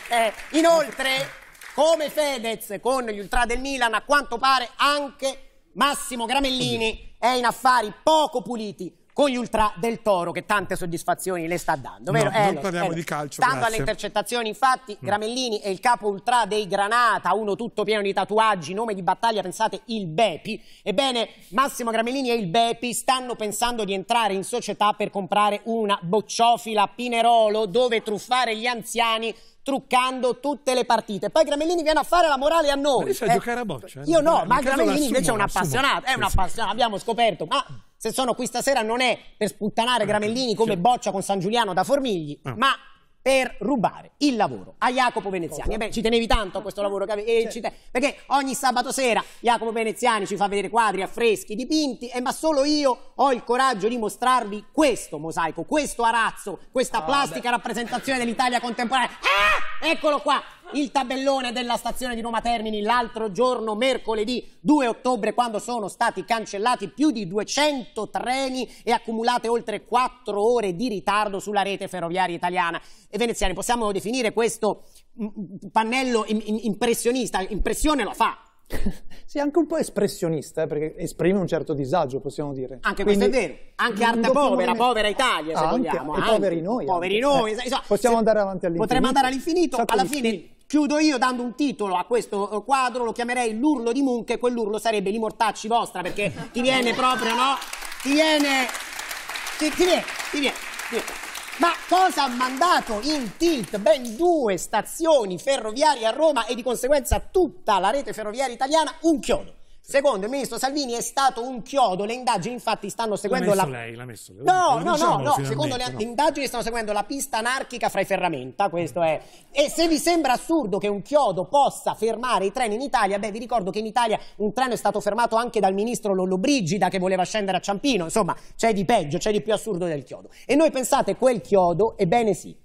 eh, eh. Inoltre come Fedez con gli ultra del Milan, a quanto pare anche Massimo Gramellini è in affari poco puliti con gli ultra del Toro che tante soddisfazioni le sta dando. Vero? No, eh, non parliamo eh, di calcio. Stando grazie. alle intercettazioni, infatti, mm. Gramellini è il capo ultra dei Granata, uno tutto pieno di tatuaggi, nome di battaglia, pensate, il Bepi. Ebbene, Massimo Gramellini e il Bepi stanno pensando di entrare in società per comprare una bocciofila Pinerolo dove truffare gli anziani truccando tutte le partite. Poi Gramellini viene a fare la morale a noi. Ma sai eh, giocare a boccia? Eh? Io no, ma Gramellini invece è un appassionato, è un appassionato, abbiamo scoperto, ma se sono qui stasera non è per sputtanare ah, Gramellini come boccia con San Giuliano da Formigli, ah. ma per rubare il lavoro a Jacopo Veneziani. E eh beh, ci tenevi tanto a questo eh, lavoro che avevi, eh, certo. perché ogni sabato sera Jacopo Veneziani ci fa vedere quadri, affreschi, dipinti, eh, ma solo io ho il coraggio di mostrarvi questo mosaico, questo arazzo, questa ah, plastica beh. rappresentazione dell'Italia contemporanea. Ah, eccolo qua, il tabellone della stazione di Roma Termini l'altro giorno, mercoledì 2 ottobre, quando sono stati cancellati più di 200 treni e accumulate oltre 4 ore di ritardo sulla rete ferroviaria italiana. E veneziani, possiamo definire questo mm, mm, pannello impressionista? Impressione lo fa, <laughs> sì, anche un po' espressionista, eh, perché esprime un certo disagio, possiamo dire. Anche Quindi, questo è vero. Anche arte povera, ne... povera Italia, se ah, anche, vogliamo. Anche, poveri noi. Poveri noi. Eh, possiamo andare avanti all'infinito. Potremmo andare all'infinito. Alla fine Chiudo io dando un titolo a questo eh, quadro, lo chiamerei L'urlo di Munch e quell'urlo sarebbe l'immortacci vostra perché ti viene proprio, no? Ti viene... Ti, ti viene, ti viene, ti viene. Ma cosa ha mandato in tilt ben due stazioni ferroviarie a Roma e di conseguenza tutta la rete ferroviaria italiana? Un chiodo. Secondo il ministro Salvini è stato un chiodo, le indagini infatti stanno seguendo la... Lei, l'ha messo lei. No, no, no, no, secondo le indagini stanno seguendo la pista anarchica fra i ferramenta, questo è. E se vi sembra assurdo che un chiodo possa fermare i treni in Italia, beh vi ricordo che in Italia un treno è stato fermato anche dal ministro Lollobrigida che voleva scendere a Ciampino, insomma c'è di peggio, c'è di più assurdo del chiodo. E noi pensate quel chiodo, ebbene sì,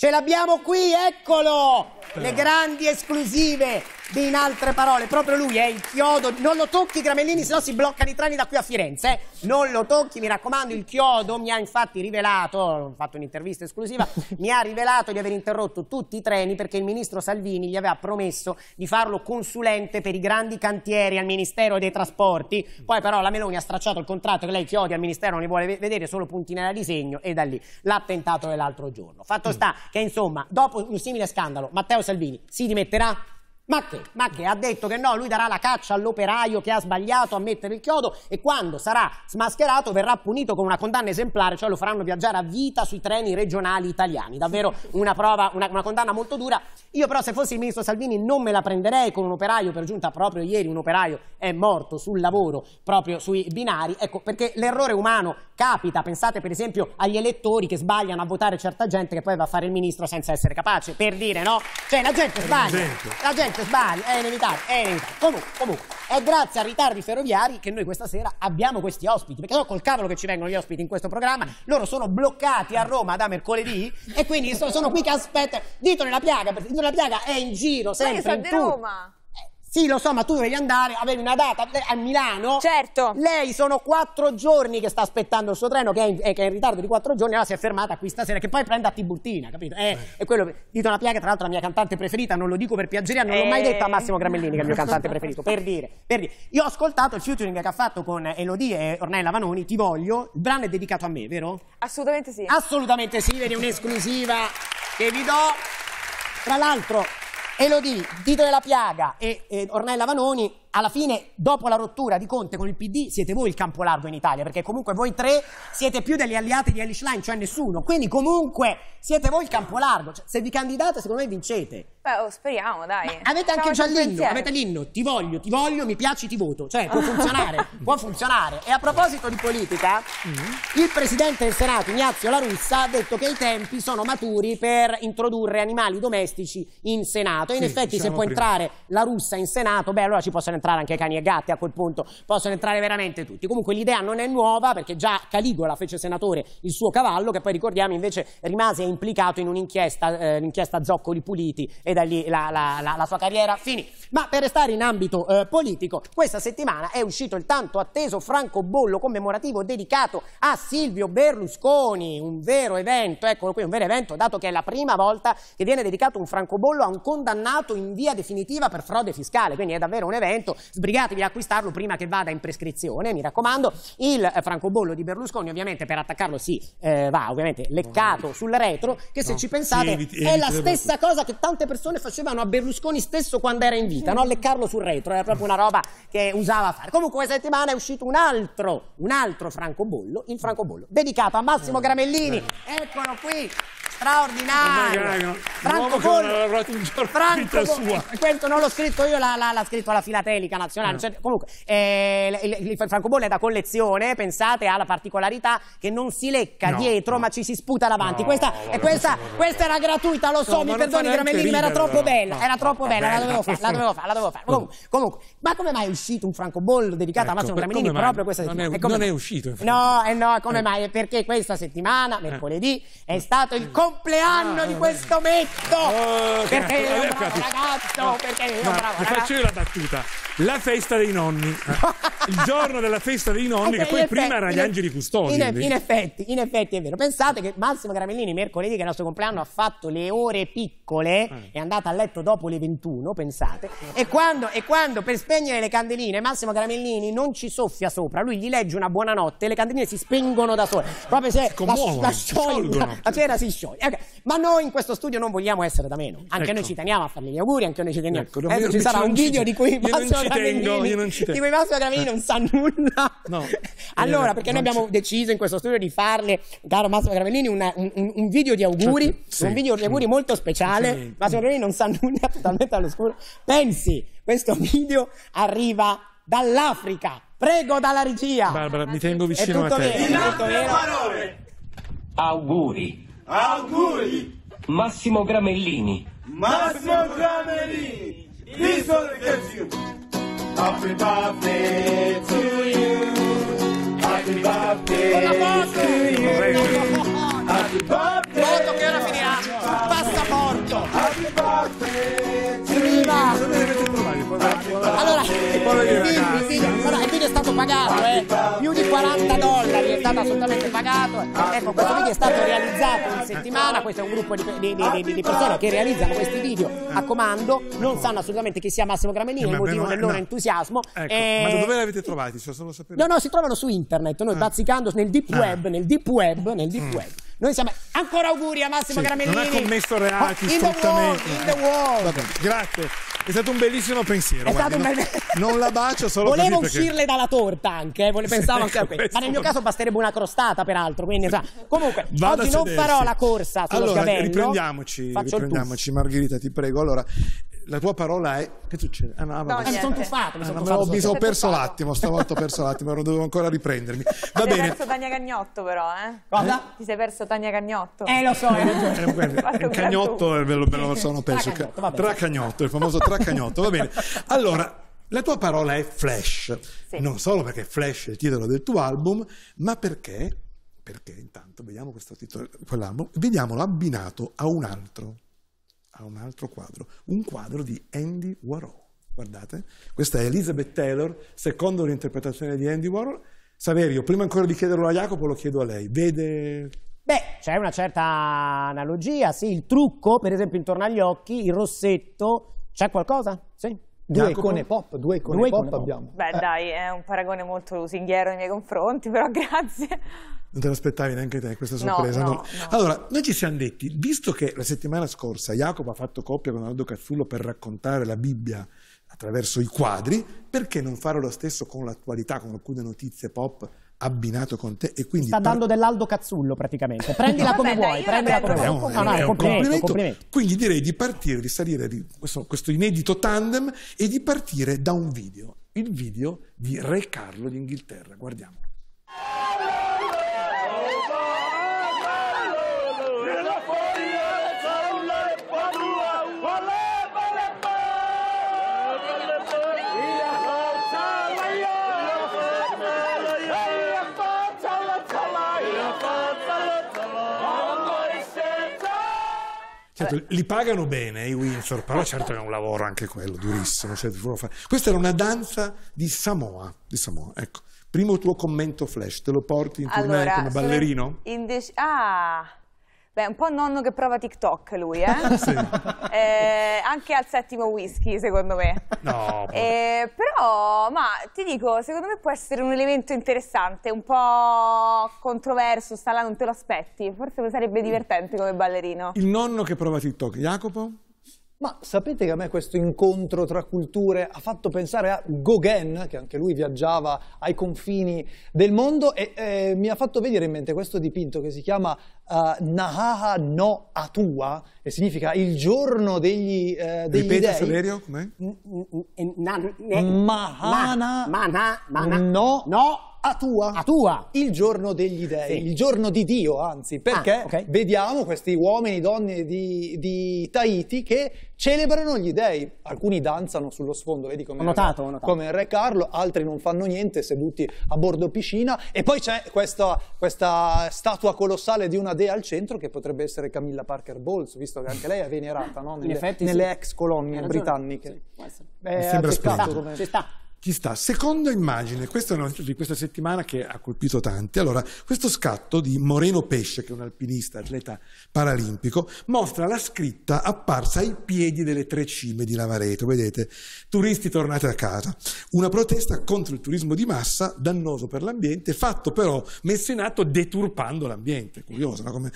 Ce l'abbiamo qui, eccolo! Le grandi esclusive di in altre parole. Proprio lui è il chiodo. Non lo tocchi, Gramellini, se no si bloccano i treni da qui a Firenze. Eh? Non lo tocchi, mi raccomando. Il chiodo mi ha infatti rivelato, ho fatto un'intervista esclusiva, <laughs> mi ha rivelato di aver interrotto tutti i treni perché il ministro Salvini gli aveva promesso di farlo consulente per i grandi cantieri al Ministero dei Trasporti. Poi però la Meloni ha stracciato il contratto che lei chiodi al Ministero non li vuole vedere, solo puntinella di segno e da lì l'attentato dell'altro giorno. Fatto mm. sta che insomma, dopo un simile scandalo, Matteo Salvini si dimetterà? Ma che? Ma che? Ha detto che no, lui darà la caccia all'operaio che ha sbagliato a mettere il chiodo e quando sarà smascherato verrà punito con una condanna esemplare, cioè lo faranno viaggiare a vita sui treni regionali italiani. Davvero una prova, una, una condanna molto dura. Io però se fossi il ministro Salvini non me la prenderei con un operaio, per giunta proprio ieri un operaio è morto sul lavoro, proprio sui binari, ecco perché l'errore umano capita, pensate per esempio agli elettori che sbagliano a votare certa gente che poi va a fare il ministro senza essere capace, per dire no? Cioè la gente sbaglia, la gente volte sbagli, è inevitabile, è inevitabile. Comunque, comunque, è grazie a ritardi ferroviari che noi questa sera abbiamo questi ospiti, perché no col cavolo che ci vengono gli ospiti in questo programma, loro sono bloccati a Roma da mercoledì e quindi sono, sono qui che aspettano, dito nella piaga, perché dito nella piaga è in giro sempre di Roma. Sì, lo so, ma tu dovevi andare, avevi una data eh, a Milano. Certo. Lei sono quattro giorni che sta aspettando il suo treno, che è in, eh, che è in ritardo di quattro giorni, allora si è fermata qui stasera, che poi prende a Tiburtina, capito? Eh, È quello, dito una piaga, tra l'altro la mia cantante preferita, non lo dico per piaggeria, non l'ho mai detto a eh. Massimo Gramellini, che è il mio cantante preferito, per dire, per dire. Io ho ascoltato il featuring che ha fatto con Elodie e Ornella Vanoni, Ti voglio, il brano è dedicato a me, vero? Assolutamente sì. Assolutamente sì, vedi un'esclusiva che vi do. Tra l'altro, Elodie, Dito della Piaga e, e Ornella Vanoni alla fine, dopo la rottura di Conte con il PD, siete voi il campo largo in Italia, perché comunque voi tre siete più degli alleati di Elish Line, cioè nessuno. Quindi comunque siete voi il campo largo. Cioè, se vi candidate, secondo me vincete. Beh, oh, speriamo, dai. Ma avete anche già l'inno, avete l'inno, ti voglio, ti voglio, mi piaci, ti voto. Cioè, può <laughs> funzionare, può funzionare. E a proposito di politica, mm. il presidente del Senato, Ignazio La Russa, ha detto che i tempi sono maturi per introdurre animali domestici in Senato. E in sì, effetti, diciamo se può prima. entrare la russa in Senato, beh, allora ci possono entrare entrare anche cani e gatti a quel punto, possono entrare veramente tutti. Comunque l'idea non è nuova perché già Caligola fece senatore il suo cavallo che poi ricordiamo invece rimase implicato in un'inchiesta, eh, l'inchiesta Zoccoli Puliti e da lì la, la, la, la, sua carriera finì. Ma per restare in ambito eh, politico, questa settimana è uscito il tanto atteso francobollo commemorativo dedicato a Silvio Berlusconi, un vero evento, eccolo qui, un vero evento dato che è la prima volta che viene dedicato un francobollo a un condannato in via definitiva per frode fiscale, quindi è davvero un evento biglietto, sbrigatevi ad acquistarlo prima che vada in prescrizione, mi raccomando. Il eh, francobollo di Berlusconi ovviamente per attaccarlo si eh, va ovviamente leccato sul retro, che se no. ci pensate eviti, eviti è la stessa cosa che tante persone facevano a Berlusconi stesso quando era in vita, no? leccarlo sul retro, era proprio una roba che usava fare. Comunque questa settimana è uscito un altro, un altro francobollo, il francobollo dedicato a Massimo eh, Gramellini. Eh. Eccolo qui straordinario. Magari, no. Franco Bollo, Franco Bollo, eh, questo non l'ho scritto io, l'ha, scritto la Filatelica Nazionale. Eh. No. Cioè, comunque, eh, il, il, Franco Bollo è da collezione, pensate alla particolarità che non si lecca no, dietro, ma ci si sputa davanti. questa, vabbè, questa, questa era gratuita, lo so, mi perdoni Gramellini, ma era troppo bella, era troppo bella, la dovevo fare, la dovevo fare, la dovevo fare. Comunque, mm. comunque, ma come mai è uscito un Franco Bollo dedicato ecco, a Massimo Gramellini proprio questa settimana? Non è, uscito. No, eh no, come mai? Perché questa settimana, mercoledì, è stato il compleanno ah, di questo metto! Oh, perché è un bravo ragazzo! Perché è un bravo ragazzo! Faccio io la battuta! La festa dei nonni. <laughs> Il giorno della festa dei nonni, okay, che poi prima effetti, era gli angeli custodi. In, in, effetti, in effetti è vero. Pensate che Massimo Caramellini mercoledì, che è il nostro compleanno, ha fatto le ore piccole, eh. è andato a letto dopo le 21, pensate, e quando, e quando per spegnere le candeline Massimo Caramellini non ci soffia sopra, lui gli legge una buonanotte e le candeline si spengono da sole. Proprio se la, la, scioglie, la cera si scioglie. Ecco, okay. Ma noi in questo studio non vogliamo essere da meno. Anche ecco. noi ci teniamo a fargli gli auguri, anche noi ci teniamo. Ecco, eh, ci sarà un video di cui Massimo ci tengo, io non ci tengo. Di quei mouse Gravellini ah. non sa nulla. No. <laughs> allora, perché noi abbiamo deciso in questo studio di farle, caro Massimo Gravellini, un, un, video di auguri, certo. sì. un video di auguri molto speciale. Sì. Massimo Gravellini non sa nulla, <laughs> totalmente all'oscuro. Pensi, questo video arriva dall'Africa. Prego dalla regia. Barbara, mi tengo vicino a te. Vero, è tutto vero. Parole. Auguri. Auguri. Massimo Gramellini. Massimo Gramellini. This is the Happy birthday to you. Happy birthday to you. Happy birthday. Voto che ora finirà. Passaporto. Happy birthday. Allora, il figlio, il figlio è stato pagato, eh. più di 40 dollari è stato assolutamente pagato. Ecco, questo video è stato realizzato in settimana, questo è un gruppo di, di, di, di persone che realizzano questi video a comando, non sanno assolutamente chi sia Massimo Gramenini, eh, il motivo del loro no. entusiasmo. Ecco, eh, ma dove li avete trovati? Cioè, no, no, si trovano su internet, noi ah. bazzicando nel deep ah. web, nel deep web, nel deep mm. web. Noi siamo ancora auguri a Massimo sì, Gramellini. Non ha commesso reati, oh, in the wall, in the world. Vabbè, grazie. È stato un bellissimo pensiero. È stato un bel... non, la bacio solo Volevo perché... dalla torta anche, eh, volevo, pensavo ecco anche a questo. Ma nel mio caso basterebbe una crostata, peraltro. Quindi, sa... Comunque, Vado oggi non farò la corsa sullo allora, sgabello. Riprendiamoci, riprendiamoci Margherita, ti prego. Allora, la tua parola è che succede? Ah, no, ah, no, ah, mi sono tuffato, mi sono, ah, no, mi sono perso l'attimo, stavolta ho perso l'attimo, dovevo ancora riprendermi. Va ti bene. sei perso Tania Cagnotto però, eh? Cosa? Ti sei perso Tania Cagnotto. Eh, lo so, hai ragione. <laughs> Cagnotto ve lo, me lo sono perso. Tra Cagnotto, il famoso tra Cagnotto, va bene. Allora, la tua parola è Flash, sì. non solo perché Flash è il titolo del tuo album, ma perché, perché intanto vediamo questo titolo, quell'album, vediamolo abbinato a un altro a un altro quadro, un quadro di Andy Warhol. Guardate, questa è Elizabeth Taylor, secondo l'interpretazione di Andy Warhol. Saverio, prima ancora di chiederlo a Jacopo, lo chiedo a lei. Vede Beh, c'è una certa analogia, sì, il trucco, per esempio intorno agli occhi, il rossetto, c'è qualcosa? Sì. Due Jacopo. icone pop, due icone due pop, icone pop abbiamo. Beh eh. dai, è un paragone molto lusinghiero nei miei confronti, però <laughs> grazie. Non te l'aspettavi neanche te questa sorpresa? No, no, no. Allora, noi ci siamo detti, visto che la settimana scorsa Jacopo ha fatto coppia con Aldo Cazzullo per raccontare la Bibbia attraverso i quadri, perché non fare lo stesso con l'attualità, con alcune notizie pop abbinato con te e quindi sta dando dell'Aldo Cazzullo praticamente prendila no, <laughs> come vabbè, vuoi prendila come vuoi no, no, è un complimento, complimento. complimento, quindi direi di partire di salire di questo, questo, inedito tandem e di partire da un video il video di Re Carlo d'Inghilterra guardiamo Certo, eh. li pagano bene i Windsor, però certo è un lavoro anche quello, durissimo. Cioè, Questa era una danza di Samoa, di Samoa ecco. Primo tuo commento flash, te lo porti in tournée allora, come ballerino? In ah, Beh, un po' nonno che prova TikTok lui, eh? <laughs> Ah, sì. eh, anche al settimo whisky, secondo me. No. Eh, però, ma ti dico, secondo me può essere un elemento interessante, un po' controverso, sta là, non te lo aspetti. Forse sarebbe mm. divertente come ballerino. Il nonno che prova TikTok, Jacopo? Ma sapete che a me questo incontro tra culture ha fatto pensare a Gauguin, che anche lui viaggiava ai confini del mondo, e eh, mi ha fatto venire in mente questo dipinto che si chiama uh, Nahaha no Atua, e significa il giorno degli, eh, degli Ripeta, dei. Saverio, com'è? Mm, mm, mm, Mahana no, no a tua. A tua. Il giorno degli dei, sì. il giorno di Dio, anzi, ah, perché ah, okay. vediamo questi uomini e donne di, di, Tahiti che celebrano gli dei. Alcuni danzano sullo sfondo, vedi come, ho notato, ho notato. come il Re Carlo, altri non fanno niente seduti a bordo piscina. E poi c'è questa, questa statua colossale di una dea al centro che potrebbe essere Camilla Parker Bowles, visto che anche lei è venerata no? nelle, effetti, nelle sì. ex colonie britanniche. Sì, Beh, Mi sembra scusato. Ci sta. Ci sta. Seconda immagine, questa è una di questa settimana che ha colpito tanti. Allora, questo scatto di Moreno Pesce, che è un alpinista, atleta paralimpico, mostra la scritta apparsa ai piedi delle tre cime di Lavareto. Vedete, turisti tornate a casa. Una protesta contro il turismo di massa, dannoso per l'ambiente, fatto però, messo in atto deturpando l'ambiente. Curioso, no? come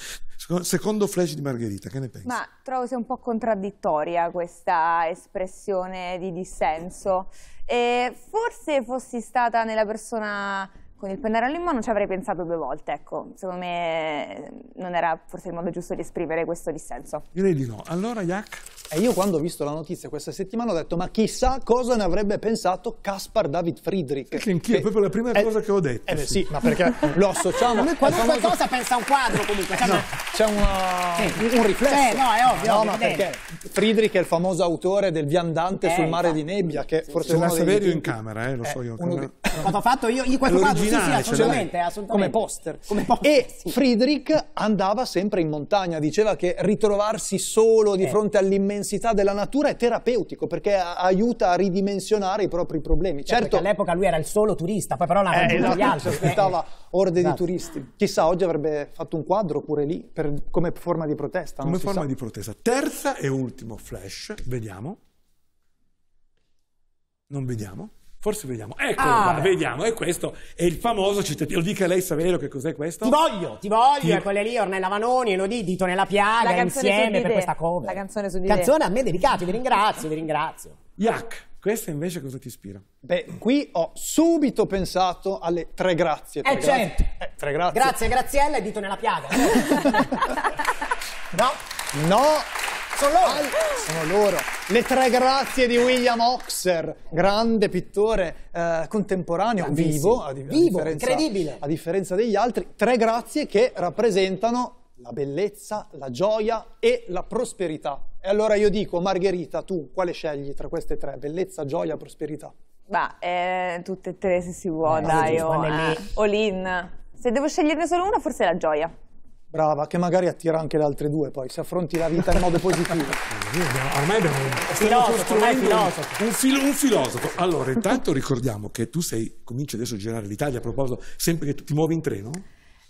Secondo flash di Margherita, che ne pensi? Ma trovo sia un po' contraddittoria questa espressione di dissenso. E forse fossi stata nella persona con il pennarello in mano ci avrei pensato due volte, ecco. Secondo me eh, non era forse il modo giusto di esprimere questo dissenso. Direi di no. Allora, Jack? E io quando ho visto la notizia questa settimana ho detto ma chissà cosa ne avrebbe pensato Caspar David Friedrich. Perché anch'io, proprio la prima eh, cosa che ho detto. Eh beh sì, sì ma perché lo associamo... Lui qualunque famoso... cosa pensa un quadro comunque. No, cioè, c'è un, sì. un riflesso. Eh, no, è ovvio. No, ovvio, ma perché Friedrich è il famoso autore del viandante eh, sul mare di nebbia, che sì, forse... Ce l'ha Saverio in camera, eh, lo eh, so io. Uno... Quando <laughs> ho fatto io, io questo quadro originale. Sì, sì, cioè, assolutamente, assolutamente. Come poster. Come poster e sì. Friedrich andava sempre in montagna, diceva che ritrovarsi solo di eh. fronte all'immensità della natura è terapeutico perché aiuta a ridimensionare i propri problemi. Certo, certo all'epoca lui era il solo turista, poi però l'ha eh, raggiunto esatto, gli altri. Aspettava cioè, eh. orde esatto. di turisti. Chissà, oggi avrebbe fatto un quadro pure lì per, come forma di protesta. Come forma sa. di protesta. Terza e ultimo flash, vediamo. Non vediamo. Forse vediamo. Ecco, ah, vediamo, E questo. È il famoso cittadino. Lo dica lei, Saverio, che cos'è questo? Ti voglio, ti voglio. Ti... E quelle lì, Ornella Vanoni, Elodie, Dito nella piaga, insieme per questa cover. La canzone su di te. Canzone a me dedicata, vi ringrazio, vi ringrazio. Yak, questa invece cosa ti ispira? Beh, qui ho subito pensato alle tre grazie. Eh, tre eh, grazie. certo. Eh, tre grazie. Grazie, Graziella e Dito nella piaga. <laughs> <laughs> no, no. Sono loro. Al... Sono loro. Le tre grazie di William Oxer, grande pittore eh, contemporaneo, vivo, a, di- vivo incredibile. A differenza degli altri, tre grazie che rappresentano la bellezza, la gioia e la prosperità. E allora io dico, Margherita, tu quale scegli tra queste tre? Bellezza, gioia, prosperità? Bah, eh, tutte e tre se si vuole, eh, dai, o eh. Se devo sceglierne solo una, forse la gioia. Brava, che magari attira anche le altre due poi, se affronti la vita in modo positivo. <laughs> Ormai abbiamo filosofo, ormai Un, filo, un, filosofo. Allora, intanto ricordiamo che tu sei, cominci adesso a girare l'Italia a proposito, sempre che tu ti muovi in treno?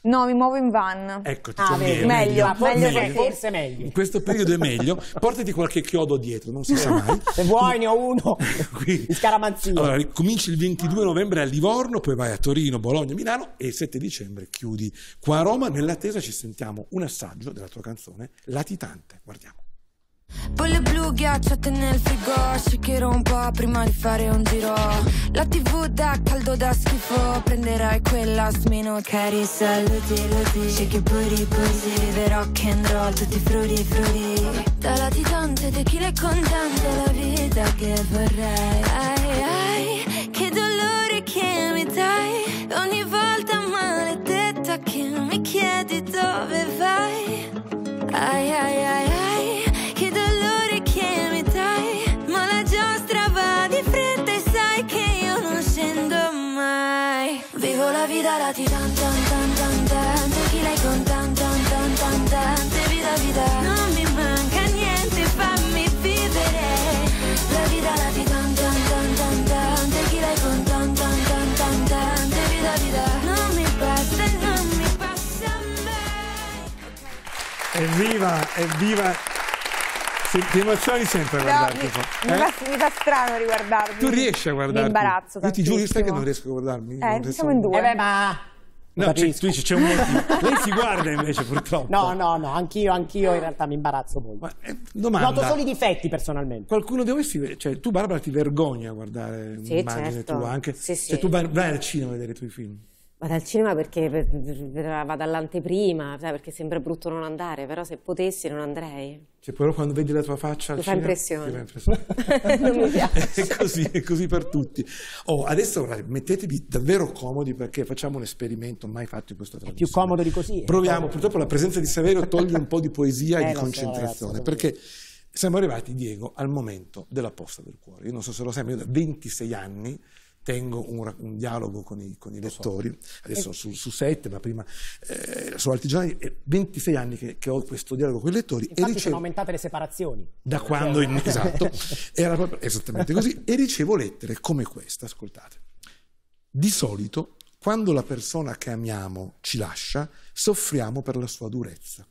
No, mi muovo in van. Ecco, ti ah, conviene. Meglio, meglio, forse, meglio, meglio. forse meglio. In questo periodo è meglio. Portati qualche chiodo dietro, non si sa <laughs> mai. Se vuoi ne ho uno. <laughs> Quindi, in scaramanzia. Allora, cominci il 22 novembre a Livorno, poi vai a Torino, Bologna, Milano e il 7 dicembre chiudi. Qua a Roma, nell'attesa ci sentiamo un assaggio della tua canzone Latitante. Guardiamo. Bolle blu ghiacciate nel frigo Shakerò un po' prima di fare un giro La tv da caldo da schifo Prenderai quella smino Cari saluti, luti Shake puri puri, booty che andrò and roll, tutti frutti, frutti Dalla titante, tequila e contante La vita che vorrei Ai, ai, che dolore che mi dai Ogni volta maledetta che mi chiedi dove vai Ai, ai, ai devi dare a ti tan tan tan tan tan Chi l'hai con tan tan tan tan tan Devi da vita Non mi manca niente, fammi vivere La vita la ti tan tan tan tan tan Chi l'hai con tan tan tan tan tan Devi da vita Non mi passa, non mi passa mai Evviva, evviva ti, ti emozioni sempre a guardarti. No, mi, eh? mi, fa, eh? mi, fa, strano riguardarmi. Tu riesci a guardarmi? Mi imbarazzo. Io ti giuro, sai che non riesco a guardarmi. Eh, siamo in due. Eh beh, ma... No, c'è, tu dici c'è un motivo. Lei si guarda invece, purtroppo. No, no, no, anch'io, anch'io in realtà mi imbarazzo molto. Ma, eh, domanda, Noto solo i difetti personalmente. Qualcuno di voi si vede, cioè tu Barbara ti vergogna a guardare sì, un'immagine certo. tua anche. Sì, sì. Cioè tu vai, vai al cinema a vedere i tuoi film. Vado al cinema perché per, per, vado all'anteprima, sai, perché sembra brutto non andare, però se potessi non andrei. Cioè, però quando vedi la tua faccia mi fa cinema, impressione. Ti fa impressione. <laughs> non mi piace. <laughs> È così, è così per tutti. Oh, adesso ora, mettetevi davvero comodi perché facciamo un esperimento mai fatto in questa trasmissione. È più comodo di così. Eh. Proviamo, purtroppo la presenza di Saverio toglie un po' di poesia eh, e di concentrazione, so, perché siamo arrivati, Diego, al momento della posta del cuore. Io non so se lo sai, ma io da 26 anni tengo un, un dialogo con i, con i lettori, so. adesso e... su, su, sette, ma prima eh, su altri giorni, è 26 anni che, che, ho questo dialogo con i lettori. Infatti e ricevo, sono aumentate le separazioni. Da quando, cioè, in, esatto, <laughs> era proprio esattamente così, e ricevo lettere come questa, ascoltate. Di solito, quando la persona che amiamo ci lascia, soffriamo per la sua durezza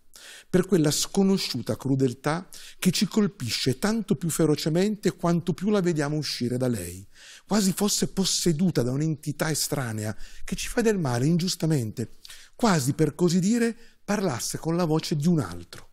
per quella sconosciuta crudeltà che ci colpisce tanto più ferocemente quanto più la vediamo uscire da lei, quasi fosse posseduta da un'entità estranea che ci fa del male ingiustamente, quasi per così dire parlasse con la voce di un altro.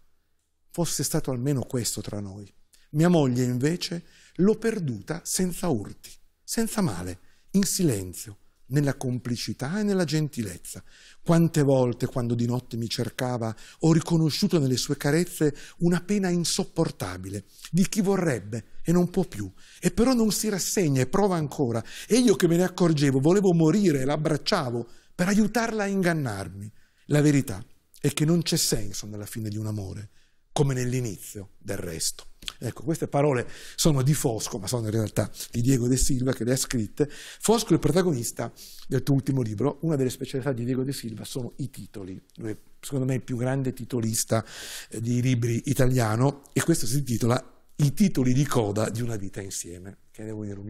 Fosse stato almeno questo tra noi. Mia moglie invece l'ho perduta senza urti, senza male, in silenzio, nella complicità e nella gentilezza. Quante volte, quando di notte mi cercava, ho riconosciuto nelle sue carezze una pena insopportabile di chi vorrebbe e non può più, e però non si rassegna e prova ancora. E io che me ne accorgevo, volevo morire e l'abbracciavo per aiutarla a ingannarmi. La verità è che non c'è senso nella fine di un amore, come nell'inizio del resto. Ecco, queste parole sono di Fosco, ma sono in realtà di Diego De Silva che le ha scritte. Fosco è il protagonista del tuo ultimo libro. Una delle specialità di Diego De Silva sono i titoli. Lui è, secondo me, il più grande titolista eh, di libri italiano e questo si intitola i titoli di coda di una vita insieme, che devo dire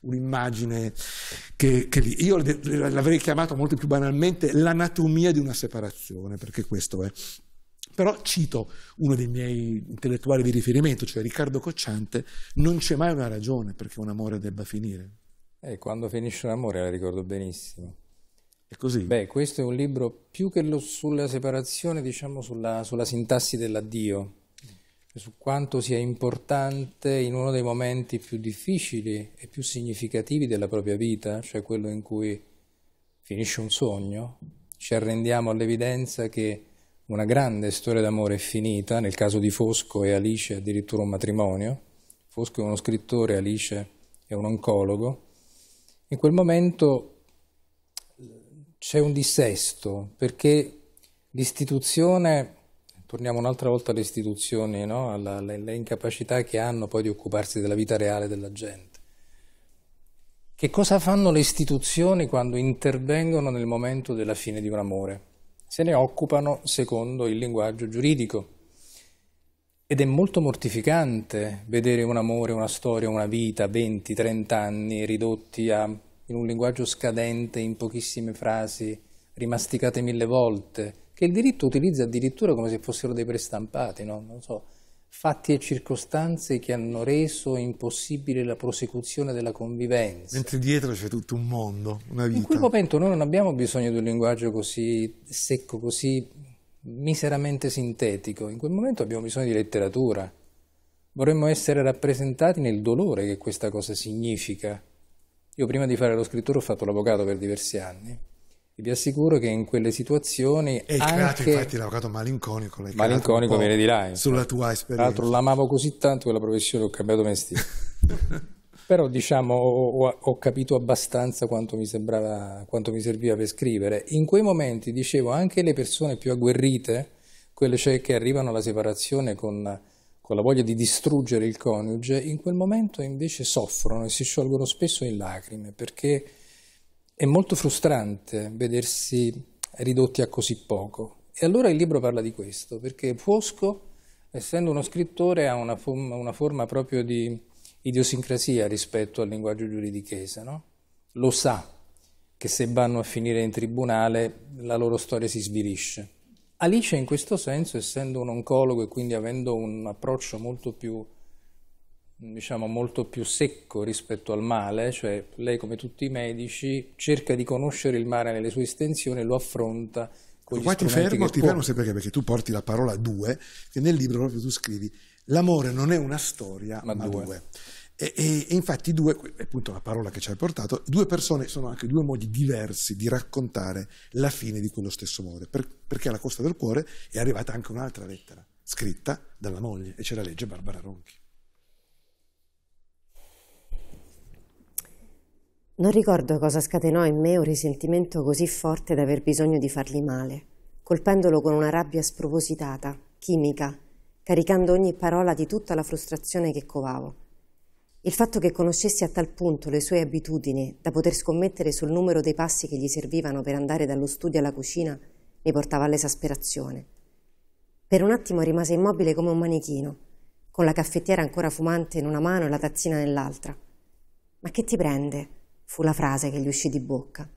un'immagine che, che io l'avrei chiamato molto più banalmente l'anatomia di una separazione, perché questo è però cito uno dei miei intellettuali di riferimento, cioè Riccardo Cocciante, non c'è mai una ragione perché un amore debba finire. E eh, quando finisce un amore la ricordo benissimo. È così. Beh, questo è un libro più che lo, sulla separazione, diciamo sulla, sulla sintassi dell'addio su quanto sia importante in uno dei momenti più difficili e più significativi della propria vita, cioè quello in cui finisce un sogno, ci arrendiamo all'evidenza che una grande storia d'amore finita, nel caso di Fosco e Alice addirittura un matrimonio. Fosco è uno scrittore, Alice è un oncologo. In quel momento c'è un dissesto perché l'istituzione, torniamo un'altra volta alle istituzioni, no? alla, alle, alle incapacità che hanno poi di occuparsi della vita reale della gente. Che cosa fanno le istituzioni quando intervengono nel momento della fine di un amore? se ne occupano secondo il linguaggio giuridico. Ed è molto mortificante vedere un amore, una storia, una vita, 20, 30 anni ridotti a, in un linguaggio scadente, in pochissime frasi, rimasticate mille volte, che il diritto utilizza addirittura come se fossero dei prestampati, no? Non so, fatti e circostanze che hanno reso impossibile la prosecuzione della convivenza. Mentre dietro c'è tutto un mondo, una vita. In quel momento noi non abbiamo bisogno di un linguaggio così secco, così miseramente sintetico. In quel momento abbiamo bisogno di letteratura. Vorremmo essere rappresentati nel dolore che questa cosa significa. Io prima di fare lo scrittore ho fatto l'avvocato per diversi anni vi assicuro che in quelle situazioni. E anche... creato infatti l'avvocato malinconico. Malinconico viene di là. Eh. Sulla tua esperienza. Tra l'altro l'amavo così tanto quella professione ho cambiato mestiere. <laughs> Però diciamo ho, ho, capito abbastanza quanto mi sembrava, quanto mi serviva per scrivere. In quei momenti dicevo anche le persone più agguerrite, quelle cioè che arrivano alla separazione con, con la voglia di distruggere il coniuge, in quel momento invece soffrono e si sciolgono spesso in lacrime perché è molto frustrante vedersi ridotti a così poco. E allora il libro parla di questo, perché Fosco, essendo uno scrittore, ha una forma, una forma proprio di idiosincrasia rispetto al linguaggio giuridichese, no? Lo sa che se vanno a finire in tribunale la loro storia si svilisce. Alice in questo senso, essendo un oncologo e quindi avendo un approccio molto più diciamo, molto più secco rispetto al male, cioè lei come tutti i medici cerca di conoscere il male nelle sue estensioni e lo affronta con gli Qua ti fermo, ti può. fermo sempre perché, tu porti la parola due, che nel libro proprio tu scrivi l'amore non è una storia ma, ma due. due. E, e, e, infatti due, è appunto la parola che ci hai portato, due persone sono anche due modi diversi di raccontare la fine di quello stesso amore, per, perché alla costa del cuore è arrivata anche un'altra lettera, scritta dalla moglie, e c'è la legge Barbara Ronchi. Non ricordo cosa scatenò in me un risentimento così forte da aver bisogno di fargli male, colpendolo con una rabbia spropositata, chimica, caricando ogni parola di tutta la frustrazione che covavo. Il fatto che conoscessi a tal punto le sue abitudini da poter scommettere sul numero dei passi che gli servivano per andare dallo studio alla cucina mi portava all'esasperazione. Per un attimo rimase immobile come un manichino, con la caffettiera ancora fumante in una mano e la tazzina nell'altra. Ma che ti prende? fu la frase che gli uscì di bocca.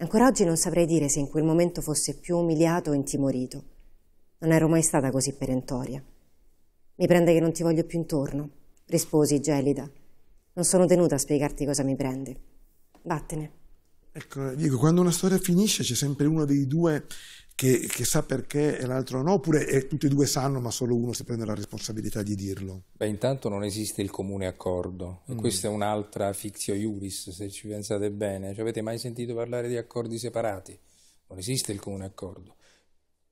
Ancora oggi non saprei dire se in quel momento fosse più umiliato o intimorito. Non ero mai stata così perentoria. Mi prende che non ti voglio più intorno, risposi gelida. Non sono tenuta a spiegarti cosa mi prende. Vattene. Ecco, Diego, quando una storia finisce c'è sempre uno dei due che, che sa perché e l'altro no, oppure tutti e due sanno ma solo uno si prende la responsabilità di dirlo? Beh, intanto non esiste il comune accordo, mm. questa è un'altra fictio iuris, se ci pensate bene, Ci avete mai sentito parlare di accordi separati? Non esiste il comune accordo.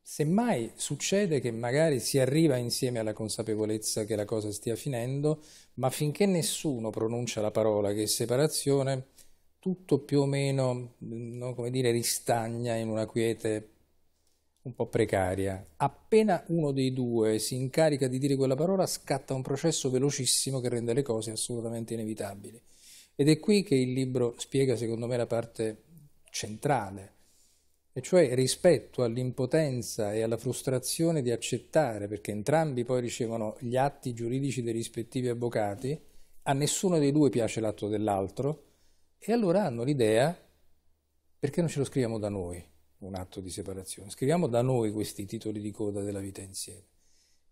Semmai succede che magari si arriva insieme alla consapevolezza che la cosa stia finendo, ma finché nessuno pronuncia la parola che è separazione, tutto più o meno, mm, no, come dire, ristagna in una quiete un po' precaria. Appena uno dei due si incarica di dire quella parola, scatta un processo velocissimo che rende le cose assolutamente inevitabili. Ed è qui che il libro spiega, secondo me, la parte centrale, e cioè rispetto all'impotenza e alla frustrazione di accettare, perché entrambi poi ricevono gli atti giuridici dei rispettivi avvocati, a nessuno dei due piace l'atto dell'altro, e allora hanno l'idea perché non ce lo scriviamo da noi? un atto di separazione. Scriviamo da noi questi titoli di coda della vita insieme.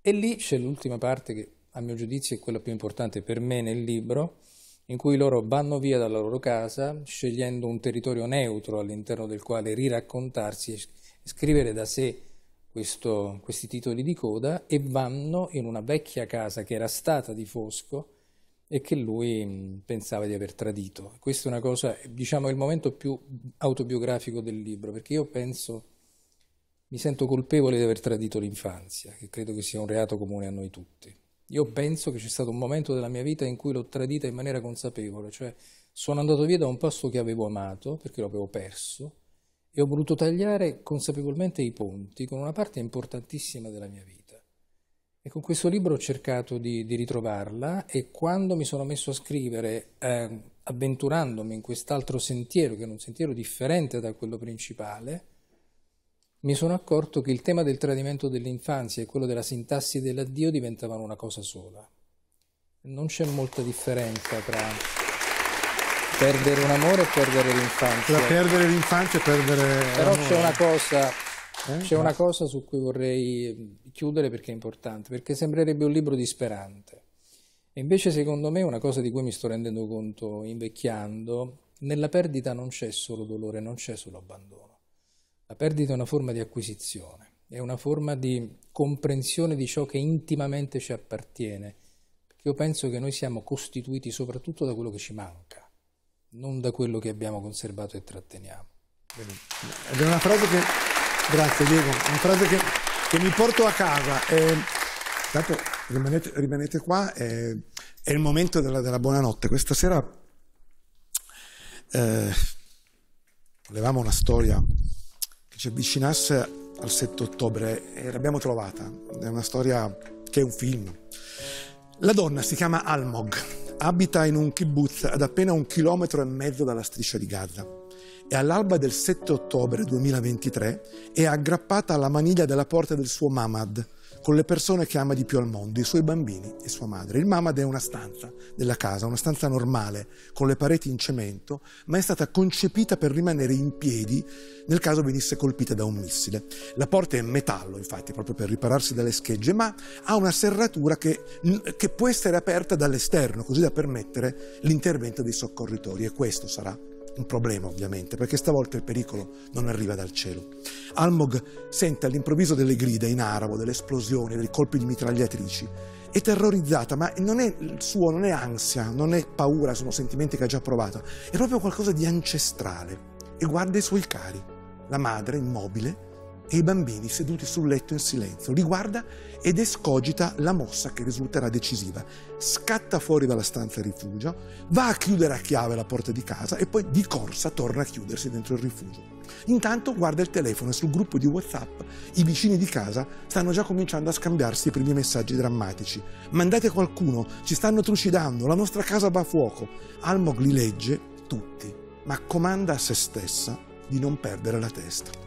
E lì c'è l'ultima parte che a mio giudizio è quella più importante per me nel libro, in cui loro vanno via dalla loro casa, scegliendo un territorio neutro all'interno del quale riraccontarsi e scrivere da sé questo, questi titoli di coda e vanno in una vecchia casa che era stata di Fosco, e che lui pensava di aver tradito. Questo è una cosa, diciamo, il momento più autobiografico del libro, perché io penso, mi sento colpevole di aver tradito l'infanzia, che credo che sia un reato comune a noi tutti. Io penso che c'è stato un momento della mia vita in cui l'ho tradita in maniera consapevole, cioè sono andato via da un posto che avevo amato, perché lo avevo perso, e ho voluto tagliare consapevolmente i ponti con una parte importantissima della mia vita. E con questo libro ho cercato di, di ritrovarla e quando mi sono messo a scrivere, eh, avventurandomi in quest'altro sentiero, che era un sentiero differente da quello principale, mi sono accorto che il tema del tradimento dell'infanzia e quello della sintassi dell'addio diventavano una cosa sola. Non c'è molta differenza tra perdere un amore e perdere l'infanzia. Tra perdere l'infanzia e perdere. Però c'è una cosa eh, c'è una cosa su cui vorrei chiudere perché è importante, perché sembrerebbe un libro disperante. E invece secondo me una cosa di cui mi sto rendendo conto invecchiando, nella perdita non c'è solo dolore, non c'è solo abbandono. La perdita è una forma di acquisizione, è una forma di comprensione di ciò che intimamente ci appartiene. Perché io penso che noi siamo costituiti soprattutto da quello che ci manca, non da quello che abbiamo conservato e tratteniamo. Ed è una frase che Grazie Diego, una frase che, che mi porto a casa. Eh, dato, rimanete, rimanete qua, eh, è il momento della, della buonanotte. Questa sera eh, avevamo una storia che ci avvicinasse al 7 ottobre e l'abbiamo trovata. È una storia che è un film. La donna si chiama Almog, abita in un kibbutz ad appena un chilometro e mezzo dalla striscia di Gaza e all'alba del 7 ottobre 2023 è aggrappata alla maniglia della porta del suo mamad, con le persone che ama di più al mondo, i suoi bambini e sua madre. Il mamad è una stanza della casa, una stanza normale, con le pareti in cemento, ma è stata concepita per rimanere in piedi nel caso venisse colpita da un missile. La porta è in metallo, infatti, proprio per ripararsi dalle schegge, ma ha una serratura che, che può essere aperta dall'esterno, così da permettere l'intervento dei soccorritori. E questo sarà un problema ovviamente, perché stavolta il pericolo non arriva dal cielo. Almog sente all'improvviso delle grida in arabo, delle esplosioni, dei colpi di mitragliatrici. È terrorizzata, ma non è il suo, non è ansia, non è paura, sono sentimenti che ha già provato, è proprio qualcosa di ancestrale. E guarda i suoi cari, la madre immobile, e i bambini seduti sul letto in silenzio. Li guarda ed escogita la mossa che risulterà decisiva. Scatta fuori dalla stanza rifugio, va a chiudere a chiave la porta di casa e poi di corsa torna a chiudersi dentro il rifugio. Intanto guarda il telefono e sul gruppo di WhatsApp i vicini di casa stanno già cominciando a scambiarsi i primi messaggi drammatici. Mandate qualcuno, ci stanno trucidando, la nostra casa va a fuoco. Almog li legge tutti, ma comanda a se stessa di non perdere la testa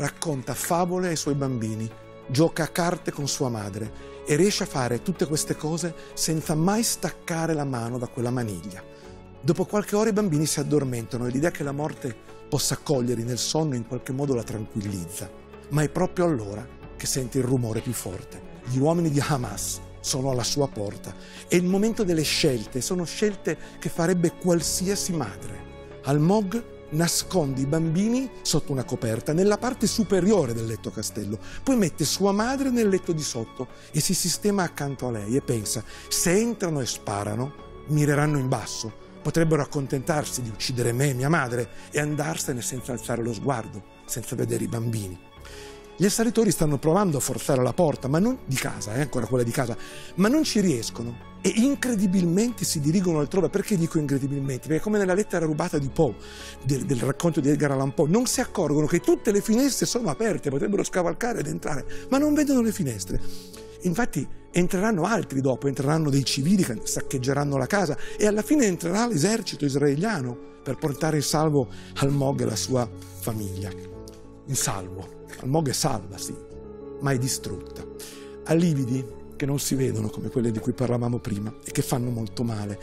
racconta favole ai suoi bambini, gioca a carte con sua madre e riesce a fare tutte queste cose senza mai staccare la mano da quella maniglia. Dopo qualche ora i bambini si addormentano e l'idea che la morte possa coglierli nel sonno in qualche modo la tranquillizza. Ma è proprio allora che sente il rumore più forte. Gli uomini di Hamas sono alla sua porta. È il momento delle scelte, sono scelte che farebbe qualsiasi madre. Al Mog nasconde i bambini sotto una coperta nella parte superiore del letto castello, poi mette sua madre nel letto di sotto e si sistema accanto a lei e pensa, se entrano e sparano, mireranno in basso, potrebbero accontentarsi di uccidere me e mia madre e andarsene senza alzare lo sguardo, senza vedere i bambini. Gli assalitori stanno provando a forzare la porta, ma non di casa, è eh, ancora quella di casa, ma non ci riescono e incredibilmente si dirigono altrove. Perché dico incredibilmente? Perché come nella lettera rubata di Poe, del, del, racconto di Edgar Allan Poe, non si accorgono che tutte le finestre sono aperte, potrebbero scavalcare ed entrare, ma non vedono le finestre. Infatti entreranno altri dopo, entreranno dei civili che saccheggeranno la casa e alla fine entrerà l'esercito israeliano per portare in salvo al Almog e la sua famiglia. In salvo. al Almog è salva, sì, ma è distrutta. A lividi che non si vedono come quelle di cui parlavamo prima e che fanno molto male.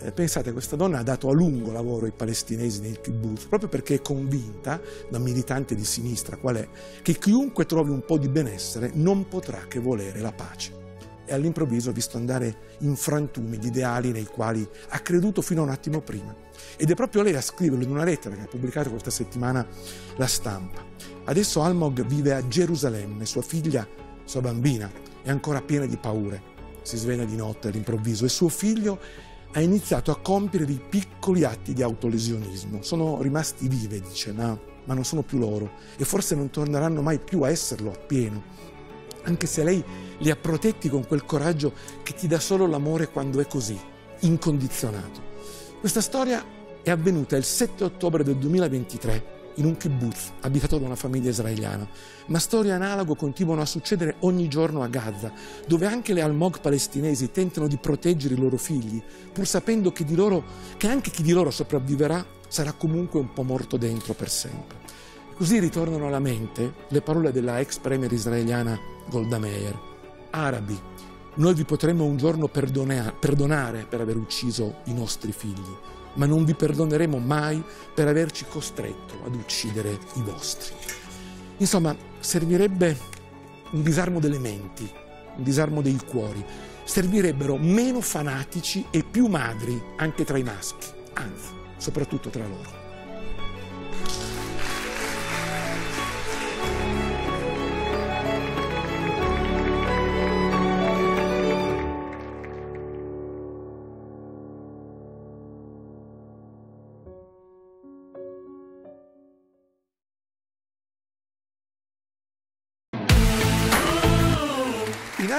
Eh, pensate, questa donna ha dato a lungo lavoro ai palestinesi nel kibbutz, proprio perché è convinta, da militante di sinistra qual è, che chiunque trovi un po' di benessere non potrà che volere la pace. E all'improvviso ha visto andare in frantumi di ideali nei quali ha creduto fino a un attimo prima. Ed è proprio lei a scriverlo in una lettera che ha pubblicato questa settimana la stampa. Adesso Almog vive a Gerusalemme, sua figlia, sua bambina, è ancora piena di paure. Si sveglia di notte all'improvviso e suo figlio ha iniziato a compiere dei piccoli atti di autolesionismo. Sono rimasti vive, dice, ma, ma non sono più loro e forse non torneranno mai più a esserlo appieno. Anche se lei li ha protetti con quel coraggio che ti dà solo l'amore quando è così, incondizionato. Questa storia è avvenuta il 7 ottobre del 2023 in un kibbutz abitato da una famiglia israeliana. Ma storie analoghe continuano a succedere ogni giorno a Gaza, dove anche le almog palestinesi tentano di proteggere i loro figli, pur sapendo che, loro, che anche chi di loro sopravviverà sarà comunque un po' morto dentro per sempre. Così ritornano alla mente le parole della ex premier israeliana Golda Meir. Arabi, noi vi potremmo un giorno perdonare per aver ucciso i nostri figli ma non vi perdoneremo mai per averci costretto ad uccidere i vostri. Insomma, servirebbe un disarmo delle menti, un disarmo dei cuori, servirebbero meno fanatici e più madri anche tra i maschi, anzi, soprattutto tra loro.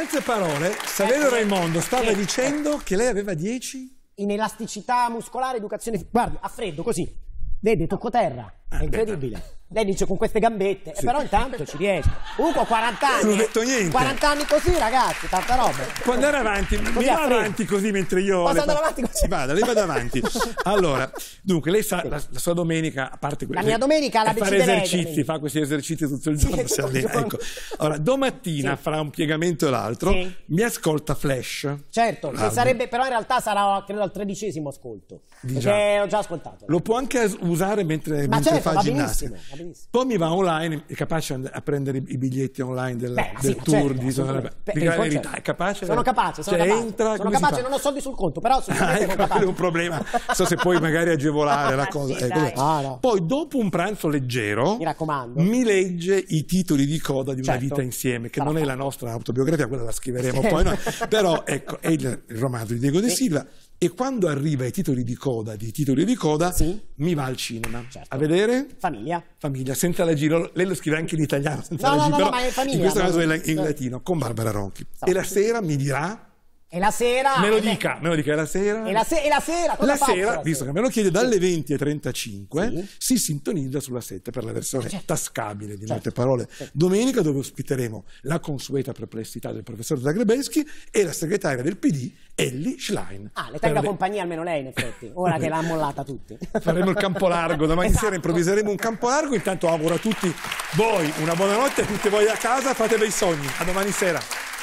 altre parole, Saverio ecco. Raimondo stava eh, dicendo eh. che lei aveva 10 in elasticità muscolare, educazione. Guardi, a freddo così. Vede, tocco terra. È ah, incredibile. Lei dice con queste gambette, sì. però intanto ci riesco. Comunque ho 40 anni. Non ho detto niente. 40 anni così, ragazzi, tanta roba. Può andare avanti, così mi va avanti così mentre io. Posso andare avanti così? Vada, lei va avanti. <laughs> allora, dunque, lei sa, sì. la, la, sua domenica, a parte quella. La mia domenica la decide Fa esercizi, fa questi esercizi tutto il giorno. Sì, tutto il giorno. Ecco. Allora, domattina, sì. fra un piegamento e l'altro, mi ascolta Flash. Certo, sarebbe, però in realtà sarà, credo, al tredicesimo ascolto. Di perché ho già ascoltato. Lo può anche usare mentre. Ma mentre certo, fa ginnastica. Benissimo, Poi mi va online, è capace a prendere i biglietti online del, Beh, del sì, tour certo, di Sono verità, eh, è capace. Sono capace, sono cioè, capace. Entra, sono capace non ho soldi sul conto, però ah, ecco, è un problema. <laughs> so se puoi magari agevolare la ah, cosa. Sì, ecco. ah, no. Poi dopo un pranzo leggero, mi raccomando, mi legge i titoli di coda di Una certo. vita insieme, che non è la nostra autobiografia, quella la scriveremo poi noi. <laughs> Però ecco, è il romanzo di Diego De Silva. E quando arriva ai titoli di coda, di titoli di coda, sì. mi va al cinema certo. a vedere Famiglia. Famiglia, senza la giro. Lei lo scrive anche in italiano, senza no, la giro, no, no, ma è famiglia, in questo caso è in latino, con Barbara Ronchi. Sì. Esatto. E la sera mi dirà e la sera? Me lo eh dica, me lo dica, è la sera? E la, se- e la sera? Cosa la sera, la visto sera? che me lo chiede, dalle 20 alle sì. si sintonizza sulla 7 per la versione certo. tascabile, di certo. molte parole. Certo. Domenica dove ospiteremo la consueta perplessità del professor Zagrebeschi e la segretaria del PD, Ellie Schlein. Ah, le tenga le... compagnia almeno lei in effetti, ora che l'ha mollata tutti. Faremo il campo largo, domani esatto. sera improvviseremo un campo largo, intanto auguro a tutti voi una buona notte, a tutti voi a casa, fate bei sogni, a domani sera.